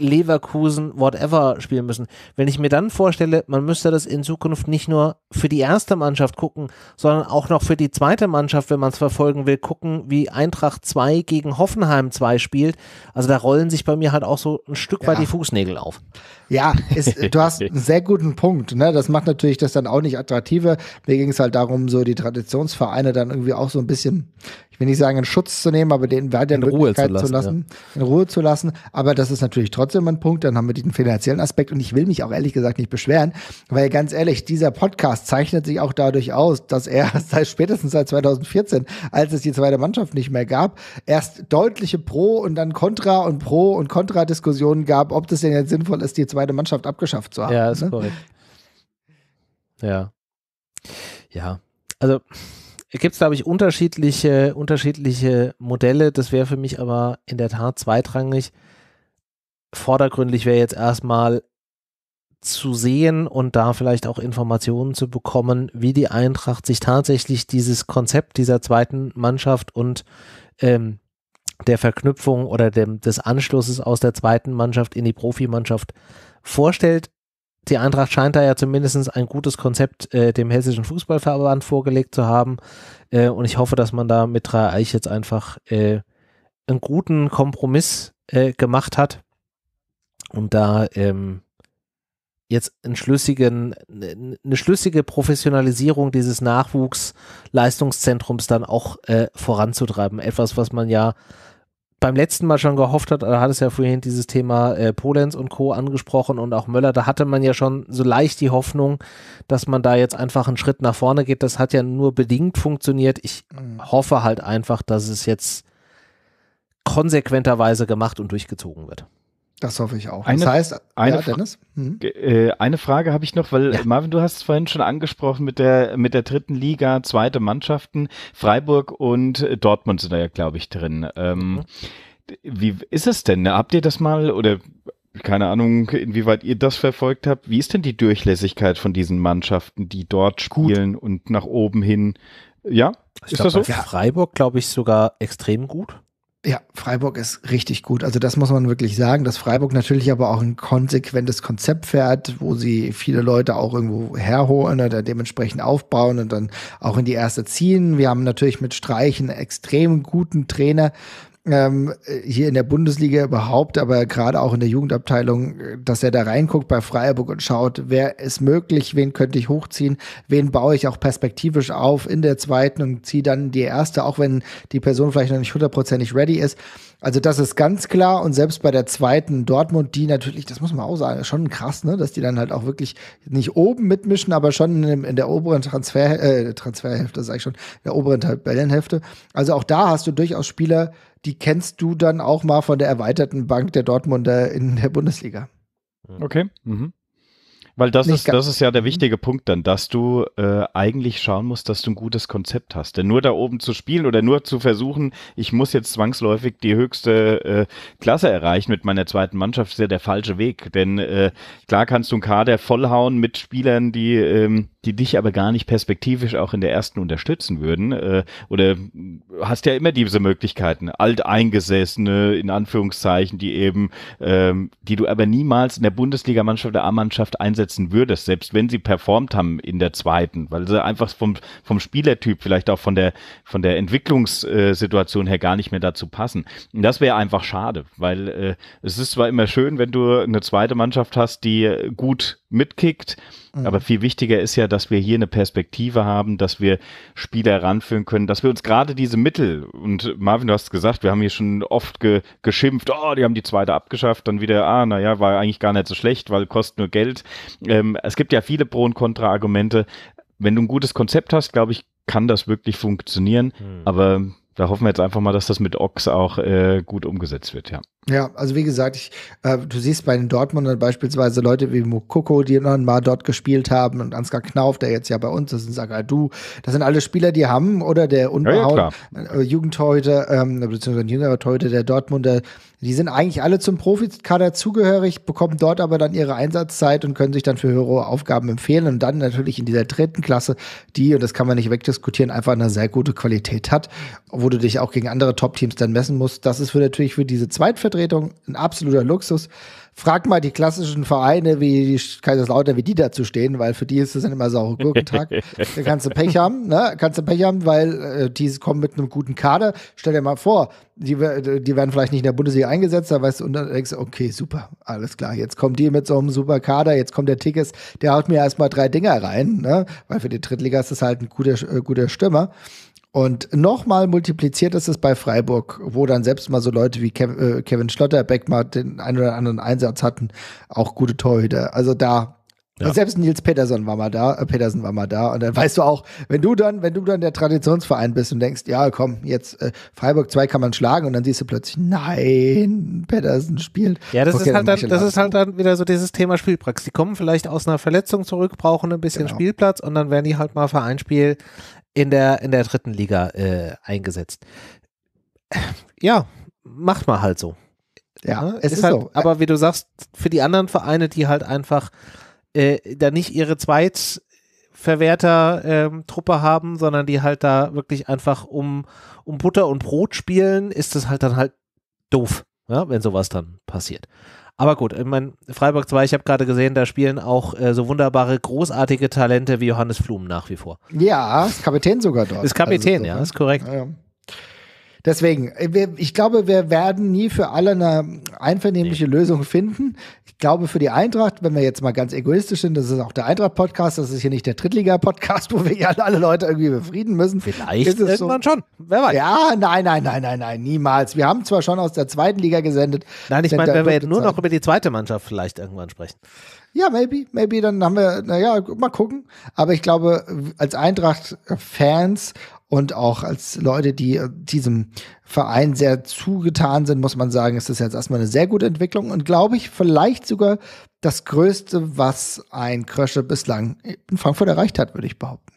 Leverkusen, whatever spielen müssen. Wenn ich mir dann vorstelle, man müsste das in Zukunft nicht nur für die erste Mannschaft gucken, sondern auch noch für die zweite Mannschaft, wenn man es verfolgen will, gucken, wie Eintracht 2 gegen Hoffenheim 2 spielt. Also da rollen sich bei mir halt auch so ein Stück ja. weit die Fußnägel auf. Ja, ist, du hast einen sehr guten Punkt. Ne? Das macht natürlich das dann auch nicht attraktiver. Mir ging es halt darum, so die Traditionsvereine dann irgendwie auch so ein bisschen ich will nicht sagen, in Schutz zu nehmen, aber den Wert in Ruhe zu lassen, zu lassen ja. in Ruhe zu lassen. Aber das ist natürlich trotzdem ein Punkt. Dann haben wir diesen finanziellen Aspekt und ich will mich auch ehrlich gesagt nicht beschweren, weil ganz ehrlich, dieser Podcast zeichnet sich auch dadurch aus, dass er seit spätestens seit 2014, als es die zweite Mannschaft nicht mehr gab, erst deutliche Pro und dann Contra und Pro und Contra Diskussionen gab, ob das denn jetzt sinnvoll ist, die zweite Mannschaft abgeschafft zu haben. Ja, ist ne? korrekt. Ja. Ja. Also gibt es, glaube ich, unterschiedliche, unterschiedliche Modelle. Das wäre für mich aber in der Tat zweitrangig. Vordergründlich wäre jetzt erstmal zu sehen und da vielleicht auch Informationen zu bekommen, wie die Eintracht sich tatsächlich dieses Konzept dieser zweiten Mannschaft und ähm, der Verknüpfung oder dem, des Anschlusses aus der zweiten Mannschaft in die Profimannschaft vorstellt die Eintracht scheint da ja zumindest ein gutes Konzept äh, dem Hessischen Fußballverband vorgelegt zu haben. Äh, und ich hoffe, dass man da mit Drei Eich jetzt einfach äh, einen guten Kompromiss äh, gemacht hat und da ähm, jetzt einen schlüssigen, eine ne schlüssige Professionalisierung dieses Nachwuchsleistungszentrums dann auch äh, voranzutreiben. Etwas, was man ja beim letzten Mal schon gehofft hat, da äh, hat es ja vorhin dieses Thema äh, Polenz und Co. angesprochen und auch Möller, da hatte man ja schon so leicht die Hoffnung, dass man da jetzt einfach einen Schritt nach vorne geht. Das hat ja nur bedingt funktioniert. Ich mhm. hoffe halt einfach, dass es jetzt konsequenterweise gemacht und durchgezogen wird. Das hoffe ich auch. Eine, das heißt, eine, ja, Dennis? Mhm. Äh, eine Frage habe ich noch, weil ja. Marvin, du hast es vorhin schon angesprochen mit der, mit der dritten Liga, zweite Mannschaften. Freiburg und äh, Dortmund sind da ja, glaube ich, drin. Ähm, mhm. Wie ist es denn? Habt ihr das mal oder keine Ahnung, inwieweit ihr das verfolgt habt? Wie ist denn die Durchlässigkeit von diesen Mannschaften, die dort spielen gut. und nach oben hin? Ja, ich ist glaub, das so? Freiburg, glaube ich, sogar extrem gut. Ja, Freiburg ist richtig gut. Also das muss man wirklich sagen, dass Freiburg natürlich aber auch ein konsequentes Konzept fährt, wo sie viele Leute auch irgendwo herholen oder dementsprechend aufbauen und dann auch in die erste ziehen. Wir haben natürlich mit Streichen extrem guten Trainer, ähm, hier in der Bundesliga überhaupt, aber gerade auch in der Jugendabteilung, äh, dass er da reinguckt bei Freiburg und schaut, wer ist möglich, wen könnte ich hochziehen, wen baue ich auch perspektivisch auf in der zweiten und ziehe dann die erste, auch wenn die Person vielleicht noch nicht hundertprozentig ready ist. Also das ist ganz klar und selbst bei der zweiten Dortmund, die natürlich, das muss man auch sagen, schon krass, ne, dass die dann halt auch wirklich nicht oben mitmischen, aber schon in, in der oberen Transfer, äh, Transferhälfte, sag ich schon, in der oberen Tabellenhälfte. Also auch da hast du durchaus Spieler, die kennst du dann auch mal von der erweiterten Bank der Dortmunder in der Bundesliga. Okay. Mhm. Weil das ist, das ist ja der mhm. wichtige Punkt dann, dass du äh, eigentlich schauen musst, dass du ein gutes Konzept hast. Denn nur da oben zu spielen oder nur zu versuchen, ich muss jetzt zwangsläufig die höchste äh, Klasse erreichen mit meiner zweiten Mannschaft, ist ja der falsche Weg. Denn äh, klar kannst du einen Kader vollhauen mit Spielern, die ähm, die dich aber gar nicht perspektivisch auch in der ersten unterstützen würden. Äh, oder hast ja immer diese Möglichkeiten, alteingesessene, in Anführungszeichen, die eben, ähm, die du aber niemals in der Bundesligamannschaft oder A-Mannschaft einsetzen würdest, selbst wenn sie performt haben in der zweiten, weil sie einfach vom, vom Spielertyp, vielleicht auch von der, von der Entwicklungssituation äh, her gar nicht mehr dazu passen. Und das wäre einfach schade, weil äh, es ist zwar immer schön, wenn du eine zweite Mannschaft hast, die gut mitkickt. Mhm. Aber viel wichtiger ist ja, dass wir hier eine Perspektive haben, dass wir Spieler heranführen können, dass wir uns gerade diese Mittel, und Marvin, du hast gesagt, wir haben hier schon oft ge geschimpft, oh, die haben die zweite abgeschafft, dann wieder, ah, naja, war eigentlich gar nicht so schlecht, weil kostet nur Geld. Ähm, es gibt ja viele Pro- und Kontra-Argumente. Wenn du ein gutes Konzept hast, glaube ich, kann das wirklich funktionieren. Mhm. Aber da hoffen wir jetzt einfach mal, dass das mit Ox auch äh, gut umgesetzt wird, ja. Ja, also wie gesagt, ich, äh, du siehst bei den Dortmundern beispielsweise Leute wie Mukoko, die noch mal dort gespielt haben und Ansgar Knauf, der jetzt ja bei uns ist, und du, Das sind alle Spieler, die haben, oder der unbehauen ja, ja, äh, Jugendhäute, ähm, beziehungsweise ein jüngerer Torhüter der Dortmunder, die sind eigentlich alle zum Profikader zugehörig, bekommen dort aber dann ihre Einsatzzeit und können sich dann für höhere Aufgaben empfehlen und dann natürlich in dieser dritten Klasse, die, und das kann man nicht wegdiskutieren, einfach eine sehr gute Qualität hat, wo du dich auch gegen andere Top-Teams dann messen musst. Das ist für natürlich für diese Zweitvertretung ein absoluter Luxus. Frag mal die klassischen Vereine wie Kaiserslautern, wie die dazu stehen, weil für die ist das dann immer saure Gurkentag. da kannst du Pech haben, ne? Kannst du Pech haben, weil äh, die kommen mit einem guten Kader. Stell dir mal vor, die, äh, die werden vielleicht nicht in der Bundesliga eingesetzt, da weißt du, und dann denkst du, okay, super, alles klar, jetzt kommt die mit so einem super Kader, jetzt kommt der Tickets, der haut mir erstmal drei Dinger rein, ne? weil für die Drittliga ist das halt ein guter, äh, guter Stürmer. Und nochmal multipliziert ist es bei Freiburg, wo dann selbst mal so Leute wie Kev, äh, Kevin Schlotterbeck mal den einen oder anderen Einsatz hatten, auch gute Torhüter. Also da ja. selbst Nils Petersen war mal da, äh, Petersen war mal da. Und dann weißt du auch, wenn du dann, wenn du dann der Traditionsverein bist und denkst, ja, komm, jetzt äh, Freiburg 2 kann man schlagen und dann siehst du plötzlich, nein, Petersen spielt. Ja, das ist halt dann, dann das ist halt dann wieder so dieses Thema Spielpraxis. Die kommen vielleicht aus einer Verletzung zurück, brauchen ein bisschen genau. Spielplatz und dann werden die halt mal für ein Spiel in der, in der dritten Liga äh, eingesetzt. Äh, ja, macht mal halt so. Ja, ja ne? es ist, ist halt, so. aber wie du sagst, für die anderen Vereine, die halt einfach äh, da nicht ihre zweitverwerter ähm, truppe ähm, haben, sondern die halt da wirklich einfach um, um Butter und Brot spielen, ist das halt dann halt doof, ja, ne, wenn sowas dann passiert. Aber gut, ich meine, Freiburg 2, ich habe gerade gesehen, da spielen auch äh, so wunderbare, großartige Talente wie Johannes Flum nach wie vor. Ja, ist Kapitän sogar dort. Ist Kapitän, also, ja, ist korrekt. Ja, ja. Deswegen, äh, ich glaube, wir werden nie für alle eine einvernehmliche nee. Lösung finden. Ich glaube, für die Eintracht, wenn wir jetzt mal ganz egoistisch sind, das ist auch der Eintracht-Podcast, das ist hier nicht der Drittliga-Podcast, wo wir ja alle Leute irgendwie befrieden müssen. Vielleicht ist es irgendwann so. schon. Wer weiß. Ja, nein, nein, nein, nein, nein, niemals. Wir haben zwar schon aus der zweiten Liga gesendet. Nein, ich meine, wenn wir jetzt nur noch über die zweite Mannschaft vielleicht irgendwann sprechen. Ja, maybe, maybe, dann haben wir, naja, mal gucken. Aber ich glaube, als Eintracht-Fans und auch als Leute, die äh, diesem Verein sehr zugetan sind, muss man sagen, ist das jetzt erstmal eine sehr gute Entwicklung und glaube ich vielleicht sogar das Größte, was ein Krösche bislang in Frankfurt erreicht hat, würde ich behaupten.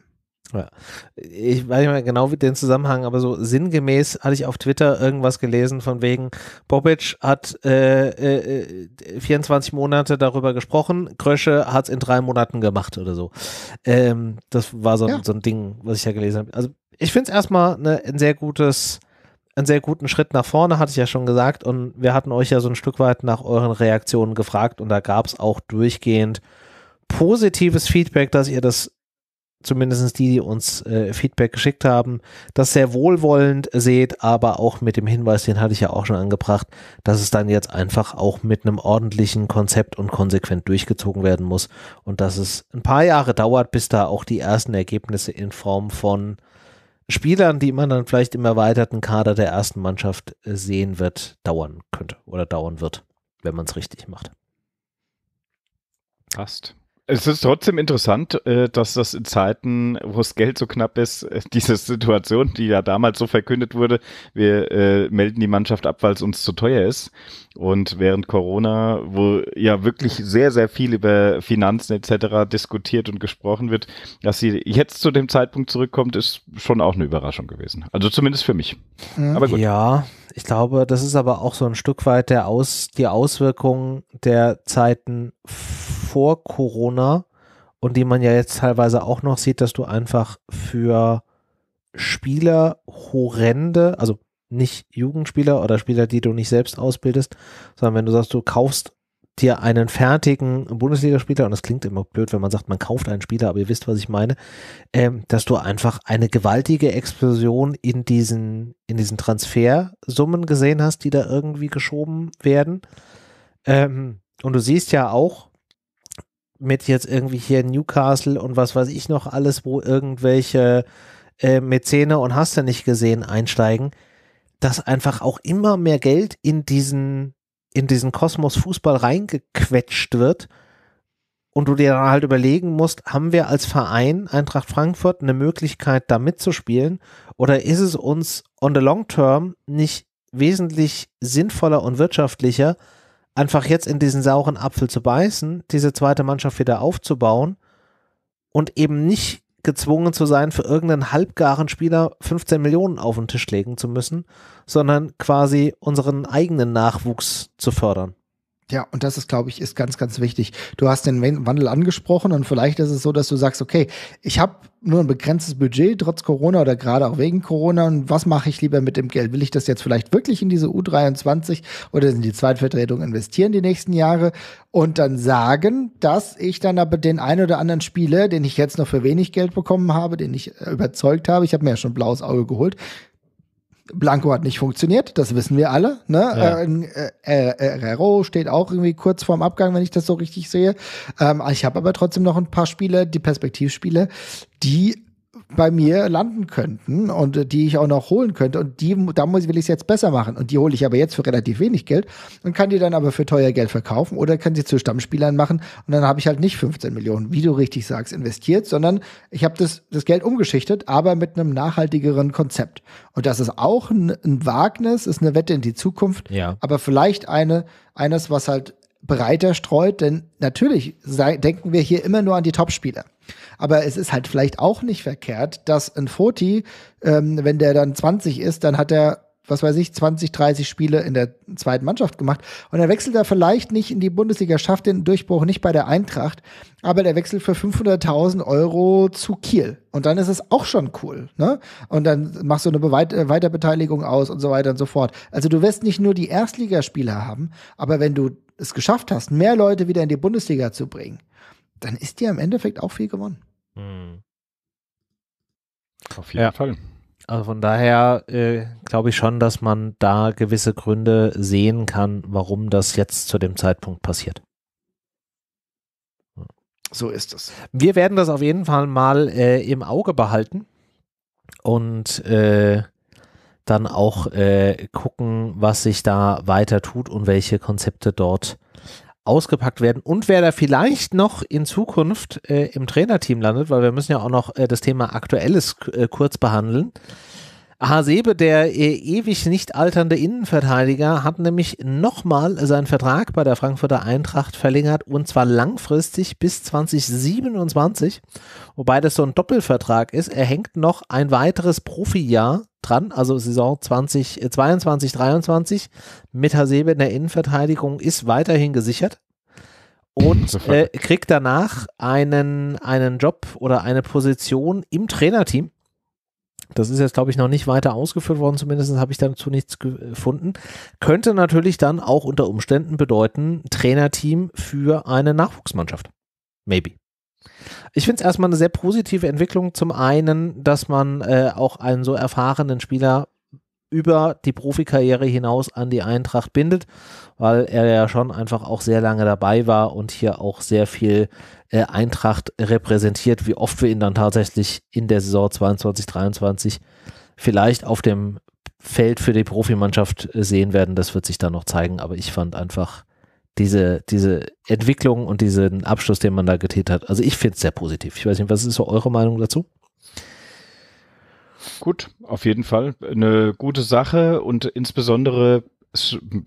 Ja. Ich weiß nicht mehr genau wie den Zusammenhang, aber so sinngemäß hatte ich auf Twitter irgendwas gelesen von wegen, Bobic hat äh, äh, 24 Monate darüber gesprochen, Krösche hat es in drei Monaten gemacht oder so. Ähm, das war so, ja. so ein Ding, was ich ja gelesen habe. Also ich finde es erstmal ne, ein sehr gutes, einen sehr guten Schritt nach vorne, hatte ich ja schon gesagt. Und wir hatten euch ja so ein Stück weit nach euren Reaktionen gefragt und da gab es auch durchgehend positives Feedback, dass ihr das zumindest die, die uns äh, Feedback geschickt haben, das sehr wohlwollend seht, aber auch mit dem Hinweis, den hatte ich ja auch schon angebracht, dass es dann jetzt einfach auch mit einem ordentlichen Konzept und konsequent durchgezogen werden muss und dass es ein paar Jahre dauert, bis da auch die ersten Ergebnisse in Form von Spielern, die man dann vielleicht im erweiterten Kader der ersten Mannschaft äh, sehen wird, dauern könnte oder dauern wird, wenn man es richtig macht. Passt. Es ist trotzdem interessant, äh, dass das in Zeiten, wo das Geld so knapp ist, äh, diese Situation, die ja damals so verkündet wurde, wir äh, melden die Mannschaft ab, weil es uns zu teuer ist. Und während Corona, wo ja wirklich sehr, sehr viel über Finanzen etc. diskutiert und gesprochen wird, dass sie jetzt zu dem Zeitpunkt zurückkommt, ist schon auch eine Überraschung gewesen. Also zumindest für mich. Mhm. Aber gut. Ja, ich glaube, das ist aber auch so ein Stück weit der Aus, die Auswirkung der Zeiten vor vor Corona und die man ja jetzt teilweise auch noch sieht, dass du einfach für Spieler horrende, also nicht Jugendspieler oder Spieler, die du nicht selbst ausbildest, sondern wenn du sagst, du kaufst dir einen fertigen Bundesligaspieler, und das klingt immer blöd, wenn man sagt, man kauft einen Spieler, aber ihr wisst, was ich meine, ähm, dass du einfach eine gewaltige Explosion in diesen, in diesen Transfersummen gesehen hast, die da irgendwie geschoben werden. Ähm, und du siehst ja auch, mit jetzt irgendwie hier Newcastle und was weiß ich noch alles, wo irgendwelche äh, Mäzene und hast du nicht gesehen einsteigen, dass einfach auch immer mehr Geld in diesen, in diesen Kosmos Fußball reingequetscht wird und du dir dann halt überlegen musst, haben wir als Verein Eintracht Frankfurt eine Möglichkeit, da mitzuspielen oder ist es uns on the long term nicht wesentlich sinnvoller und wirtschaftlicher, einfach jetzt in diesen sauren Apfel zu beißen, diese zweite Mannschaft wieder aufzubauen und eben nicht gezwungen zu sein, für irgendeinen halbgaren Spieler 15 Millionen auf den Tisch legen zu müssen, sondern quasi unseren eigenen Nachwuchs zu fördern. Ja, und das ist, glaube ich, ist ganz, ganz wichtig. Du hast den Wandel angesprochen und vielleicht ist es so, dass du sagst, okay, ich habe nur ein begrenztes Budget trotz Corona oder gerade auch wegen Corona und was mache ich lieber mit dem Geld? Will ich das jetzt vielleicht wirklich in diese U23 oder in die Zweitvertretung investieren die nächsten Jahre und dann sagen, dass ich dann aber den einen oder anderen Spieler, den ich jetzt noch für wenig Geld bekommen habe, den ich überzeugt habe, ich habe mir ja schon ein blaues Auge geholt, Blanco hat nicht funktioniert, das wissen wir alle. Ne? Ja. Ähm, äh, äh, Herrero äh, steht auch irgendwie kurz vorm Abgang, wenn ich das so richtig sehe. Ähm, ich habe aber trotzdem noch ein paar Spiele, die Perspektivspiele, die bei mir landen könnten und äh, die ich auch noch holen könnte. Und die, da muss, will ich es jetzt besser machen. Und die hole ich aber jetzt für relativ wenig Geld und kann die dann aber für teuer Geld verkaufen oder kann sie zu Stammspielern machen. Und dann habe ich halt nicht 15 Millionen, wie du richtig sagst, investiert, sondern ich habe das, das Geld umgeschichtet, aber mit einem nachhaltigeren Konzept. Und das ist auch ein, ein Wagnis, ist eine Wette in die Zukunft, ja. aber vielleicht eine, eines, was halt breiter streut, denn natürlich sei, denken wir hier immer nur an die Topspieler. Aber es ist halt vielleicht auch nicht verkehrt, dass ein Foti, ähm, wenn der dann 20 ist, dann hat er was weiß ich, 20, 30 Spiele in der zweiten Mannschaft gemacht. Und er wechselt da vielleicht nicht in die Bundesliga, schafft den Durchbruch nicht bei der Eintracht, aber der wechselt für 500.000 Euro zu Kiel. Und dann ist es auch schon cool. Ne? Und dann machst du eine Be äh, Weiterbeteiligung aus und so weiter und so fort. Also du wirst nicht nur die Erstligaspieler haben, aber wenn du es geschafft hast, mehr Leute wieder in die Bundesliga zu bringen, dann ist dir im Endeffekt auch viel gewonnen. Mhm. Auf jeden ja. Fall. Also von daher äh, glaube ich schon, dass man da gewisse Gründe sehen kann, warum das jetzt zu dem Zeitpunkt passiert. So ist es. Wir werden das auf jeden Fall mal äh, im Auge behalten und äh, dann auch äh, gucken, was sich da weiter tut und welche Konzepte dort äh, ausgepackt werden und wer da vielleicht noch in Zukunft äh, im Trainerteam landet, weil wir müssen ja auch noch äh, das Thema Aktuelles äh, kurz behandeln. Hasebe, der äh, ewig nicht alternde Innenverteidiger, hat nämlich nochmal seinen Vertrag bei der Frankfurter Eintracht verlängert und zwar langfristig bis 2027, wobei das so ein Doppelvertrag ist. Er hängt noch ein weiteres Profijahr dran, also Saison 20, äh, 22, 23 mit Hasebe in der Innenverteidigung ist weiterhin gesichert und äh, kriegt danach einen, einen Job oder eine Position im Trainerteam. Das ist jetzt, glaube ich, noch nicht weiter ausgeführt worden, zumindest habe ich dazu nichts gefunden. Könnte natürlich dann auch unter Umständen bedeuten, Trainerteam für eine Nachwuchsmannschaft. Maybe. Ich finde es erstmal eine sehr positive Entwicklung. Zum einen, dass man äh, auch einen so erfahrenen Spieler über die Profikarriere hinaus an die Eintracht bindet, weil er ja schon einfach auch sehr lange dabei war und hier auch sehr viel äh, Eintracht repräsentiert, wie oft wir ihn dann tatsächlich in der Saison 22, 23 vielleicht auf dem Feld für die Profimannschaft äh, sehen werden. Das wird sich dann noch zeigen, aber ich fand einfach diese, diese Entwicklung und diesen Abschluss, den man da getätigt hat. Also ich finde es sehr positiv. Ich weiß nicht, was ist so eure Meinung dazu? Gut, auf jeden Fall. Eine gute Sache und insbesondere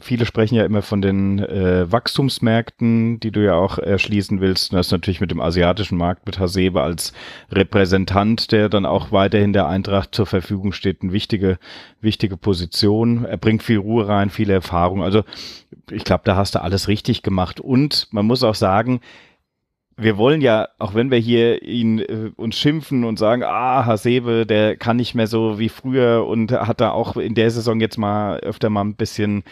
viele sprechen ja immer von den äh, Wachstumsmärkten, die du ja auch erschließen willst. Und das ist natürlich mit dem asiatischen Markt, mit Hasebe als Repräsentant, der dann auch weiterhin der Eintracht zur Verfügung steht, eine wichtige, wichtige Position. Er bringt viel Ruhe rein, viel Erfahrung. Also ich glaube, da hast du alles richtig gemacht. Und man muss auch sagen, wir wollen ja, auch wenn wir hier ihn äh, uns schimpfen und sagen, ah, Hasebe, der kann nicht mehr so wie früher und hat da auch in der Saison jetzt mal öfter mal ein bisschen,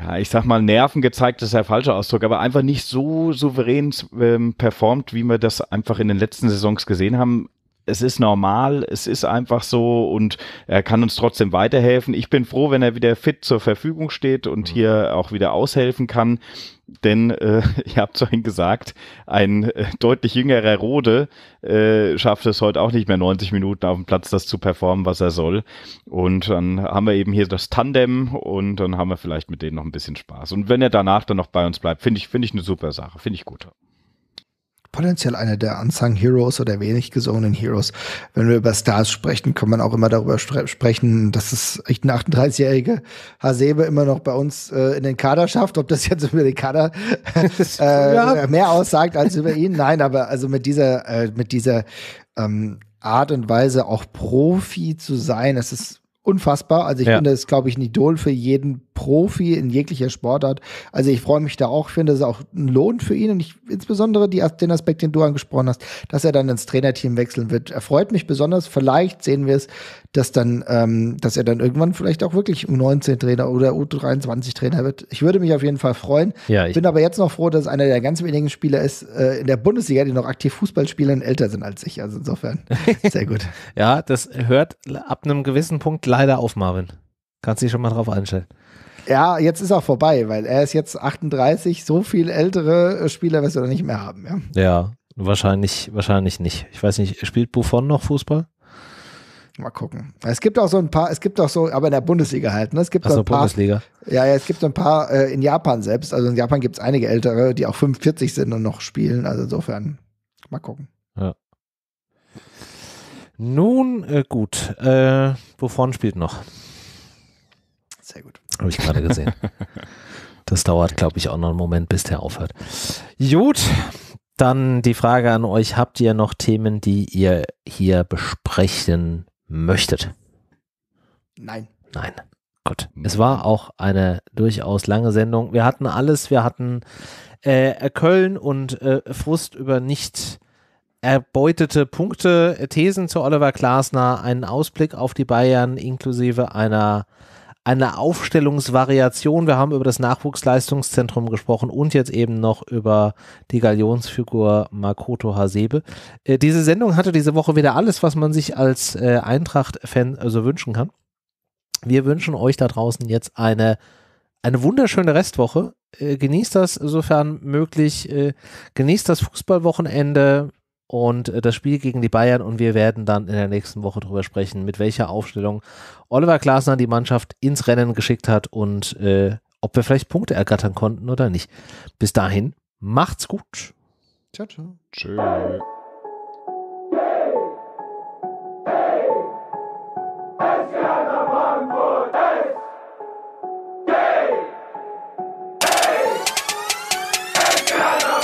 ja, ich sag mal, Nerven gezeigt, das ist der falsche Ausdruck, aber einfach nicht so souverän ähm, performt, wie wir das einfach in den letzten Saisons gesehen haben es ist normal, es ist einfach so und er kann uns trotzdem weiterhelfen. Ich bin froh, wenn er wieder fit zur Verfügung steht und mhm. hier auch wieder aushelfen kann. Denn äh, ihr habt vorhin gesagt, ein äh, deutlich jüngerer Rode äh, schafft es heute auch nicht mehr 90 Minuten auf dem Platz, das zu performen, was er soll. Und dann haben wir eben hier das Tandem und dann haben wir vielleicht mit denen noch ein bisschen Spaß. Und wenn er danach dann noch bei uns bleibt, finde ich, finde ich eine super Sache, finde ich gut potenziell einer der Unsung Heroes oder wenig gesungenen Heroes. Wenn wir über Stars sprechen, kann man auch immer darüber sprechen, dass es echt ein 38 jähriger Hasebe immer noch bei uns äh, in den Kader schafft. Ob das jetzt über den Kader äh, ja. Äh, mehr aussagt als über ihn? Nein, aber also mit dieser, äh, mit dieser ähm, Art und Weise auch Profi zu sein, das ist unfassbar. Also ich ja. finde es, glaube ich, ein Idol für jeden Profi in jeglicher Sportart. Also ich freue mich da auch. Ich finde es auch ein Lohn für ihn und ich, insbesondere die, den Aspekt, den du angesprochen hast, dass er dann ins Trainerteam wechseln wird. Erfreut mich besonders. Vielleicht sehen wir es, dass dann, ähm, dass er dann irgendwann vielleicht auch wirklich U19 Trainer oder U23 Trainer wird. Ich würde mich auf jeden Fall freuen. Ja, ich bin aber jetzt noch froh, dass einer der ganz wenigen Spieler ist äh, in der Bundesliga, die noch aktiv Fußball spielen, älter sind als ich. Also insofern sehr gut. ja, das hört ab einem gewissen Punkt leider auf, Marvin. Kannst dich schon mal drauf einstellen. Ja, jetzt ist auch vorbei, weil er ist jetzt 38. So viel ältere äh, Spieler wirst du dann nicht mehr haben. Ja, ja wahrscheinlich, wahrscheinlich nicht. Ich weiß nicht, spielt Buffon noch Fußball? Mal gucken. Es gibt auch so ein paar, es gibt auch so, aber in der Bundesliga halt, ne? Es gibt Ach so, ein paar, Bundesliga. Ja, ja, es gibt so ein paar äh, in Japan selbst. Also in Japan gibt es einige ältere, die auch 45 sind und noch spielen. Also insofern, mal gucken. Ja. Nun äh, gut, äh, wovon spielt noch? Sehr gut. Habe ich gerade gesehen. das dauert, glaube ich, auch noch einen Moment, bis der aufhört. Gut, dann die Frage an euch. Habt ihr noch Themen, die ihr hier besprechen möchtet? Nein. Nein. Gut. Es war auch eine durchaus lange Sendung. Wir hatten alles. Wir hatten äh, Köln und äh, Frust über nicht erbeutete Punkte, äh, Thesen zu Oliver Glasner, einen Ausblick auf die Bayern inklusive einer eine Aufstellungsvariation. Wir haben über das Nachwuchsleistungszentrum gesprochen und jetzt eben noch über die Galionsfigur Makoto Hasebe. Äh, diese Sendung hatte diese Woche wieder alles, was man sich als äh, Eintracht-Fan äh, so also wünschen kann. Wir wünschen euch da draußen jetzt eine, eine wunderschöne Restwoche. Äh, genießt das sofern möglich. Äh, genießt das Fußballwochenende und das Spiel gegen die Bayern und wir werden dann in der nächsten Woche darüber sprechen, mit welcher Aufstellung Oliver Glasner die Mannschaft ins Rennen geschickt hat und äh, ob wir vielleicht Punkte ergattern konnten oder nicht. Bis dahin, macht's gut. Ciao, ciao. Tschö. Chicago!